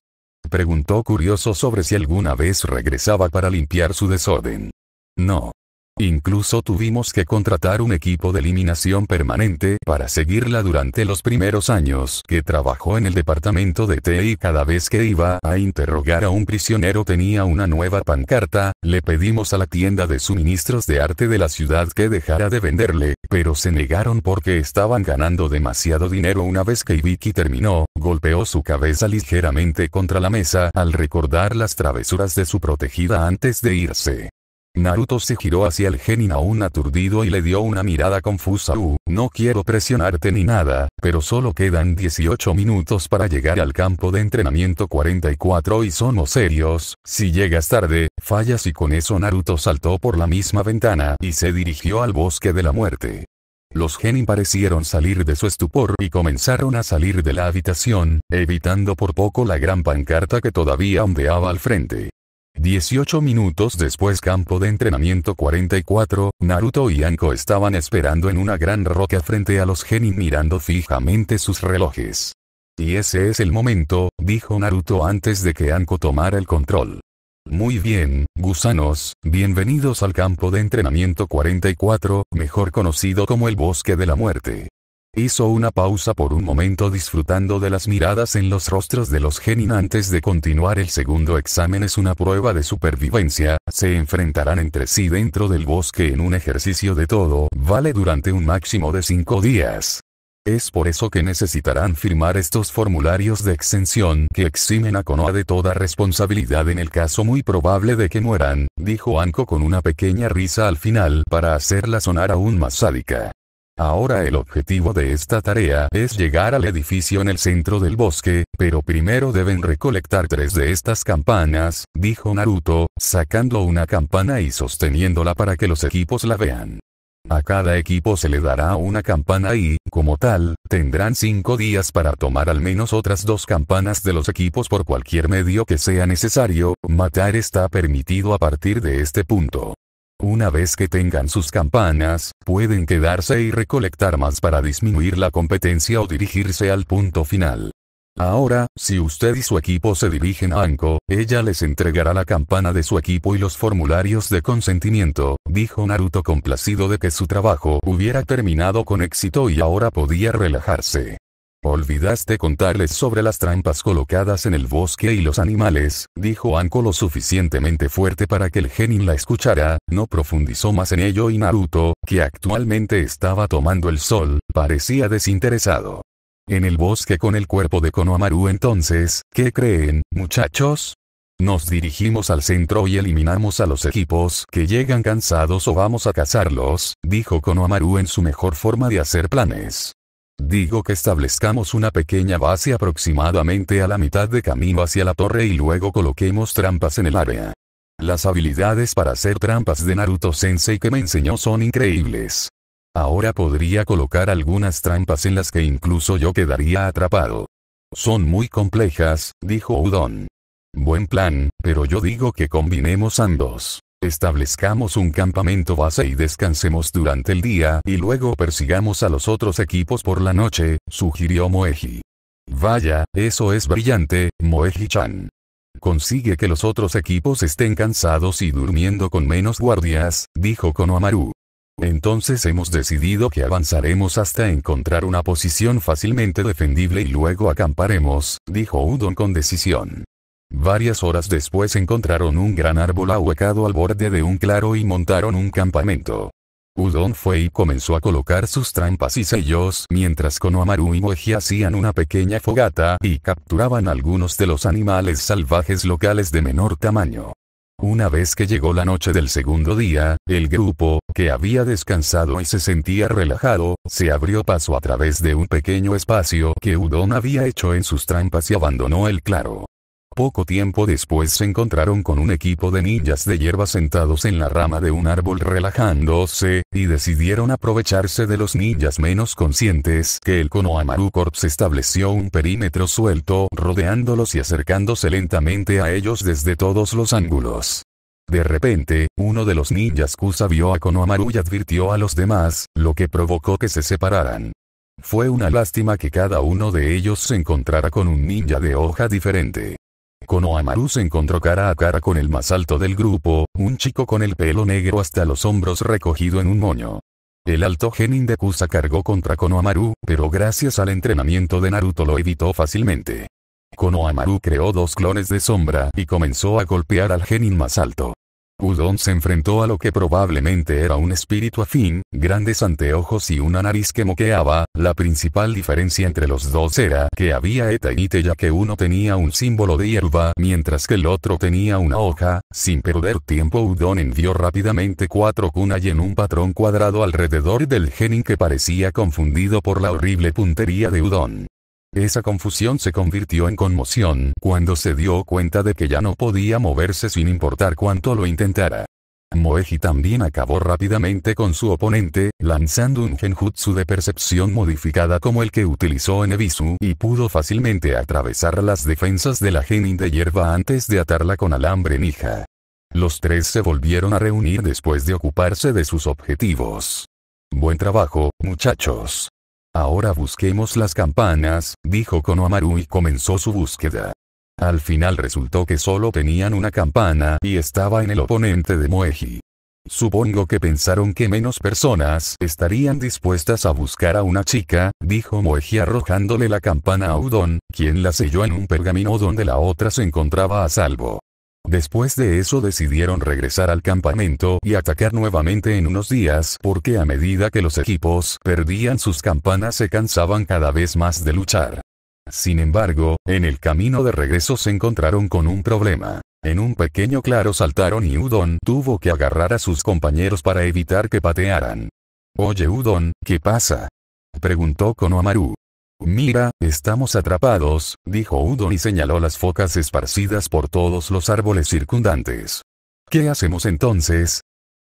[SPEAKER 1] Preguntó curioso sobre si alguna vez regresaba para limpiar su desorden. No, Incluso tuvimos que contratar un equipo de eliminación permanente para seguirla durante los primeros años que trabajó en el departamento de TI y cada vez que iba a interrogar a un prisionero tenía una nueva pancarta, le pedimos a la tienda de suministros de arte de la ciudad que dejara de venderle, pero se negaron porque estaban ganando demasiado dinero una vez que Ibiki terminó, golpeó su cabeza ligeramente contra la mesa al recordar las travesuras de su protegida antes de irse. Naruto se giró hacia el genin aún aturdido y le dio una mirada confusa. Uh, no quiero presionarte ni nada, pero solo quedan 18 minutos para llegar al campo de entrenamiento 44 y somos serios, si llegas tarde, fallas y con eso Naruto saltó por la misma ventana y se dirigió al bosque de la muerte. Los genin parecieron salir de su estupor y comenzaron a salir de la habitación, evitando por poco la gran pancarta que todavía ondeaba al frente. 18 minutos después campo de entrenamiento 44, Naruto y Anko estaban esperando en una gran roca frente a los genin mirando fijamente sus relojes. Y ese es el momento, dijo Naruto antes de que Anko tomara el control. Muy bien, gusanos, bienvenidos al campo de entrenamiento 44, mejor conocido como el bosque de la muerte. Hizo una pausa por un momento disfrutando de las miradas en los rostros de los Genin antes de continuar el segundo examen es una prueba de supervivencia, se enfrentarán entre sí dentro del bosque en un ejercicio de todo, vale durante un máximo de cinco días. Es por eso que necesitarán firmar estos formularios de exención que eximen a Konoha de toda responsabilidad en el caso muy probable de que mueran, dijo Anko con una pequeña risa al final para hacerla sonar aún más sádica. Ahora el objetivo de esta tarea es llegar al edificio en el centro del bosque, pero primero deben recolectar tres de estas campanas, dijo Naruto, sacando una campana y sosteniéndola para que los equipos la vean. A cada equipo se le dará una campana y, como tal, tendrán cinco días para tomar al menos otras dos campanas de los equipos por cualquier medio que sea necesario, matar está permitido a partir de este punto. Una vez que tengan sus campanas, pueden quedarse y recolectar más para disminuir la competencia o dirigirse al punto final. Ahora, si usted y su equipo se dirigen a Anko, ella les entregará la campana de su equipo y los formularios de consentimiento, dijo Naruto complacido de que su trabajo hubiera terminado con éxito y ahora podía relajarse. Olvidaste contarles sobre las trampas colocadas en el bosque y los animales, dijo Anko lo suficientemente fuerte para que el genin la escuchara, no profundizó más en ello y Naruto, que actualmente estaba tomando el sol, parecía desinteresado. En el bosque con el cuerpo de Konohamaru entonces, ¿qué creen, muchachos? Nos dirigimos al centro y eliminamos a los equipos que llegan cansados o vamos a cazarlos, dijo Konohamaru en su mejor forma de hacer planes. Digo que establezcamos una pequeña base aproximadamente a la mitad de camino hacia la torre y luego coloquemos trampas en el área. Las habilidades para hacer trampas de Naruto Sensei que me enseñó son increíbles. Ahora podría colocar algunas trampas en las que incluso yo quedaría atrapado. Son muy complejas, dijo Udon. Buen plan, pero yo digo que combinemos ambos. Establezcamos un campamento base y descansemos durante el día y luego persigamos a los otros equipos por la noche, sugirió Moeji. Vaya, eso es brillante, Moeji-chan. Consigue que los otros equipos estén cansados y durmiendo con menos guardias, dijo Konohamaru. Entonces hemos decidido que avanzaremos hasta encontrar una posición fácilmente defendible y luego acamparemos, dijo Udon con decisión. Varias horas después encontraron un gran árbol ahuecado al borde de un claro y montaron un campamento. Udon fue y comenzó a colocar sus trampas y sellos mientras Konohamaru y Moji hacían una pequeña fogata y capturaban algunos de los animales salvajes locales de menor tamaño. Una vez que llegó la noche del segundo día, el grupo, que había descansado y se sentía relajado, se abrió paso a través de un pequeño espacio que Udon había hecho en sus trampas y abandonó el claro. Poco tiempo después se encontraron con un equipo de ninjas de hierba sentados en la rama de un árbol relajándose, y decidieron aprovecharse de los ninjas menos conscientes que el Konohamaru Corps estableció un perímetro suelto rodeándolos y acercándose lentamente a ellos desde todos los ángulos. De repente, uno de los ninjas Kusa vio a Konohamaru y advirtió a los demás, lo que provocó que se separaran. Fue una lástima que cada uno de ellos se encontrara con un ninja de hoja diferente. Konohamaru se encontró cara a cara con el más alto del grupo, un chico con el pelo negro hasta los hombros recogido en un moño. El alto genin de Kusa cargó contra Konohamaru, pero gracias al entrenamiento de Naruto lo evitó fácilmente. Konohamaru creó dos clones de sombra y comenzó a golpear al genin más alto. Udon se enfrentó a lo que probablemente era un espíritu afín, grandes anteojos y una nariz que moqueaba, la principal diferencia entre los dos era que había eta ya que uno tenía un símbolo de hierba mientras que el otro tenía una hoja, sin perder tiempo Udon envió rápidamente cuatro kunai en un patrón cuadrado alrededor del genin que parecía confundido por la horrible puntería de Udon. Esa confusión se convirtió en conmoción cuando se dio cuenta de que ya no podía moverse sin importar cuánto lo intentara. Moeji también acabó rápidamente con su oponente, lanzando un genjutsu de percepción modificada como el que utilizó en Ebisu y pudo fácilmente atravesar las defensas de la genin de hierba antes de atarla con alambre nija. Los tres se volvieron a reunir después de ocuparse de sus objetivos. Buen trabajo, muchachos. Ahora busquemos las campanas, dijo Konohamaru y comenzó su búsqueda. Al final resultó que solo tenían una campana y estaba en el oponente de Moeji. Supongo que pensaron que menos personas estarían dispuestas a buscar a una chica, dijo Moeji arrojándole la campana a Udon, quien la selló en un pergamino donde la otra se encontraba a salvo. Después de eso decidieron regresar al campamento y atacar nuevamente en unos días porque a medida que los equipos perdían sus campanas se cansaban cada vez más de luchar. Sin embargo, en el camino de regreso se encontraron con un problema. En un pequeño claro saltaron y Udon tuvo que agarrar a sus compañeros para evitar que patearan. Oye Udon, ¿qué pasa? Preguntó Konohamaru. Mira, estamos atrapados, dijo Udon y señaló las focas esparcidas por todos los árboles circundantes. ¿Qué hacemos entonces?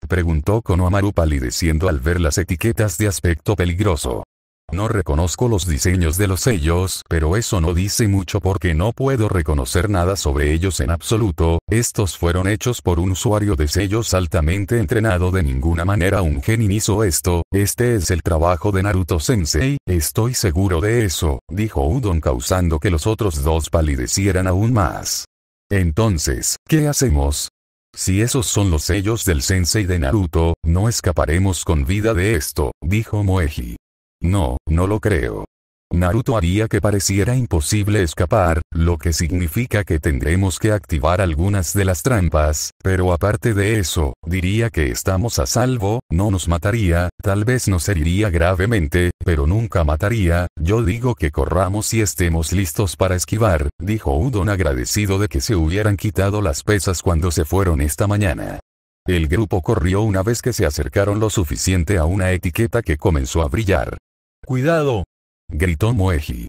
[SPEAKER 1] Preguntó Konohamaru palideciendo al ver las etiquetas de aspecto peligroso. No reconozco los diseños de los sellos, pero eso no dice mucho porque no puedo reconocer nada sobre ellos en absoluto, estos fueron hechos por un usuario de sellos altamente entrenado de ninguna manera un genin hizo esto, este es el trabajo de Naruto Sensei, estoy seguro de eso, dijo Udon causando que los otros dos palidecieran aún más. Entonces, ¿qué hacemos? Si esos son los sellos del sensei de Naruto, no escaparemos con vida de esto, dijo Moeji. No, no lo creo. Naruto haría que pareciera imposible escapar, lo que significa que tendremos que activar algunas de las trampas, pero aparte de eso, diría que estamos a salvo, no nos mataría, tal vez nos heriría gravemente, pero nunca mataría, yo digo que corramos y estemos listos para esquivar, dijo Udon agradecido de que se hubieran quitado las pesas cuando se fueron esta mañana. El grupo corrió una vez que se acercaron lo suficiente a una etiqueta que comenzó a brillar cuidado! gritó Moeji.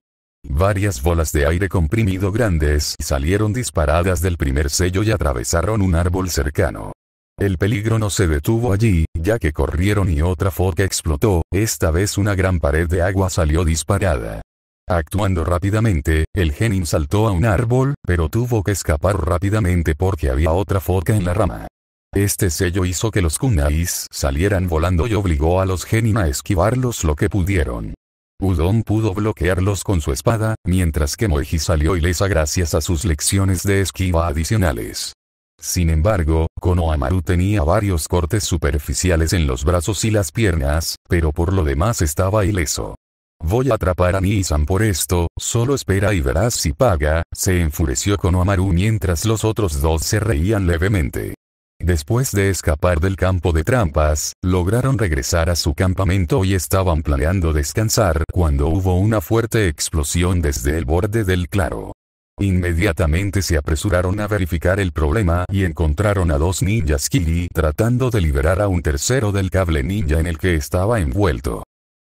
[SPEAKER 1] Varias bolas de aire comprimido grandes salieron disparadas del primer sello y atravesaron un árbol cercano. El peligro no se detuvo allí, ya que corrieron y otra foca explotó, esta vez una gran pared de agua salió disparada. Actuando rápidamente, el genin saltó a un árbol, pero tuvo que escapar rápidamente porque había otra foca en la rama. Este sello hizo que los kunais salieran volando y obligó a los genin a esquivarlos lo que pudieron. Udon pudo bloquearlos con su espada, mientras que Moeji salió ilesa gracias a sus lecciones de esquiva adicionales. Sin embargo, Konohamaru tenía varios cortes superficiales en los brazos y las piernas, pero por lo demás estaba ileso. Voy a atrapar a Nisan por esto, solo espera y verás si paga, se enfureció Konohamaru mientras los otros dos se reían levemente. Después de escapar del campo de trampas, lograron regresar a su campamento y estaban planeando descansar cuando hubo una fuerte explosión desde el borde del claro. Inmediatamente se apresuraron a verificar el problema y encontraron a dos ninjas Kiri tratando de liberar a un tercero del cable ninja en el que estaba envuelto.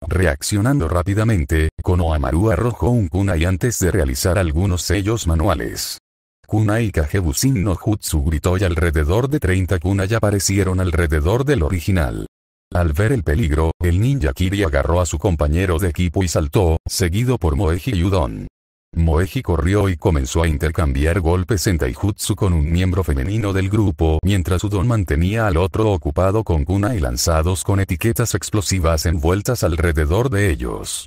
[SPEAKER 1] Reaccionando rápidamente, Konohamaru arrojó un kunai antes de realizar algunos sellos manuales. Kunai Kagebusin no Jutsu gritó y alrededor de 30 ya aparecieron alrededor del original. Al ver el peligro, el ninja Kiri agarró a su compañero de equipo y saltó, seguido por Moeji y Udon. Moeji corrió y comenzó a intercambiar golpes en Taijutsu con un miembro femenino del grupo mientras Udon mantenía al otro ocupado con Kuna y lanzados con etiquetas explosivas envueltas alrededor de ellos.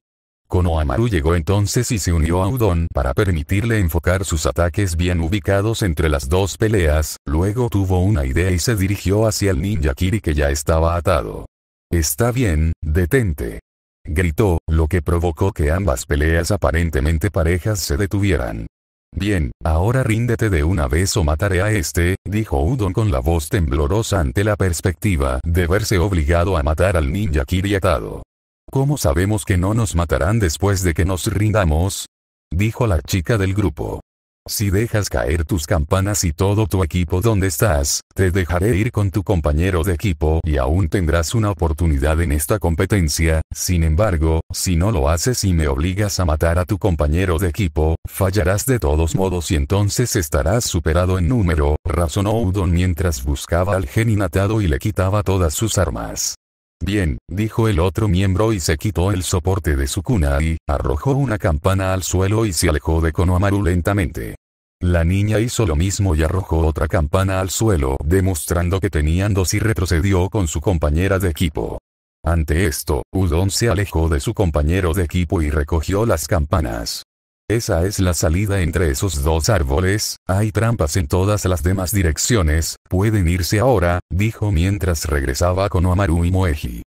[SPEAKER 1] Konohamaru llegó entonces y se unió a Udon para permitirle enfocar sus ataques bien ubicados entre las dos peleas, luego tuvo una idea y se dirigió hacia el ninja Kiri que ya estaba atado. Está bien, detente. Gritó, lo que provocó que ambas peleas aparentemente parejas se detuvieran. Bien, ahora ríndete de una vez o mataré a este, dijo Udon con la voz temblorosa ante la perspectiva de verse obligado a matar al ninja Kiri atado. ¿Cómo sabemos que no nos matarán después de que nos rindamos? Dijo la chica del grupo. Si dejas caer tus campanas y todo tu equipo donde estás, te dejaré ir con tu compañero de equipo y aún tendrás una oportunidad en esta competencia, sin embargo, si no lo haces y me obligas a matar a tu compañero de equipo, fallarás de todos modos y entonces estarás superado en número, razonó Udon mientras buscaba al gen y le quitaba todas sus armas. Bien, dijo el otro miembro y se quitó el soporte de su cuna y, arrojó una campana al suelo y se alejó de Konohamaru lentamente. La niña hizo lo mismo y arrojó otra campana al suelo, demostrando que tenían dos y retrocedió con su compañera de equipo. Ante esto, Udon se alejó de su compañero de equipo y recogió las campanas. Esa es la salida entre esos dos árboles, hay trampas en todas las demás direcciones, pueden irse ahora, dijo mientras regresaba con y Moeji.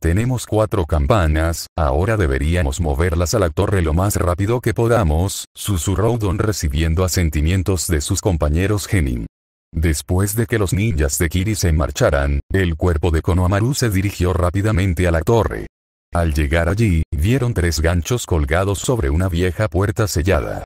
[SPEAKER 1] Tenemos cuatro campanas, ahora deberíamos moverlas a la torre lo más rápido que podamos, susurró Don, recibiendo asentimientos de sus compañeros Genin. Después de que los ninjas de Kiri se marcharan, el cuerpo de Konohamaru se dirigió rápidamente a la torre. Al llegar allí, vieron tres ganchos colgados sobre una vieja puerta sellada.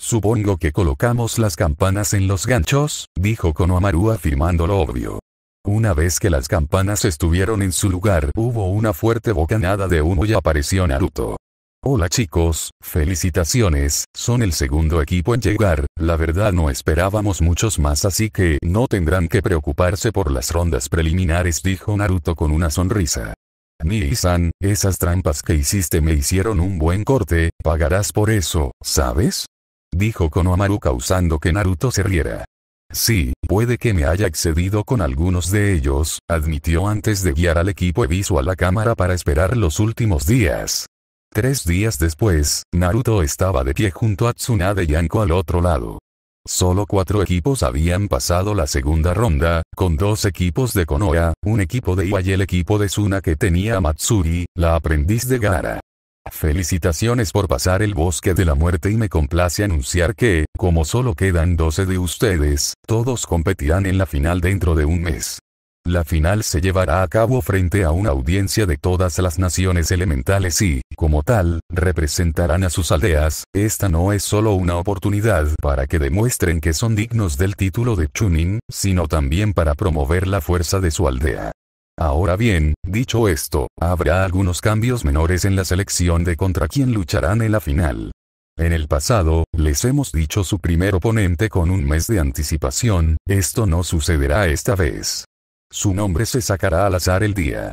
[SPEAKER 1] Supongo que colocamos las campanas en los ganchos, dijo Konohamaru afirmando lo obvio. Una vez que las campanas estuvieron en su lugar, hubo una fuerte bocanada de humo y apareció Naruto. Hola chicos, felicitaciones, son el segundo equipo en llegar, la verdad no esperábamos muchos más así que no tendrán que preocuparse por las rondas preliminares dijo Naruto con una sonrisa. Nii-san, esas trampas que hiciste me hicieron un buen corte, pagarás por eso, ¿sabes? Dijo Konohamaru causando que Naruto se riera. Sí, puede que me haya excedido con algunos de ellos, admitió antes de guiar al equipo Ebisu a la cámara para esperar los últimos días. Tres días después, Naruto estaba de pie junto a Tsunade y Anko al otro lado. Solo cuatro equipos habían pasado la segunda ronda, con dos equipos de Konoha, un equipo de Iwa y el equipo de Suna que tenía Matsuri, la aprendiz de Gara. Felicitaciones por pasar el bosque de la muerte y me complace anunciar que, como solo quedan 12 de ustedes, todos competirán en la final dentro de un mes. La final se llevará a cabo frente a una audiencia de todas las naciones elementales y, como tal, representarán a sus aldeas, esta no es solo una oportunidad para que demuestren que son dignos del título de Chunin, sino también para promover la fuerza de su aldea. Ahora bien, dicho esto, habrá algunos cambios menores en la selección de contra quién lucharán en la final. En el pasado, les hemos dicho su primer oponente con un mes de anticipación, esto no sucederá esta vez. Su nombre se sacará al azar el día.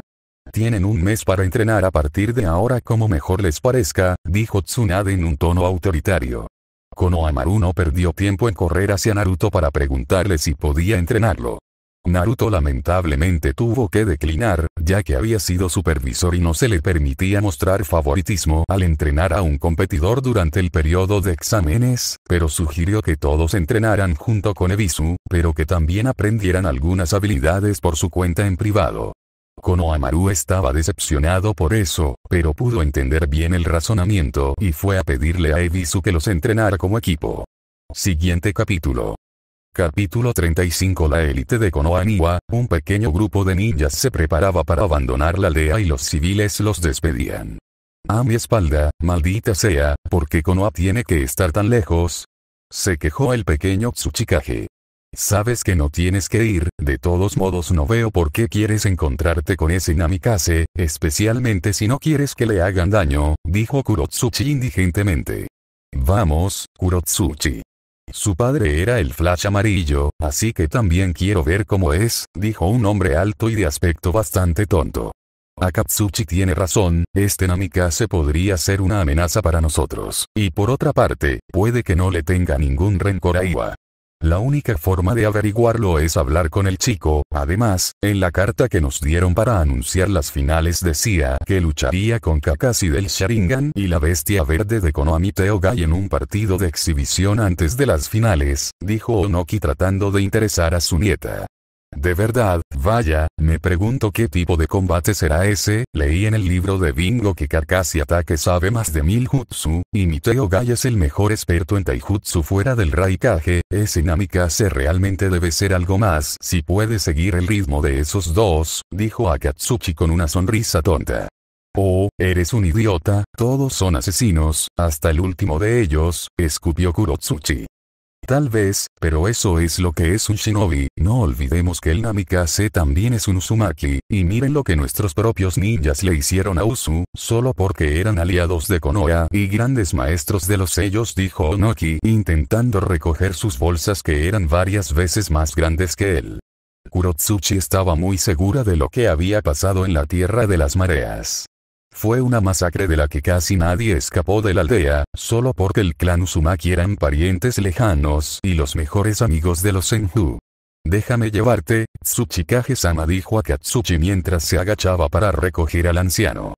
[SPEAKER 1] Tienen un mes para entrenar a partir de ahora como mejor les parezca, dijo Tsunade en un tono autoritario. Konohamaru no perdió tiempo en correr hacia Naruto para preguntarle si podía entrenarlo. Naruto lamentablemente tuvo que declinar, ya que había sido supervisor y no se le permitía mostrar favoritismo al entrenar a un competidor durante el periodo de exámenes, pero sugirió que todos entrenaran junto con Ebisu, pero que también aprendieran algunas habilidades por su cuenta en privado. Konohamaru estaba decepcionado por eso, pero pudo entender bien el razonamiento y fue a pedirle a Ebisu que los entrenara como equipo. Siguiente capítulo. Capítulo 35 La élite de Konohaniwa, un pequeño grupo de ninjas se preparaba para abandonar la aldea y los civiles los despedían. A mi espalda, maldita sea, porque Konoha tiene que estar tan lejos? Se quejó el pequeño Tsuchikage. Sabes que no tienes que ir, de todos modos no veo por qué quieres encontrarte con ese namikaze, especialmente si no quieres que le hagan daño, dijo Kurotsuchi indigentemente. Vamos, Kurotsuchi. Su padre era el Flash amarillo, así que también quiero ver cómo es, dijo un hombre alto y de aspecto bastante tonto. Akatsuchi tiene razón, este Namikaze podría ser una amenaza para nosotros, y por otra parte, puede que no le tenga ningún rencor a Iwa. La única forma de averiguarlo es hablar con el chico, además, en la carta que nos dieron para anunciar las finales decía que lucharía con Kakashi del Sharingan y la bestia verde de Konami Teogai en un partido de exhibición antes de las finales, dijo Onoki tratando de interesar a su nieta. De verdad, vaya, me pregunto qué tipo de combate será ese, leí en el libro de Bingo que Kakashi Ataque sabe más de mil jutsu, y Miteo Gai es el mejor experto en taijutsu fuera del raikage, ese se realmente debe ser algo más si puede seguir el ritmo de esos dos, dijo Akatsuchi con una sonrisa tonta. Oh, eres un idiota, todos son asesinos, hasta el último de ellos, escupió Kurotsuchi. Tal vez, pero eso es lo que es un shinobi, no olvidemos que el Namikaze también es un Uzumaki, y miren lo que nuestros propios ninjas le hicieron a Usu solo porque eran aliados de Konoha y grandes maestros de los sellos dijo Onoki intentando recoger sus bolsas que eran varias veces más grandes que él. Kurotsuchi estaba muy segura de lo que había pasado en la Tierra de las Mareas. Fue una masacre de la que casi nadie escapó de la aldea, solo porque el clan Uzumaki eran parientes lejanos y los mejores amigos de los Senju. Déjame llevarte, Tsuchikage-sama dijo a Katsuchi mientras se agachaba para recoger al anciano.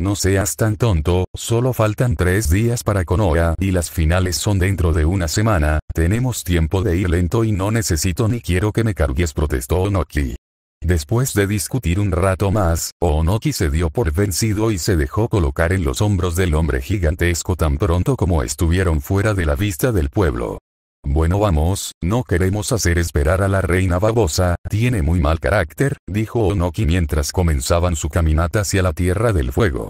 [SPEAKER 1] No seas tan tonto, solo faltan tres días para Konoha y las finales son dentro de una semana, tenemos tiempo de ir lento y no necesito ni quiero que me cargues protestó Onoki. Después de discutir un rato más, Onoki se dio por vencido y se dejó colocar en los hombros del hombre gigantesco tan pronto como estuvieron fuera de la vista del pueblo. Bueno vamos, no queremos hacer esperar a la reina babosa, tiene muy mal carácter, dijo Onoki mientras comenzaban su caminata hacia la Tierra del Fuego.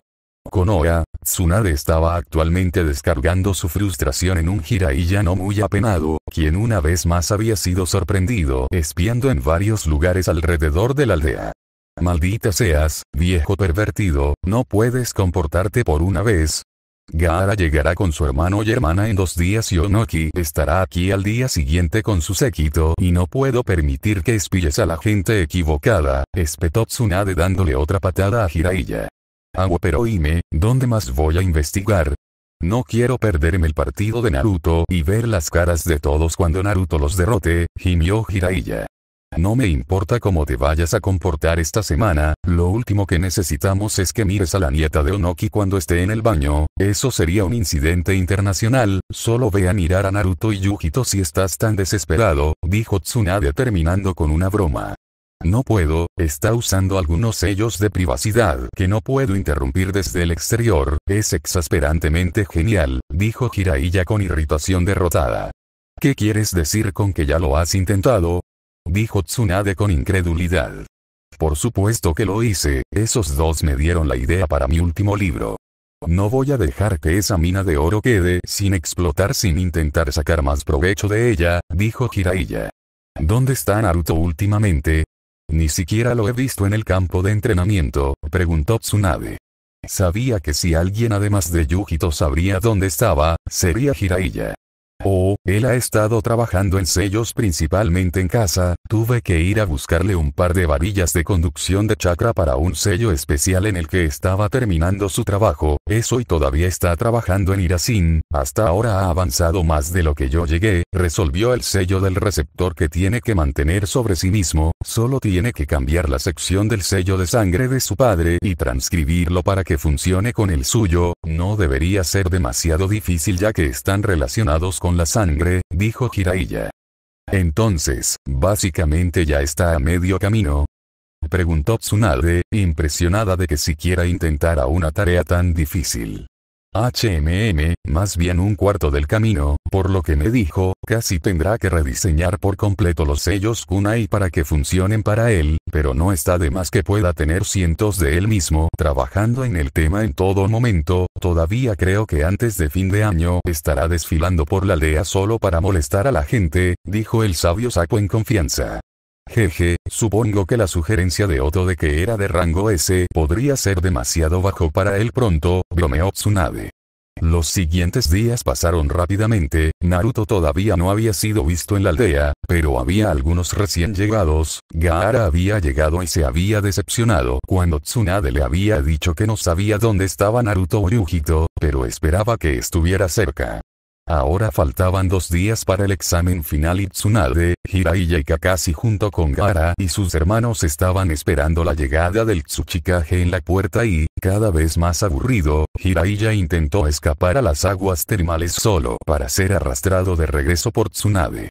[SPEAKER 1] Konoha, Tsunade estaba actualmente descargando su frustración en un Jiraiya no muy apenado, quien una vez más había sido sorprendido espiando en varios lugares alrededor de la aldea. Maldita seas, viejo pervertido, no puedes comportarte por una vez. Gaara llegará con su hermano y hermana en dos días y Onoki estará aquí al día siguiente con su séquito y no puedo permitir que espilles a la gente equivocada, espetó Tsunade dándole otra patada a Jiraiya. Agua pero dime, ¿dónde más voy a investigar? No quiero perderme el partido de Naruto y ver las caras de todos cuando Naruto los derrote, gimió Hiraiya. No me importa cómo te vayas a comportar esta semana, lo último que necesitamos es que mires a la nieta de Onoki cuando esté en el baño, eso sería un incidente internacional, solo ve a mirar a Naruto y Yujito si estás tan desesperado, dijo Tsunade terminando con una broma. No puedo, está usando algunos sellos de privacidad que no puedo interrumpir desde el exterior, es exasperantemente genial, dijo Jiraiya con irritación derrotada. ¿Qué quieres decir con que ya lo has intentado? Dijo Tsunade con incredulidad. Por supuesto que lo hice, esos dos me dieron la idea para mi último libro. No voy a dejar que esa mina de oro quede sin explotar sin intentar sacar más provecho de ella, dijo Hiraiya. ¿Dónde está Naruto últimamente? Ni siquiera lo he visto en el campo de entrenamiento, preguntó Tsunade. Sabía que si alguien además de Yujito sabría dónde estaba, sería Jiraiya. Oh, él ha estado trabajando en sellos principalmente en casa, tuve que ir a buscarle un par de varillas de conducción de chakra para un sello especial en el que estaba terminando su trabajo, eso y todavía está trabajando en Irasin, hasta ahora ha avanzado más de lo que yo llegué, resolvió el sello del receptor que tiene que mantener sobre sí mismo, Solo tiene que cambiar la sección del sello de sangre de su padre y transcribirlo para que funcione con el suyo, no debería ser demasiado difícil ya que están relacionados con la sangre, dijo Hiraiya. Entonces, básicamente ya está a medio camino. Preguntó Tsunade, impresionada de que siquiera intentara una tarea tan difícil. HMM, más bien un cuarto del camino, por lo que me dijo, casi tendrá que rediseñar por completo los sellos Kunai para que funcionen para él, pero no está de más que pueda tener cientos de él mismo trabajando en el tema en todo momento, todavía creo que antes de fin de año estará desfilando por la aldea solo para molestar a la gente, dijo el sabio Saco en confianza. Jeje, supongo que la sugerencia de Otto de que era de rango S podría ser demasiado bajo para él pronto, bromeó Tsunade. Los siguientes días pasaron rápidamente, Naruto todavía no había sido visto en la aldea, pero había algunos recién llegados, Gaara había llegado y se había decepcionado cuando Tsunade le había dicho que no sabía dónde estaba Naruto Ryujito, pero esperaba que estuviera cerca. Ahora faltaban dos días para el examen final y Tsunade, Hiraiya y Kakashi junto con Gara y sus hermanos estaban esperando la llegada del Tsuchikage en la puerta y, cada vez más aburrido, Hiraiya intentó escapar a las aguas termales solo para ser arrastrado de regreso por Tsunade.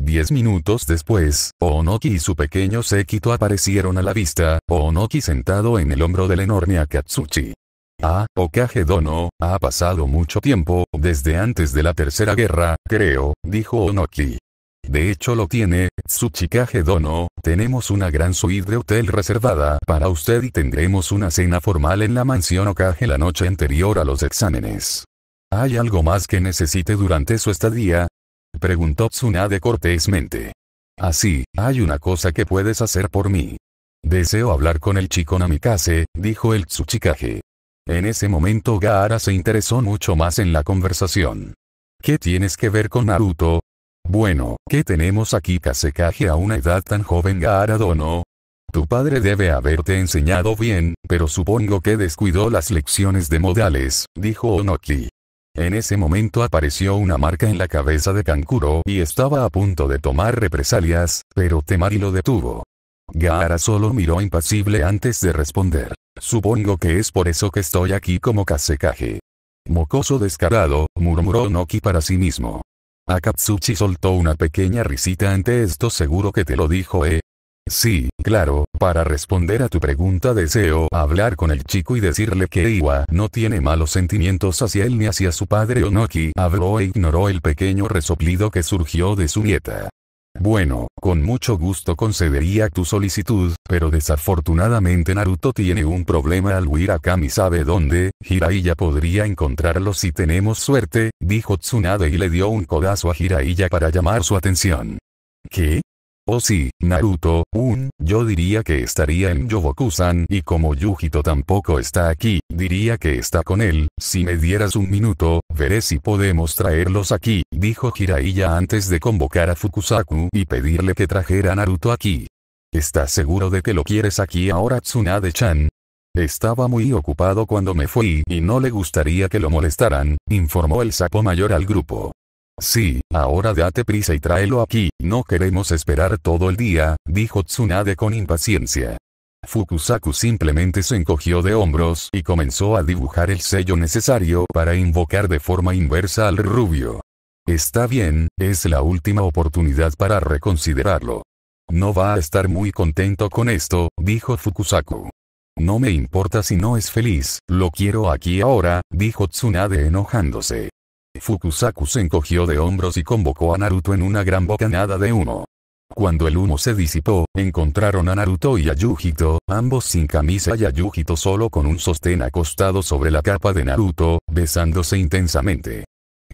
[SPEAKER 1] Diez minutos después, Onoki y su pequeño séquito aparecieron a la vista, Onoki sentado en el hombro del enorme Akatsuchi. Ah, Okage Dono, ha pasado mucho tiempo, desde antes de la Tercera Guerra, creo, dijo Onoki. De hecho lo tiene, Tsuchikage Dono, tenemos una gran suite de hotel reservada para usted y tendremos una cena formal en la mansión Okage la noche anterior a los exámenes. ¿Hay algo más que necesite durante su estadía? Preguntó Tsunade cortésmente. Así, hay una cosa que puedes hacer por mí. Deseo hablar con el chico Namikaze, dijo el Tsuchikage. En ese momento Gaara se interesó mucho más en la conversación. ¿Qué tienes que ver con Naruto? Bueno, ¿qué tenemos aquí Kasekage a una edad tan joven Gaara Dono? Tu padre debe haberte enseñado bien, pero supongo que descuidó las lecciones de modales, dijo Onoki. En ese momento apareció una marca en la cabeza de Kankuro y estaba a punto de tomar represalias, pero Temari lo detuvo. Gaara solo miró impasible antes de responder. Supongo que es por eso que estoy aquí como Kasekaje. Mocoso descarado, murmuró Noki para sí mismo. Akatsuchi soltó una pequeña risita ante esto seguro que te lo dijo eh. Sí, claro, para responder a tu pregunta deseo hablar con el chico y decirle que Iwa no tiene malos sentimientos hacia él ni hacia su padre Onoki habló e ignoró el pequeño resoplido que surgió de su nieta. Bueno, con mucho gusto concedería tu solicitud, pero desafortunadamente Naruto tiene un problema al huir a Kami sabe dónde, Hiraiya podría encontrarlo si tenemos suerte, dijo Tsunade y le dio un codazo a Hiraiya para llamar su atención. ¿Qué? Oh sí, Naruto, un, yo diría que estaría en yoboku y como Yujito tampoco está aquí, diría que está con él, si me dieras un minuto, veré si podemos traerlos aquí, dijo Hiraiya antes de convocar a Fukusaku y pedirle que trajera a Naruto aquí. ¿Estás seguro de que lo quieres aquí ahora Tsunade-chan? Estaba muy ocupado cuando me fui y no le gustaría que lo molestaran, informó el sapo mayor al grupo. Sí, ahora date prisa y tráelo aquí, no queremos esperar todo el día, dijo Tsunade con impaciencia. Fukusaku simplemente se encogió de hombros y comenzó a dibujar el sello necesario para invocar de forma inversa al rubio. Está bien, es la última oportunidad para reconsiderarlo. No va a estar muy contento con esto, dijo Fukusaku. No me importa si no es feliz, lo quiero aquí ahora, dijo Tsunade enojándose. Fukusaku se encogió de hombros y convocó a Naruto en una gran bocanada de humo. Cuando el humo se disipó, encontraron a Naruto y a Yujito, ambos sin camisa y a Yujito solo con un sostén acostado sobre la capa de Naruto, besándose intensamente.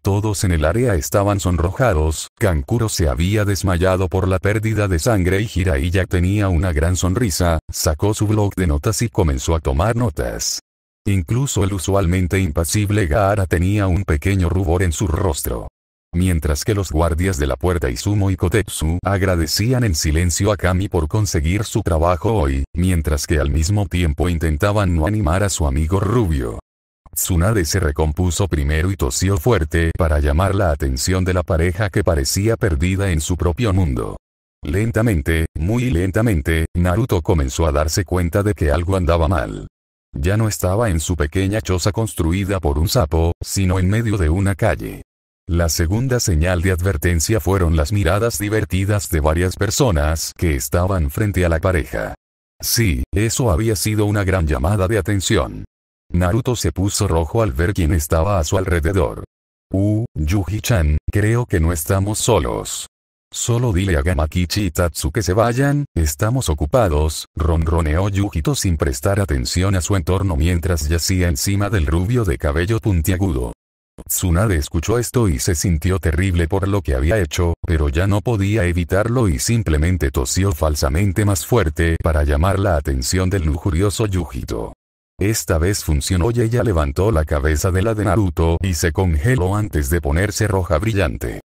[SPEAKER 1] Todos en el área estaban sonrojados, Kankuro se había desmayado por la pérdida de sangre y Jiraiya tenía una gran sonrisa, sacó su blog de notas y comenzó a tomar notas. Incluso el usualmente impasible Gaara tenía un pequeño rubor en su rostro. Mientras que los guardias de la puerta Izumo y Kotetsu agradecían en silencio a Kami por conseguir su trabajo hoy, mientras que al mismo tiempo intentaban no animar a su amigo rubio. Tsunade se recompuso primero y tosió fuerte para llamar la atención de la pareja que parecía perdida en su propio mundo. Lentamente, muy lentamente, Naruto comenzó a darse cuenta de que algo andaba mal. Ya no estaba en su pequeña choza construida por un sapo, sino en medio de una calle. La segunda señal de advertencia fueron las miradas divertidas de varias personas que estaban frente a la pareja. Sí, eso había sido una gran llamada de atención. Naruto se puso rojo al ver quién estaba a su alrededor. Uh, Yuji-chan, creo que no estamos solos. Solo dile a Gamakichi y Tatsu que se vayan, estamos ocupados, ronroneó Yujito sin prestar atención a su entorno mientras yacía encima del rubio de cabello puntiagudo. Tsunade escuchó esto y se sintió terrible por lo que había hecho, pero ya no podía evitarlo y simplemente tosió falsamente más fuerte para llamar la atención del lujurioso Yujito. Esta vez funcionó y ella levantó la cabeza de la de Naruto y se congeló antes de ponerse roja brillante.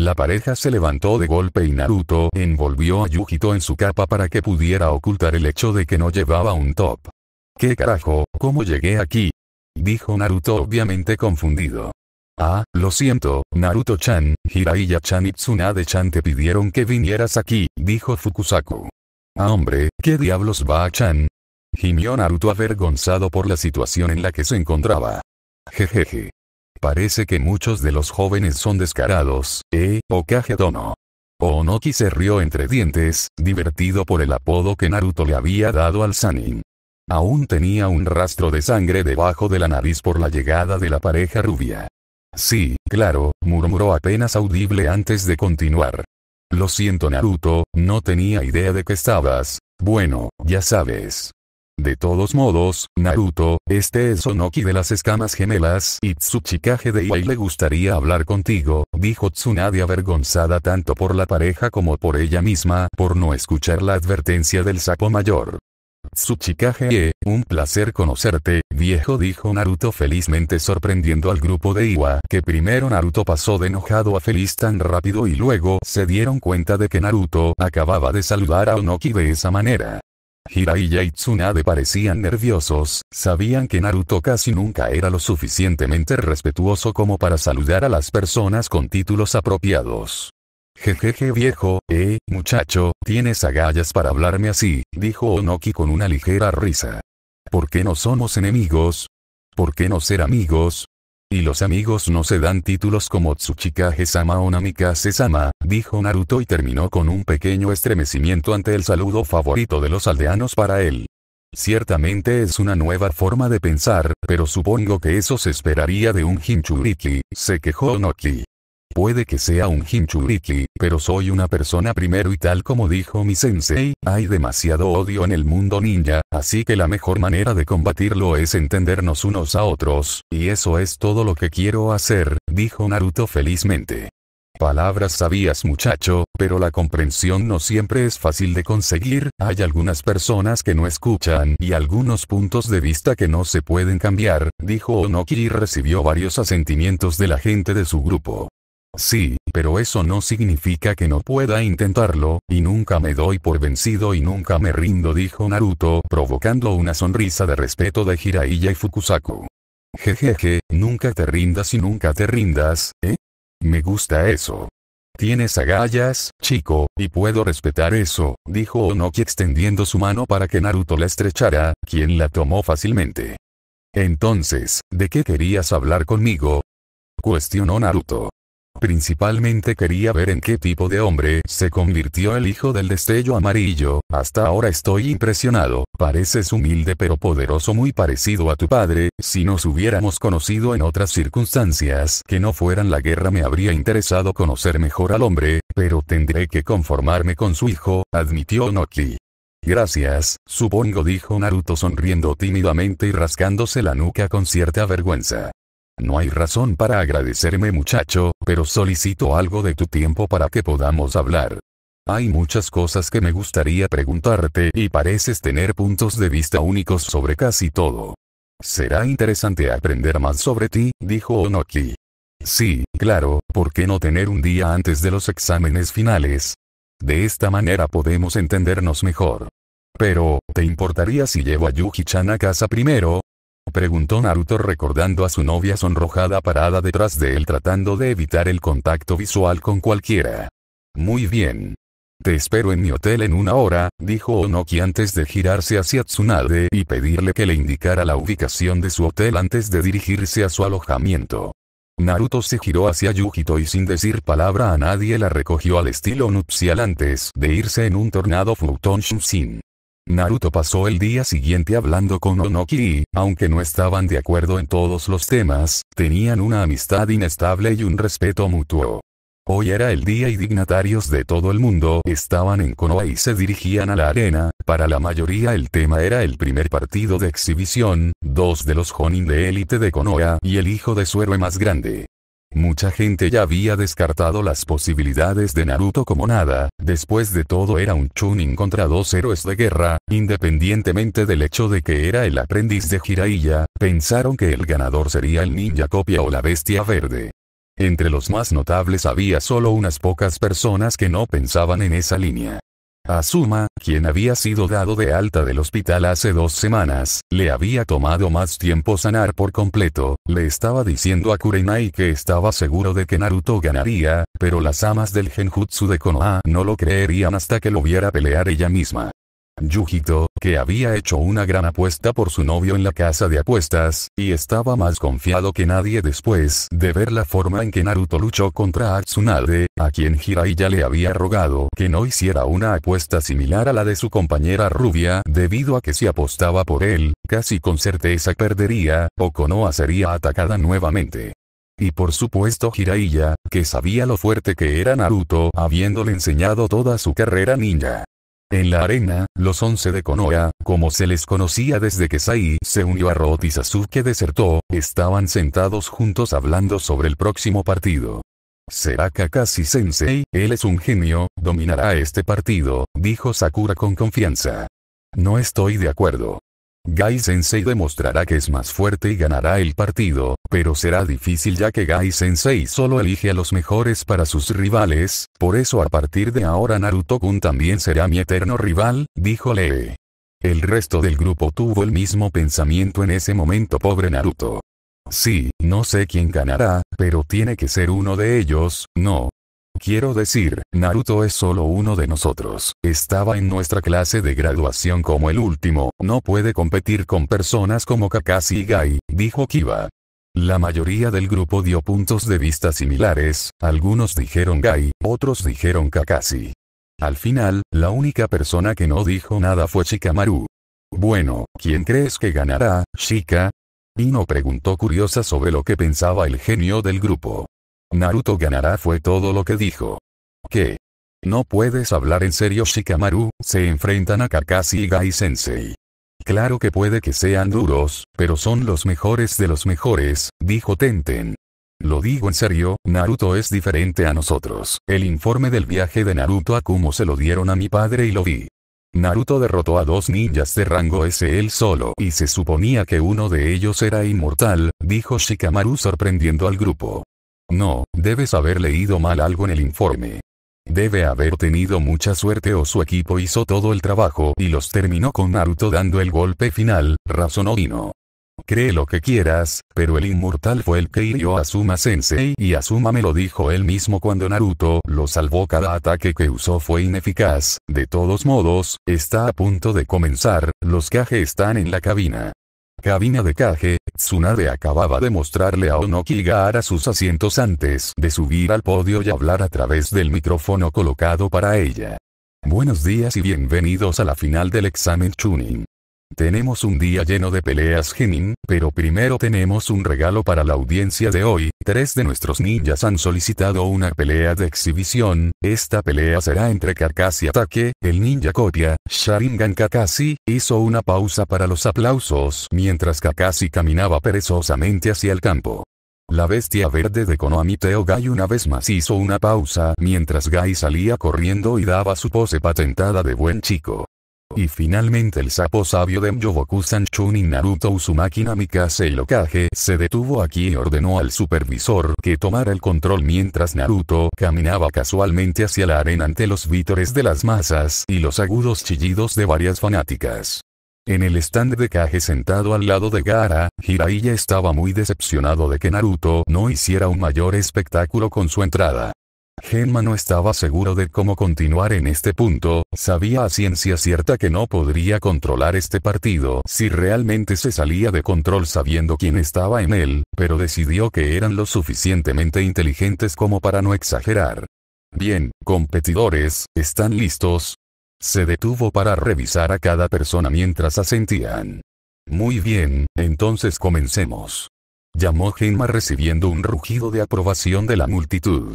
[SPEAKER 1] La pareja se levantó de golpe y Naruto envolvió a Yujito en su capa para que pudiera ocultar el hecho de que no llevaba un top. ¿Qué carajo, cómo llegué aquí? Dijo Naruto obviamente confundido. Ah, lo siento, Naruto-chan, hiraiya chan y Tsunade-chan te pidieron que vinieras aquí, dijo Fukusaku. Ah hombre, ¿qué diablos va a chan? Gimió Naruto avergonzado por la situación en la que se encontraba. Jejeje. Parece que muchos de los jóvenes son descarados, ¿eh? Okage O Onoki se rió entre dientes, divertido por el apodo que Naruto le había dado al Sanin. Aún tenía un rastro de sangre debajo de la nariz por la llegada de la pareja rubia. Sí, claro, murmuró apenas audible antes de continuar. Lo siento Naruto, no tenía idea de que estabas. Bueno, ya sabes. De todos modos, Naruto, este es Onoki de las escamas gemelas y Tsuchikage de Iwa. le gustaría hablar contigo, dijo Tsunade avergonzada tanto por la pareja como por ella misma por no escuchar la advertencia del sapo mayor. Tsuchikage, un placer conocerte, viejo dijo Naruto felizmente sorprendiendo al grupo de Iwa que primero Naruto pasó de enojado a feliz tan rápido y luego se dieron cuenta de que Naruto acababa de saludar a Onoki de esa manera. Hirai y Tsunade parecían nerviosos, sabían que Naruto casi nunca era lo suficientemente respetuoso como para saludar a las personas con títulos apropiados. Jejeje viejo, eh, muchacho, tienes agallas para hablarme así, dijo Onoki con una ligera risa. ¿Por qué no somos enemigos? ¿Por qué no ser amigos? Y los amigos no se dan títulos como Tsuchikage-sama o Namikaze-sama, dijo Naruto y terminó con un pequeño estremecimiento ante el saludo favorito de los aldeanos para él. Ciertamente es una nueva forma de pensar, pero supongo que eso se esperaría de un Hinchuriki, se quejó Noki puede que sea un Hinchuriki, pero soy una persona primero y tal como dijo mi sensei, hay demasiado odio en el mundo ninja, así que la mejor manera de combatirlo es entendernos unos a otros, y eso es todo lo que quiero hacer, dijo Naruto felizmente. Palabras sabías muchacho, pero la comprensión no siempre es fácil de conseguir, hay algunas personas que no escuchan y algunos puntos de vista que no se pueden cambiar, dijo Onoki y recibió varios asentimientos de la gente de su grupo. Sí, pero eso no significa que no pueda intentarlo, y nunca me doy por vencido y nunca me rindo, dijo Naruto, provocando una sonrisa de respeto de Hiraiya y Fukusaku. Jejeje, nunca te rindas y nunca te rindas, ¿eh? Me gusta eso. Tienes agallas, chico, y puedo respetar eso, dijo Onoki extendiendo su mano para que Naruto la estrechara, quien la tomó fácilmente. Entonces, ¿de qué querías hablar conmigo? Cuestionó Naruto. Principalmente quería ver en qué tipo de hombre se convirtió el hijo del destello amarillo, hasta ahora estoy impresionado, pareces humilde pero poderoso muy parecido a tu padre, si nos hubiéramos conocido en otras circunstancias que no fueran la guerra me habría interesado conocer mejor al hombre, pero tendré que conformarme con su hijo, admitió Noki. Gracias, supongo dijo Naruto sonriendo tímidamente y rascándose la nuca con cierta vergüenza. No hay razón para agradecerme muchacho, pero solicito algo de tu tiempo para que podamos hablar. Hay muchas cosas que me gustaría preguntarte y pareces tener puntos de vista únicos sobre casi todo. Será interesante aprender más sobre ti, dijo Onoki. Sí, claro, ¿por qué no tener un día antes de los exámenes finales? De esta manera podemos entendernos mejor. Pero, ¿te importaría si llevo a yuji chan a casa primero? Preguntó Naruto recordando a su novia sonrojada parada detrás de él tratando de evitar el contacto visual con cualquiera. Muy bien. Te espero en mi hotel en una hora, dijo Onoki antes de girarse hacia Tsunade y pedirle que le indicara la ubicación de su hotel antes de dirigirse a su alojamiento. Naruto se giró hacia Yukito y sin decir palabra a nadie la recogió al estilo nupcial antes de irse en un tornado Futon Shunshin. Naruto pasó el día siguiente hablando con Onoki y, aunque no estaban de acuerdo en todos los temas, tenían una amistad inestable y un respeto mutuo. Hoy era el día y dignatarios de todo el mundo estaban en Konoha y se dirigían a la arena, para la mayoría el tema era el primer partido de exhibición, dos de los Jonin de élite de Konoha y el hijo de su héroe más grande. Mucha gente ya había descartado las posibilidades de Naruto como nada, después de todo era un Chunin contra dos héroes de guerra, independientemente del hecho de que era el aprendiz de Jiraiya, pensaron que el ganador sería el ninja copia o la bestia verde. Entre los más notables había solo unas pocas personas que no pensaban en esa línea. Asuma, quien había sido dado de alta del hospital hace dos semanas, le había tomado más tiempo sanar por completo, le estaba diciendo a Kurenai que estaba seguro de que Naruto ganaría, pero las amas del genjutsu de Konoha no lo creerían hasta que lo viera pelear ella misma. Yujito que había hecho una gran apuesta por su novio en la casa de apuestas, y estaba más confiado que nadie después de ver la forma en que Naruto luchó contra Atsunade, a quien Jiraiya le había rogado que no hiciera una apuesta similar a la de su compañera rubia debido a que si apostaba por él, casi con certeza perdería, Konoha sería atacada nuevamente. Y por supuesto Jiraiya, que sabía lo fuerte que era Naruto habiéndole enseñado toda su carrera ninja. En la arena, los once de Konoha, como se les conocía desde que Sai se unió a Rotisazu y Sasuke desertó, estaban sentados juntos hablando sobre el próximo partido. Será Kakashi Sensei, él es un genio, dominará este partido, dijo Sakura con confianza. No estoy de acuerdo. Gai Sensei demostrará que es más fuerte y ganará el partido, pero será difícil ya que Gai Sensei solo elige a los mejores para sus rivales, por eso a partir de ahora Naruto-kun también será mi eterno rival, dijo Lee. El resto del grupo tuvo el mismo pensamiento en ese momento pobre Naruto. Sí, no sé quién ganará, pero tiene que ser uno de ellos, no, Quiero decir, Naruto es solo uno de nosotros. Estaba en nuestra clase de graduación como el último, no puede competir con personas como Kakashi y Gai, dijo Kiba. La mayoría del grupo dio puntos de vista similares, algunos dijeron Gai, otros dijeron Kakashi. Al final, la única persona que no dijo nada fue Shikamaru. Bueno, ¿quién crees que ganará, Shika? Ino preguntó curiosa sobre lo que pensaba el genio del grupo. Naruto ganará fue todo lo que dijo. ¿Qué? No puedes hablar en serio Shikamaru, se enfrentan a Kakashi y Gai Sensei. Claro que puede que sean duros, pero son los mejores de los mejores, dijo Tenten. Lo digo en serio, Naruto es diferente a nosotros. El informe del viaje de Naruto a Kumo se lo dieron a mi padre y lo vi. Naruto derrotó a dos ninjas de rango S él solo y se suponía que uno de ellos era inmortal, dijo Shikamaru sorprendiendo al grupo. No, debes haber leído mal algo en el informe. Debe haber tenido mucha suerte o su equipo hizo todo el trabajo y los terminó con Naruto dando el golpe final, razonó Ino. Cree lo que quieras, pero el inmortal fue el que hirió a Suma Sensei y Asuma me lo dijo él mismo cuando Naruto lo salvó cada ataque que usó fue ineficaz, de todos modos, está a punto de comenzar, los Kage están en la cabina. Cabina de Kage, Tsunade acababa de mostrarle a Onoki Gaara sus asientos antes de subir al podio y hablar a través del micrófono colocado para ella. Buenos días y bienvenidos a la final del examen Chunin. Tenemos un día lleno de peleas Genin, pero primero tenemos un regalo para la audiencia de hoy, tres de nuestros ninjas han solicitado una pelea de exhibición, esta pelea será entre y Ataque, el ninja copia, Sharingan Kakashi, hizo una pausa para los aplausos mientras Kakashi caminaba perezosamente hacia el campo. La bestia verde de Konami Teo Gai una vez más hizo una pausa mientras Gai salía corriendo y daba su pose patentada de buen chico. Y finalmente el sapo sabio de Sanchun y Naruto Uzumaki Namikaze y Okage se detuvo aquí y ordenó al supervisor que tomara el control mientras Naruto caminaba casualmente hacia la arena ante los vítores de las masas y los agudos chillidos de varias fanáticas. En el stand de Kage sentado al lado de Gara, Hiraiya estaba muy decepcionado de que Naruto no hiciera un mayor espectáculo con su entrada. Genma no estaba seguro de cómo continuar en este punto, sabía a ciencia cierta que no podría controlar este partido si realmente se salía de control sabiendo quién estaba en él, pero decidió que eran lo suficientemente inteligentes como para no exagerar. Bien, competidores, ¿están listos? Se detuvo para revisar a cada persona mientras asentían. Muy bien, entonces comencemos. Llamó Genma recibiendo un rugido de aprobación de la multitud.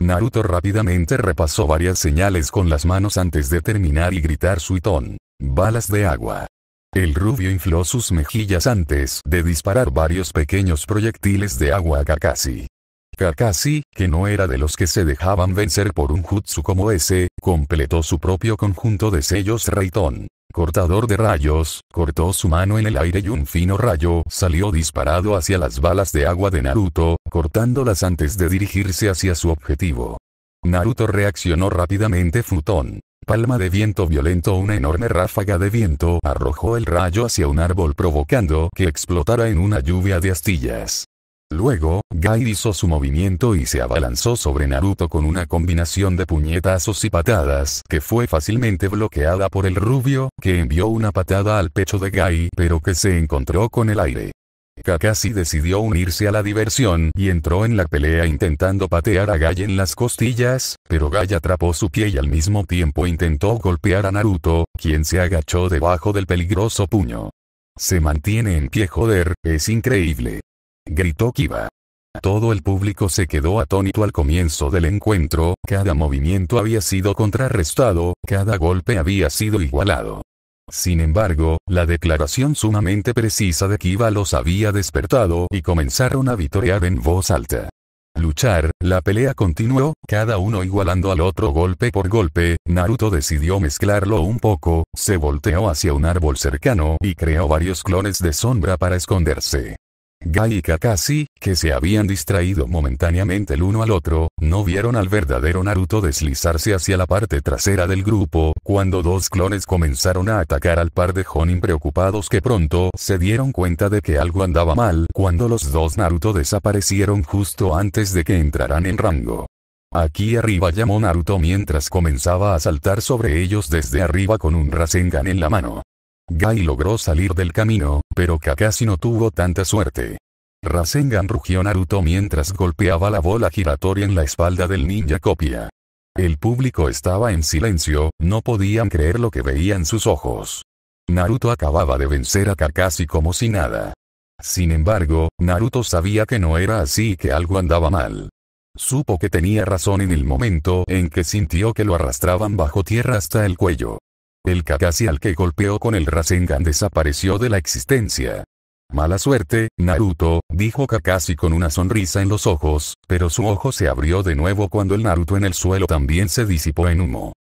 [SPEAKER 1] Naruto rápidamente repasó varias señales con las manos antes de terminar y gritar su itón. Balas de agua. El rubio infló sus mejillas antes de disparar varios pequeños proyectiles de agua a Kakashi. Kakashi, que no era de los que se dejaban vencer por un jutsu como ese, completó su propio conjunto de sellos Raiton. Cortador de rayos, cortó su mano en el aire y un fino rayo salió disparado hacia las balas de agua de Naruto, cortándolas antes de dirigirse hacia su objetivo. Naruto reaccionó rápidamente Futon. Palma de viento violento Una enorme ráfaga de viento arrojó el rayo hacia un árbol provocando que explotara en una lluvia de astillas. Luego, Gai hizo su movimiento y se abalanzó sobre Naruto con una combinación de puñetazos y patadas que fue fácilmente bloqueada por el rubio, que envió una patada al pecho de Gai pero que se encontró con el aire. Kakashi decidió unirse a la diversión y entró en la pelea intentando patear a Gai en las costillas, pero Gai atrapó su pie y al mismo tiempo intentó golpear a Naruto, quien se agachó debajo del peligroso puño. Se mantiene en pie joder, es increíble gritó Kiba. Todo el público se quedó atónito al comienzo del encuentro, cada movimiento había sido contrarrestado, cada golpe había sido igualado. Sin embargo, la declaración sumamente precisa de Kiba los había despertado y comenzaron a vitorear en voz alta. Luchar, la pelea continuó, cada uno igualando al otro golpe por golpe, Naruto decidió mezclarlo un poco, se volteó hacia un árbol cercano y creó varios clones de sombra para esconderse. Gai y Kakashi, que se habían distraído momentáneamente el uno al otro, no vieron al verdadero Naruto deslizarse hacia la parte trasera del grupo, cuando dos clones comenzaron a atacar al par de Honin preocupados que pronto se dieron cuenta de que algo andaba mal cuando los dos Naruto desaparecieron justo antes de que entraran en rango. Aquí arriba llamó Naruto mientras comenzaba a saltar sobre ellos desde arriba con un Rasengan en la mano. Gai logró salir del camino, pero Kakashi no tuvo tanta suerte. Rasengan rugió Naruto mientras golpeaba la bola giratoria en la espalda del ninja copia. El público estaba en silencio, no podían creer lo que veían sus ojos. Naruto acababa de vencer a Kakashi como si nada. Sin embargo, Naruto sabía que no era así y que algo andaba mal. Supo que tenía razón en el momento en que sintió que lo arrastraban bajo tierra hasta el cuello. El Kakashi al que golpeó con el Rasengan desapareció de la existencia. Mala suerte, Naruto, dijo Kakashi con una sonrisa en los ojos, pero su ojo se abrió de nuevo cuando el Naruto en el suelo también se disipó en humo.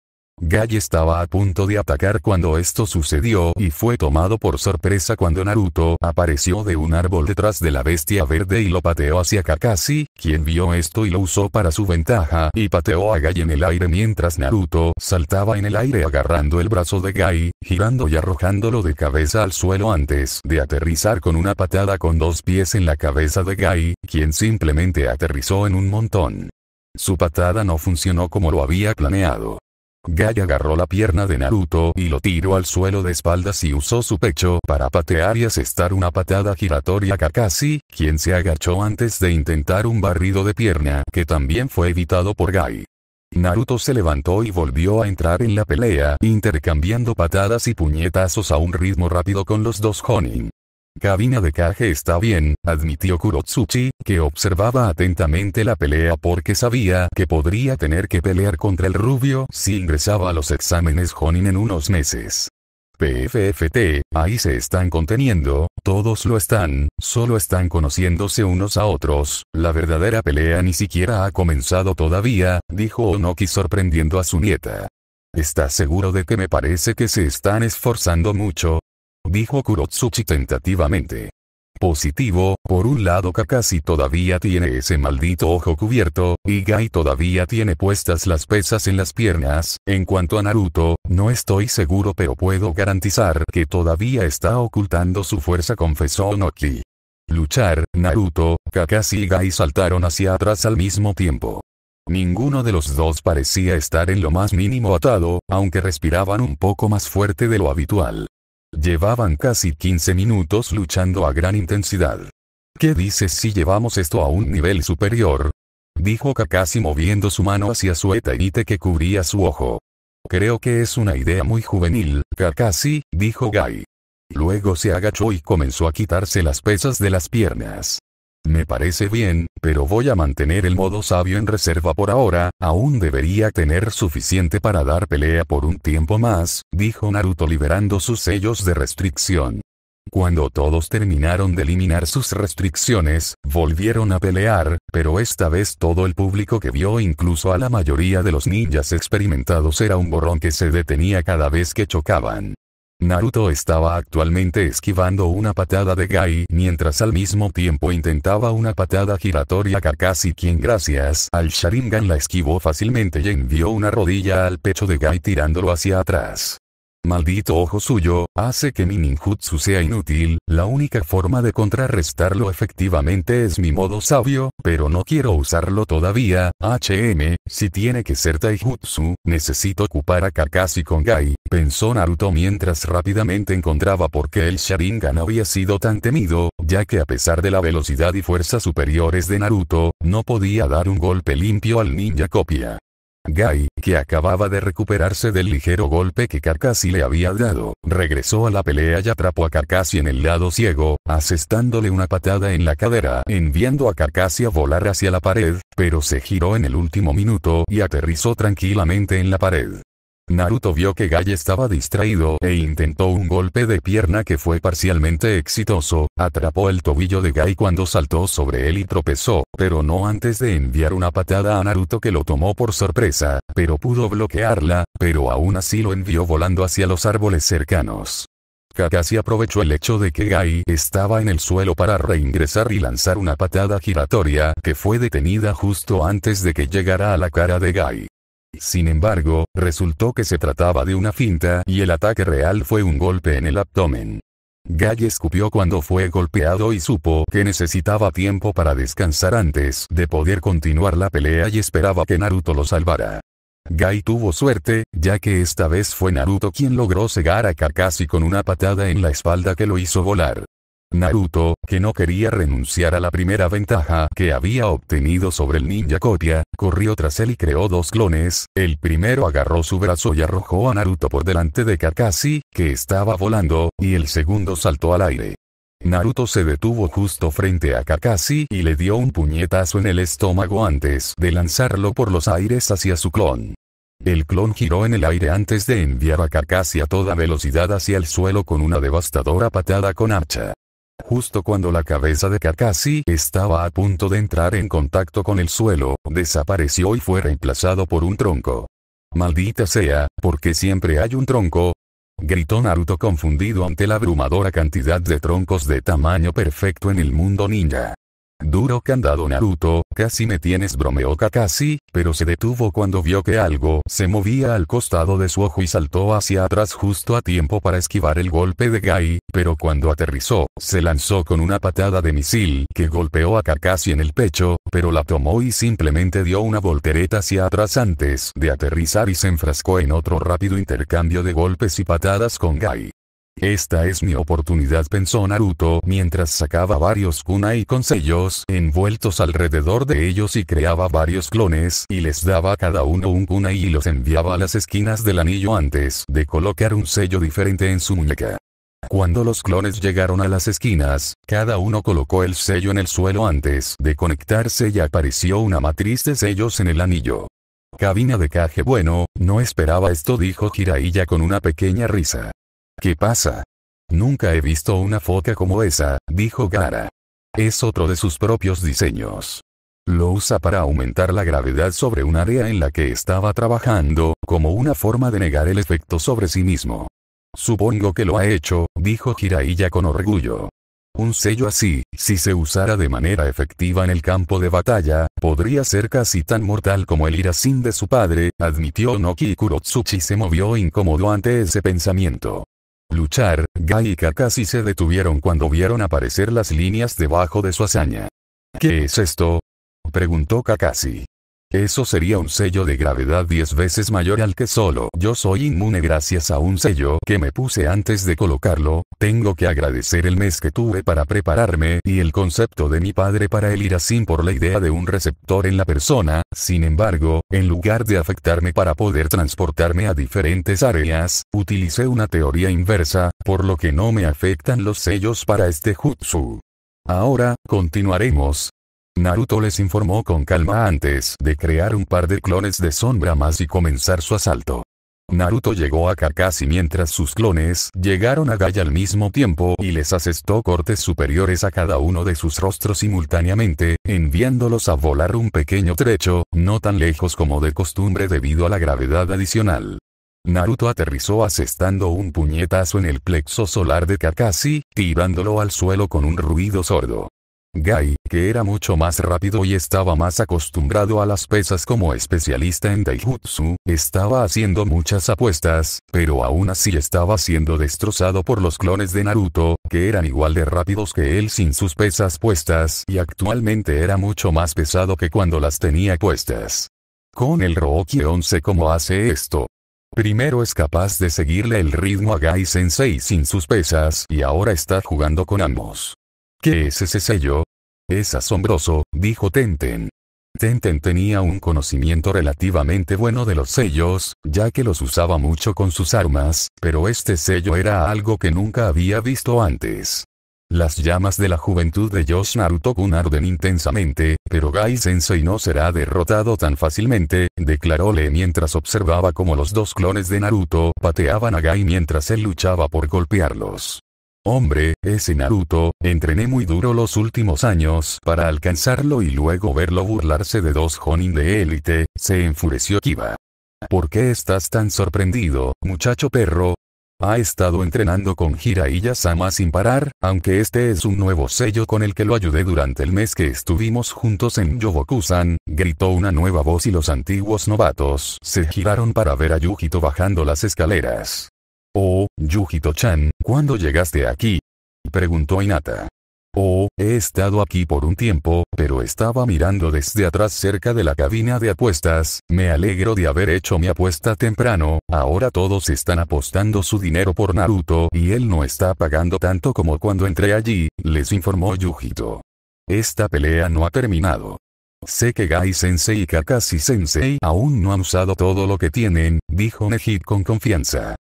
[SPEAKER 1] Gai estaba a punto de atacar cuando esto sucedió y fue tomado por sorpresa cuando Naruto apareció de un árbol detrás de la bestia verde y lo pateó hacia Kakashi, quien vio esto y lo usó para su ventaja y pateó a Gai en el aire mientras Naruto saltaba en el aire agarrando el brazo de Gai, girando y arrojándolo de cabeza al suelo antes de aterrizar con una patada con dos pies en la cabeza de Gai, quien simplemente aterrizó en un montón. Su patada no funcionó como lo había planeado. Gai agarró la pierna de Naruto y lo tiró al suelo de espaldas y usó su pecho para patear y asestar una patada giratoria a Kakashi, quien se agachó antes de intentar un barrido de pierna que también fue evitado por Gai. Naruto se levantó y volvió a entrar en la pelea, intercambiando patadas y puñetazos a un ritmo rápido con los dos Honin. Cabina de Kage está bien, admitió Kurotsuchi, que observaba atentamente la pelea porque sabía que podría tener que pelear contra el rubio si ingresaba a los exámenes Honin en unos meses. PFFT, ahí se están conteniendo, todos lo están, solo están conociéndose unos a otros, la verdadera pelea ni siquiera ha comenzado todavía, dijo Onoki sorprendiendo a su nieta. ¿Estás seguro de que me parece que se están esforzando mucho? dijo Kurotsuchi tentativamente. Positivo, por un lado Kakashi todavía tiene ese maldito ojo cubierto, y Gai todavía tiene puestas las pesas en las piernas, en cuanto a Naruto, no estoy seguro pero puedo garantizar que todavía está ocultando su fuerza confesó Onoki. Luchar, Naruto, Kakashi y Gai saltaron hacia atrás al mismo tiempo. Ninguno de los dos parecía estar en lo más mínimo atado, aunque respiraban un poco más fuerte de lo habitual. Llevaban casi 15 minutos luchando a gran intensidad. ¿Qué dices si llevamos esto a un nivel superior? Dijo Kakashi moviendo su mano hacia su etaite que cubría su ojo. Creo que es una idea muy juvenil, Kakashi, dijo Gai. Luego se agachó y comenzó a quitarse las pesas de las piernas. Me parece bien, pero voy a mantener el modo sabio en reserva por ahora, aún debería tener suficiente para dar pelea por un tiempo más, dijo Naruto liberando sus sellos de restricción. Cuando todos terminaron de eliminar sus restricciones, volvieron a pelear, pero esta vez todo el público que vio incluso a la mayoría de los ninjas experimentados era un borrón que se detenía cada vez que chocaban. Naruto estaba actualmente esquivando una patada de Gai mientras al mismo tiempo intentaba una patada giratoria Kakashi quien gracias al Sharingan la esquivó fácilmente y envió una rodilla al pecho de Gai tirándolo hacia atrás maldito ojo suyo, hace que mi ninjutsu sea inútil, la única forma de contrarrestarlo efectivamente es mi modo sabio, pero no quiero usarlo todavía, HM, si tiene que ser taijutsu, necesito ocupar a Kakashi con Gai, pensó Naruto mientras rápidamente encontraba por qué el Sharingan había sido tan temido, ya que a pesar de la velocidad y fuerza superiores de Naruto, no podía dar un golpe limpio al ninja copia. Guy, que acababa de recuperarse del ligero golpe que Carcassi le había dado, regresó a la pelea y atrapó a Carcassi en el lado ciego, asestándole una patada en la cadera, enviando a Carcassi a volar hacia la pared, pero se giró en el último minuto y aterrizó tranquilamente en la pared. Naruto vio que Gai estaba distraído e intentó un golpe de pierna que fue parcialmente exitoso, atrapó el tobillo de Gai cuando saltó sobre él y tropezó, pero no antes de enviar una patada a Naruto que lo tomó por sorpresa, pero pudo bloquearla, pero aún así lo envió volando hacia los árboles cercanos. Kakashi aprovechó el hecho de que Gai estaba en el suelo para reingresar y lanzar una patada giratoria que fue detenida justo antes de que llegara a la cara de Gai. Sin embargo, resultó que se trataba de una finta y el ataque real fue un golpe en el abdomen. Gai escupió cuando fue golpeado y supo que necesitaba tiempo para descansar antes de poder continuar la pelea y esperaba que Naruto lo salvara. Gai tuvo suerte, ya que esta vez fue Naruto quien logró cegar a Kakashi con una patada en la espalda que lo hizo volar. Naruto, que no quería renunciar a la primera ventaja que había obtenido sobre el ninja copia, corrió tras él y creó dos clones, el primero agarró su brazo y arrojó a Naruto por delante de Kakashi, que estaba volando, y el segundo saltó al aire. Naruto se detuvo justo frente a Kakashi y le dio un puñetazo en el estómago antes de lanzarlo por los aires hacia su clon. El clon giró en el aire antes de enviar a Kakashi a toda velocidad hacia el suelo con una devastadora patada con hacha. Justo cuando la cabeza de Kakashi estaba a punto de entrar en contacto con el suelo, desapareció y fue reemplazado por un tronco. Maldita sea, porque siempre hay un tronco. Gritó Naruto confundido ante la abrumadora cantidad de troncos de tamaño perfecto en el mundo ninja. Duro candado Naruto, casi me tienes bromeó Kakashi, pero se detuvo cuando vio que algo se movía al costado de su ojo y saltó hacia atrás justo a tiempo para esquivar el golpe de Gai, pero cuando aterrizó, se lanzó con una patada de misil que golpeó a Kakashi en el pecho, pero la tomó y simplemente dio una voltereta hacia atrás antes de aterrizar y se enfrascó en otro rápido intercambio de golpes y patadas con Gai. Esta es mi oportunidad pensó Naruto mientras sacaba varios kunai con sellos envueltos alrededor de ellos y creaba varios clones y les daba a cada uno un kunai y los enviaba a las esquinas del anillo antes de colocar un sello diferente en su muñeca. Cuando los clones llegaron a las esquinas, cada uno colocó el sello en el suelo antes de conectarse y apareció una matriz de sellos en el anillo. Cabina de caje bueno, no esperaba esto dijo Hiraiya con una pequeña risa. ¿Qué pasa? Nunca he visto una foca como esa, dijo Gara. Es otro de sus propios diseños. Lo usa para aumentar la gravedad sobre un área en la que estaba trabajando, como una forma de negar el efecto sobre sí mismo. Supongo que lo ha hecho, dijo Hiraiya con orgullo. Un sello así, si se usara de manera efectiva en el campo de batalla, podría ser casi tan mortal como el irasin de su padre, admitió Noki Kurotsuchi se movió incómodo ante ese pensamiento luchar, Gai y Kakashi se detuvieron cuando vieron aparecer las líneas debajo de su hazaña. ¿Qué es esto? preguntó Kakashi. Eso sería un sello de gravedad 10 veces mayor al que solo yo soy inmune gracias a un sello que me puse antes de colocarlo, tengo que agradecer el mes que tuve para prepararme y el concepto de mi padre para el irasim por la idea de un receptor en la persona, sin embargo, en lugar de afectarme para poder transportarme a diferentes áreas, utilicé una teoría inversa, por lo que no me afectan los sellos para este jutsu. Ahora, continuaremos, Naruto les informó con calma antes de crear un par de clones de sombra más y comenzar su asalto. Naruto llegó a Kakashi mientras sus clones llegaron a Gai al mismo tiempo y les asestó cortes superiores a cada uno de sus rostros simultáneamente, enviándolos a volar un pequeño trecho, no tan lejos como de costumbre debido a la gravedad adicional. Naruto aterrizó asestando un puñetazo en el plexo solar de Kakashi, tirándolo al suelo con un ruido sordo. Gai, que era mucho más rápido y estaba más acostumbrado a las pesas como especialista en Taijutsu, estaba haciendo muchas apuestas, pero aún así estaba siendo destrozado por los clones de Naruto, que eran igual de rápidos que él sin sus pesas puestas y actualmente era mucho más pesado que cuando las tenía puestas. Con el Rookie 11 ¿cómo hace esto? Primero es capaz de seguirle el ritmo a Gai Sensei sin sus pesas y ahora está jugando con ambos. ¿Qué es ese sello? Es asombroso, dijo Tenten. Tenten tenía un conocimiento relativamente bueno de los sellos, ya que los usaba mucho con sus armas, pero este sello era algo que nunca había visto antes. Las llamas de la juventud de Josh Naruto-kun arden intensamente, pero Gai-sensei no será derrotado tan fácilmente, declaróle mientras observaba cómo los dos clones de Naruto pateaban a Gai mientras él luchaba por golpearlos. Hombre, ese Naruto, entrené muy duro los últimos años para alcanzarlo y luego verlo burlarse de dos Jonin de élite, se enfureció Kiba. ¿Por qué estás tan sorprendido, muchacho perro? Ha estado entrenando con Jiraiya-sama sin parar, aunque este es un nuevo sello con el que lo ayudé durante el mes que estuvimos juntos en Yoboku-san, gritó una nueva voz y los antiguos novatos se giraron para ver a Yujito bajando las escaleras. Oh, Yujito-chan, ¿cuándo llegaste aquí? Preguntó Inata. Oh, he estado aquí por un tiempo, pero estaba mirando desde atrás cerca de la cabina de apuestas, me alegro de haber hecho mi apuesta temprano, ahora todos están apostando su dinero por Naruto y él no está pagando tanto como cuando entré allí, les informó Yujito. Esta pelea no ha terminado. Sé que Gai-sensei y Kakashi-sensei aún no han usado todo lo que tienen, dijo Neji con confianza.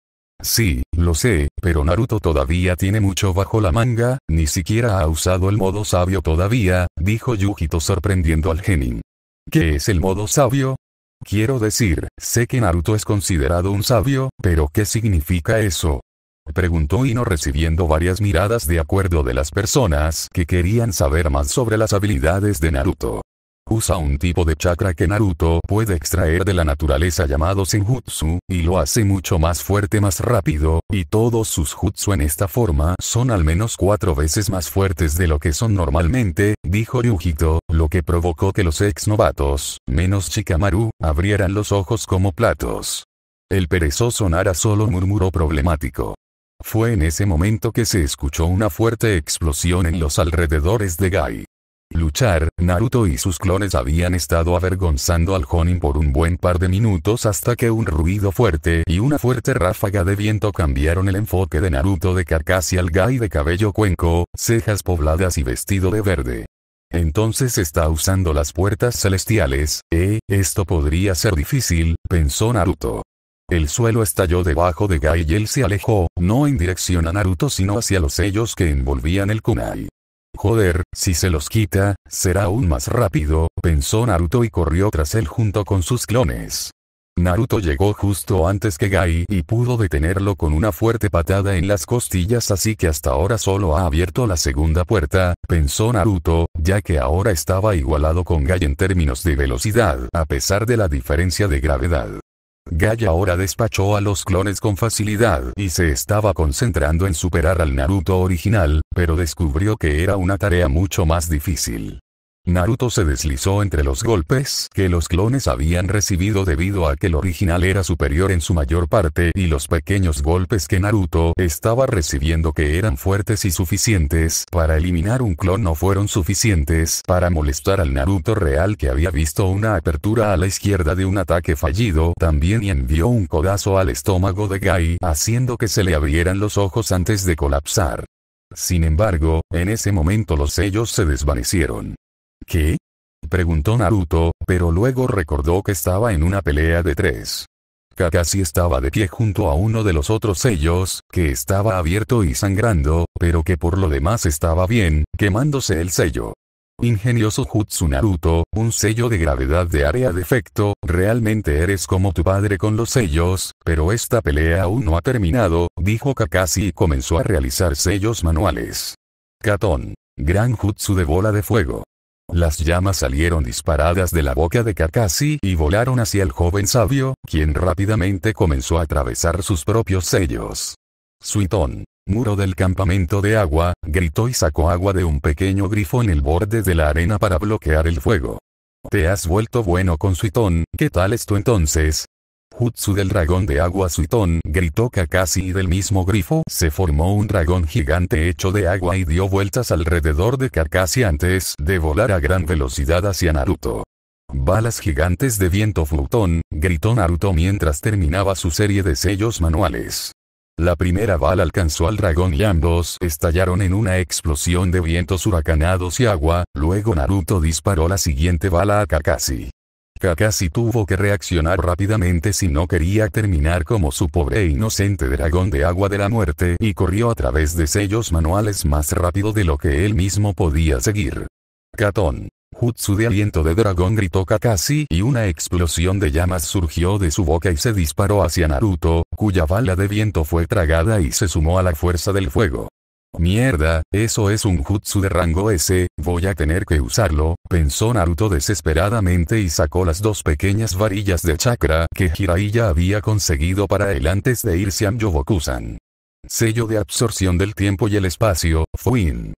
[SPEAKER 1] Sí, lo sé, pero Naruto todavía tiene mucho bajo la manga, ni siquiera ha usado el modo sabio todavía, dijo Yujito sorprendiendo al genin. ¿Qué es el modo sabio? Quiero decir, sé que Naruto es considerado un sabio, pero ¿qué significa eso? Preguntó Ino recibiendo varias miradas de acuerdo de las personas que querían saber más sobre las habilidades de Naruto usa un tipo de chakra que Naruto puede extraer de la naturaleza llamado Senjutsu, y lo hace mucho más fuerte más rápido, y todos sus jutsu en esta forma son al menos cuatro veces más fuertes de lo que son normalmente, dijo Ryujito, lo que provocó que los ex novatos, menos Chikamaru, abrieran los ojos como platos. El perezoso Nara solo murmuró problemático. Fue en ese momento que se escuchó una fuerte explosión en los alrededores de Gai luchar, Naruto y sus clones habían estado avergonzando al Jonin por un buen par de minutos hasta que un ruido fuerte y una fuerte ráfaga de viento cambiaron el enfoque de Naruto de carcasi al Gai de cabello cuenco, cejas pobladas y vestido de verde. Entonces está usando las puertas celestiales, eh, esto podría ser difícil, pensó Naruto. El suelo estalló debajo de Gai y él se alejó, no en dirección a Naruto sino hacia los sellos que envolvían el kunai. Joder, si se los quita, será aún más rápido, pensó Naruto y corrió tras él junto con sus clones. Naruto llegó justo antes que Gai y pudo detenerlo con una fuerte patada en las costillas así que hasta ahora solo ha abierto la segunda puerta, pensó Naruto, ya que ahora estaba igualado con Gai en términos de velocidad a pesar de la diferencia de gravedad. Gaia ahora despachó a los clones con facilidad y se estaba concentrando en superar al Naruto original, pero descubrió que era una tarea mucho más difícil. Naruto se deslizó entre los golpes que los clones habían recibido debido a que el original era superior en su mayor parte y los pequeños golpes que Naruto estaba recibiendo que eran fuertes y suficientes para eliminar un clon no fueron suficientes para molestar al Naruto real que había visto una apertura a la izquierda de un ataque fallido también y envió un codazo al estómago de Gai haciendo que se le abrieran los ojos antes de colapsar. Sin embargo, en ese momento los sellos se desvanecieron. ¿Qué? Preguntó Naruto, pero luego recordó que estaba en una pelea de tres. Kakashi estaba de pie junto a uno de los otros sellos, que estaba abierto y sangrando, pero que por lo demás estaba bien, quemándose el sello. Ingenioso Jutsu Naruto, un sello de gravedad de área defecto. realmente eres como tu padre con los sellos, pero esta pelea aún no ha terminado, dijo Kakashi y comenzó a realizar sellos manuales. Katon. Gran Jutsu de bola de fuego. Las llamas salieron disparadas de la boca de Kakasi y volaron hacia el joven sabio, quien rápidamente comenzó a atravesar sus propios sellos. Suitón, muro del campamento de agua, gritó y sacó agua de un pequeño grifo en el borde de la arena para bloquear el fuego. Te has vuelto bueno con Suitón, ¿qué tal es tú entonces? Jutsu del dragón de agua Suitón, gritó Kakashi y del mismo grifo se formó un dragón gigante hecho de agua y dio vueltas alrededor de Kakashi antes de volar a gran velocidad hacia Naruto. Balas gigantes de viento Flutón gritó Naruto mientras terminaba su serie de sellos manuales. La primera bala alcanzó al dragón y ambos estallaron en una explosión de vientos huracanados y agua, luego Naruto disparó la siguiente bala a Kakashi. Kakashi tuvo que reaccionar rápidamente si no quería terminar como su pobre e inocente dragón de agua de la muerte y corrió a través de sellos manuales más rápido de lo que él mismo podía seguir. Katon, Jutsu de aliento de dragón gritó Kakashi y una explosión de llamas surgió de su boca y se disparó hacia Naruto, cuya bala de viento fue tragada y se sumó a la fuerza del fuego. Mierda, eso es un jutsu de rango S, voy a tener que usarlo, pensó Naruto desesperadamente y sacó las dos pequeñas varillas de chakra que Hiraiya había conseguido para él antes de irse a Myoboku-san. Sello de absorción del tiempo y el espacio, Fuin.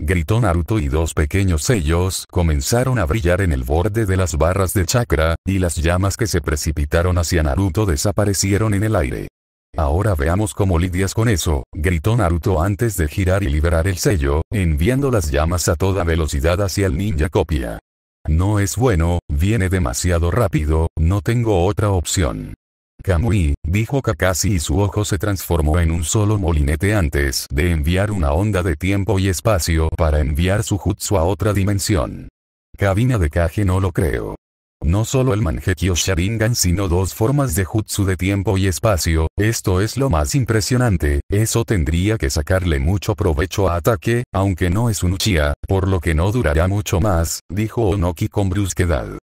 [SPEAKER 1] Gritó Naruto y dos pequeños sellos comenzaron a brillar en el borde de las barras de chakra, y las llamas que se precipitaron hacia Naruto desaparecieron en el aire. Ahora veamos cómo lidias con eso, gritó Naruto antes de girar y liberar el sello, enviando las llamas a toda velocidad hacia el ninja copia. No es bueno, viene demasiado rápido, no tengo otra opción. Kamui, dijo Kakashi y su ojo se transformó en un solo molinete antes de enviar una onda de tiempo y espacio para enviar su jutsu a otra dimensión. Cabina de Kage no lo creo. No solo el Mangekyo Sharingan sino dos formas de jutsu de tiempo y espacio, esto es lo más impresionante, eso tendría que sacarle mucho provecho a ataque, aunque no es un Uchiha, por lo que no durará mucho más, dijo Onoki con brusquedad.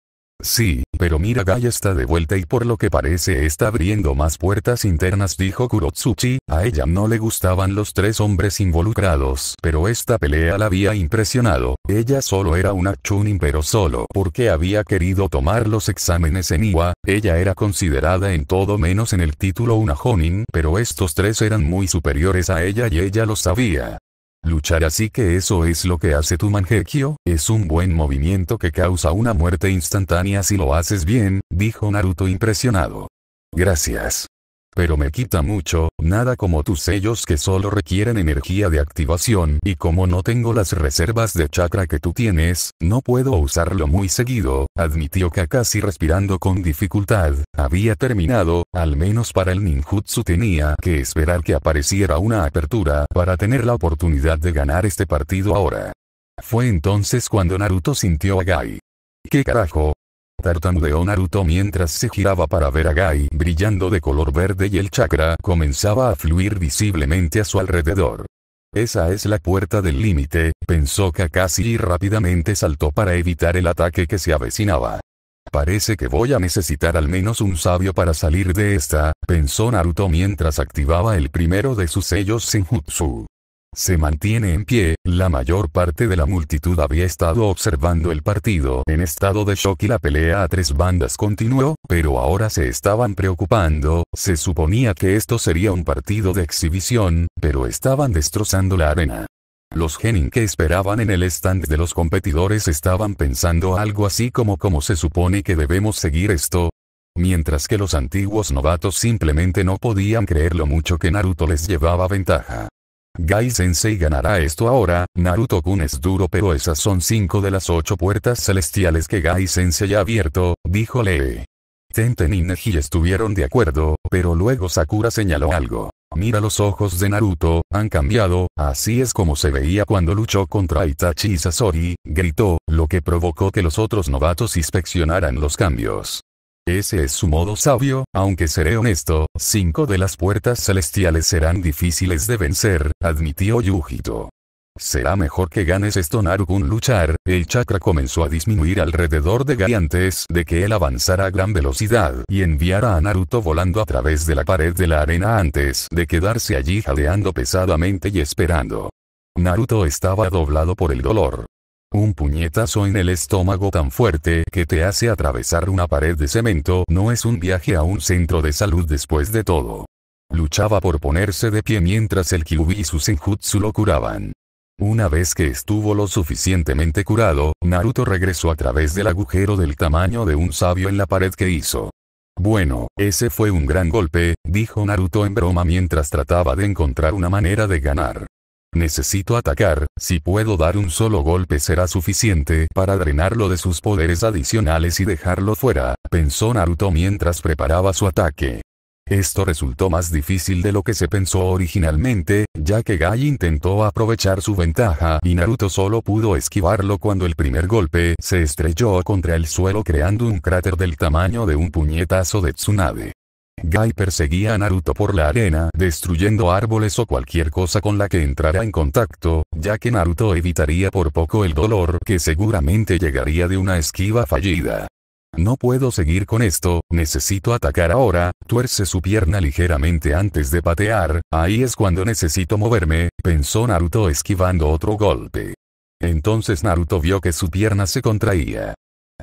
[SPEAKER 1] Sí, pero mira Gaia está de vuelta y por lo que parece está abriendo más puertas internas dijo Kurotsuchi, a ella no le gustaban los tres hombres involucrados pero esta pelea la había impresionado, ella solo era una chunin pero solo porque había querido tomar los exámenes en Iwa, ella era considerada en todo menos en el título una Honin, pero estos tres eran muy superiores a ella y ella lo sabía, Luchar así que eso es lo que hace tu manjekyo, es un buen movimiento que causa una muerte instantánea si lo haces bien, dijo Naruto impresionado. Gracias. Pero me quita mucho, Nada como tus sellos que solo requieren energía de activación y como no tengo las reservas de chakra que tú tienes, no puedo usarlo muy seguido, admitió Kakashi respirando con dificultad. Había terminado, al menos para el ninjutsu tenía que esperar que apareciera una apertura para tener la oportunidad de ganar este partido ahora. Fue entonces cuando Naruto sintió a Gai. ¿Qué carajo? Tartamudeó Naruto mientras se giraba para ver a Gai brillando de color verde y el chakra comenzaba a fluir visiblemente a su alrededor. Esa es la puerta del límite, pensó Kakashi y rápidamente saltó para evitar el ataque que se avecinaba. Parece que voy a necesitar al menos un sabio para salir de esta, pensó Naruto mientras activaba el primero de sus sellos Senjutsu se mantiene en pie, la mayor parte de la multitud había estado observando el partido en estado de shock y la pelea a tres bandas continuó, pero ahora se estaban preocupando, se suponía que esto sería un partido de exhibición, pero estaban destrozando la arena. Los genin que esperaban en el stand de los competidores estaban pensando algo así como cómo se supone que debemos seguir esto, mientras que los antiguos novatos simplemente no podían creer lo mucho que Naruto les llevaba ventaja. Gai Sensei ganará esto ahora, Naruto-kun es duro pero esas son cinco de las ocho puertas celestiales que Gai Sensei ha abierto, dijo Lee. Tenten y Neji estuvieron de acuerdo, pero luego Sakura señaló algo. Mira los ojos de Naruto, han cambiado, así es como se veía cuando luchó contra Itachi y Sasori, gritó, lo que provocó que los otros novatos inspeccionaran los cambios. Ese es su modo sabio, aunque seré honesto, cinco de las puertas celestiales serán difíciles de vencer, admitió Yujito. Será mejor que ganes esto Narukun luchar, el chakra comenzó a disminuir alrededor de Gai antes de que él avanzara a gran velocidad y enviara a Naruto volando a través de la pared de la arena antes de quedarse allí jadeando pesadamente y esperando. Naruto estaba doblado por el dolor, un puñetazo en el estómago tan fuerte que te hace atravesar una pared de cemento no es un viaje a un centro de salud después de todo. Luchaba por ponerse de pie mientras el Kyubi y su Senjutsu lo curaban. Una vez que estuvo lo suficientemente curado, Naruto regresó a través del agujero del tamaño de un sabio en la pared que hizo. Bueno, ese fue un gran golpe, dijo Naruto en broma mientras trataba de encontrar una manera de ganar. Necesito atacar, si puedo dar un solo golpe será suficiente para drenarlo de sus poderes adicionales y dejarlo fuera, pensó Naruto mientras preparaba su ataque. Esto resultó más difícil de lo que se pensó originalmente, ya que Gai intentó aprovechar su ventaja y Naruto solo pudo esquivarlo cuando el primer golpe se estrelló contra el suelo creando un cráter del tamaño de un puñetazo de Tsunade. Gai perseguía a Naruto por la arena destruyendo árboles o cualquier cosa con la que entrara en contacto, ya que Naruto evitaría por poco el dolor que seguramente llegaría de una esquiva fallida. No puedo seguir con esto, necesito atacar ahora, tuerce su pierna ligeramente antes de patear, ahí es cuando necesito moverme, pensó Naruto esquivando otro golpe. Entonces Naruto vio que su pierna se contraía.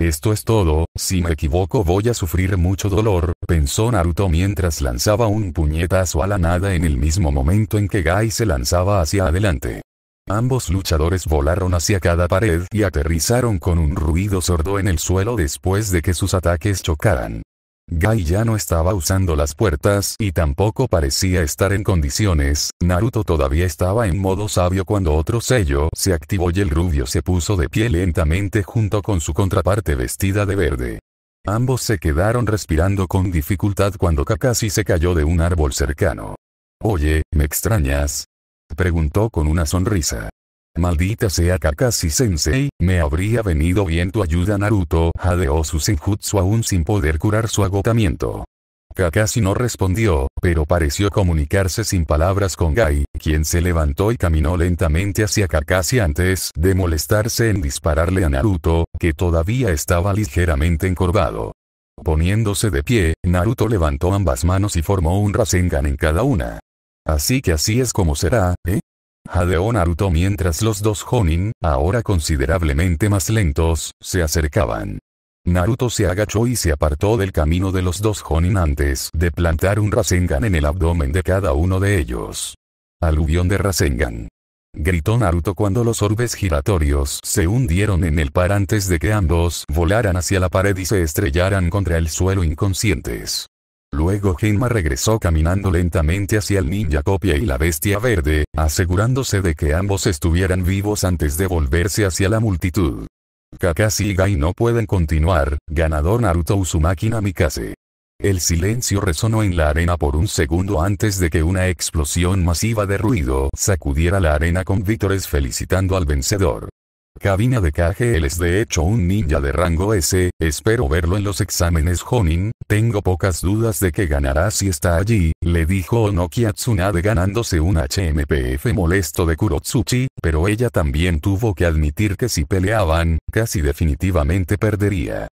[SPEAKER 1] Esto es todo, si me equivoco voy a sufrir mucho dolor, pensó Naruto mientras lanzaba un puñetazo a la nada en el mismo momento en que Gai se lanzaba hacia adelante. Ambos luchadores volaron hacia cada pared y aterrizaron con un ruido sordo en el suelo después de que sus ataques chocaran. Gai ya no estaba usando las puertas y tampoco parecía estar en condiciones, Naruto todavía estaba en modo sabio cuando otro sello se activó y el rubio se puso de pie lentamente junto con su contraparte vestida de verde. Ambos se quedaron respirando con dificultad cuando Kakashi se cayó de un árbol cercano. Oye, ¿me extrañas? Preguntó con una sonrisa. Maldita sea Kakashi Sensei, me habría venido bien tu ayuda Naruto jadeó su senjutsu aún sin poder curar su agotamiento. Kakashi no respondió, pero pareció comunicarse sin palabras con Gai, quien se levantó y caminó lentamente hacia Kakashi antes de molestarse en dispararle a Naruto, que todavía estaba ligeramente encorvado. Poniéndose de pie, Naruto levantó ambas manos y formó un Rasengan en cada una. Así que así es como será, ¿eh? jadeó Naruto mientras los dos Honin, ahora considerablemente más lentos, se acercaban. Naruto se agachó y se apartó del camino de los dos Honin antes de plantar un Rasengan en el abdomen de cada uno de ellos. Aluvión de Rasengan. Gritó Naruto cuando los orbes giratorios se hundieron en el par antes de que ambos volaran hacia la pared y se estrellaran contra el suelo inconscientes. Luego Genma regresó caminando lentamente hacia el ninja copia y la bestia verde, asegurándose de que ambos estuvieran vivos antes de volverse hacia la multitud. Kakashi y Gai no pueden continuar, ganador Naruto Uzumaki Namikaze. El silencio resonó en la arena por un segundo antes de que una explosión masiva de ruido sacudiera la arena con vítores felicitando al vencedor. Cabina de KGL es de hecho un ninja de rango S, espero verlo en los exámenes Honin, tengo pocas dudas de que ganará si está allí, le dijo Onoki a ganándose un HMPF molesto de Kurotsuchi, pero ella también tuvo que admitir que si peleaban, casi definitivamente perdería.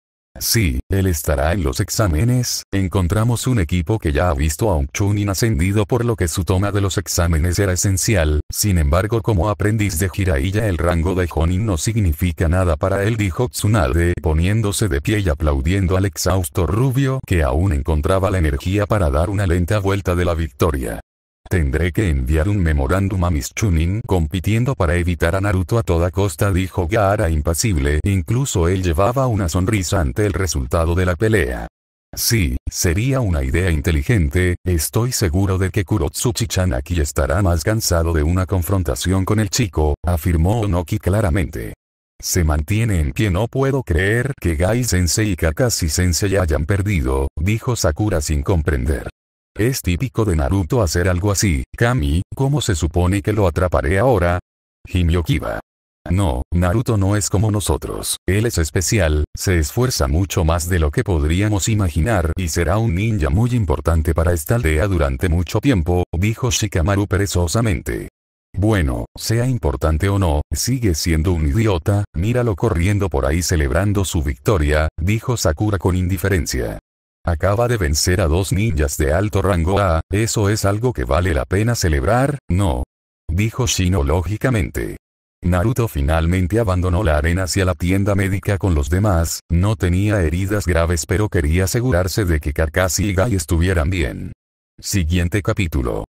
[SPEAKER 1] Sí, él estará en los exámenes, encontramos un equipo que ya ha visto a un Chunin ascendido por lo que su toma de los exámenes era esencial, sin embargo como aprendiz de Jiraiya el rango de Honin no significa nada para él dijo Tsunade poniéndose de pie y aplaudiendo al exhausto rubio que aún encontraba la energía para dar una lenta vuelta de la victoria. Tendré que enviar un memorándum a Miss Chunin compitiendo para evitar a Naruto a toda costa dijo Gaara impasible. Incluso él llevaba una sonrisa ante el resultado de la pelea. Sí, sería una idea inteligente, estoy seguro de que Kurotsuchi-chan aquí estará más cansado de una confrontación con el chico, afirmó Onoki claramente. Se mantiene en pie no puedo creer que Gai-sensei y Kakashi-sensei hayan perdido, dijo Sakura sin comprender. Es típico de Naruto hacer algo así. Kami, ¿cómo se supone que lo atraparé ahora? Himyo Kiba. No, Naruto no es como nosotros. Él es especial, se esfuerza mucho más de lo que podríamos imaginar y será un ninja muy importante para esta aldea durante mucho tiempo, dijo Shikamaru perezosamente. Bueno, sea importante o no, sigue siendo un idiota, míralo corriendo por ahí celebrando su victoria, dijo Sakura con indiferencia. Acaba de vencer a dos ninjas de alto rango A, eso es algo que vale la pena celebrar, ¿no? Dijo Shino lógicamente. Naruto finalmente abandonó la arena hacia la tienda médica con los demás, no tenía heridas graves pero quería asegurarse de que Kakashi y Gai estuvieran bien. Siguiente capítulo.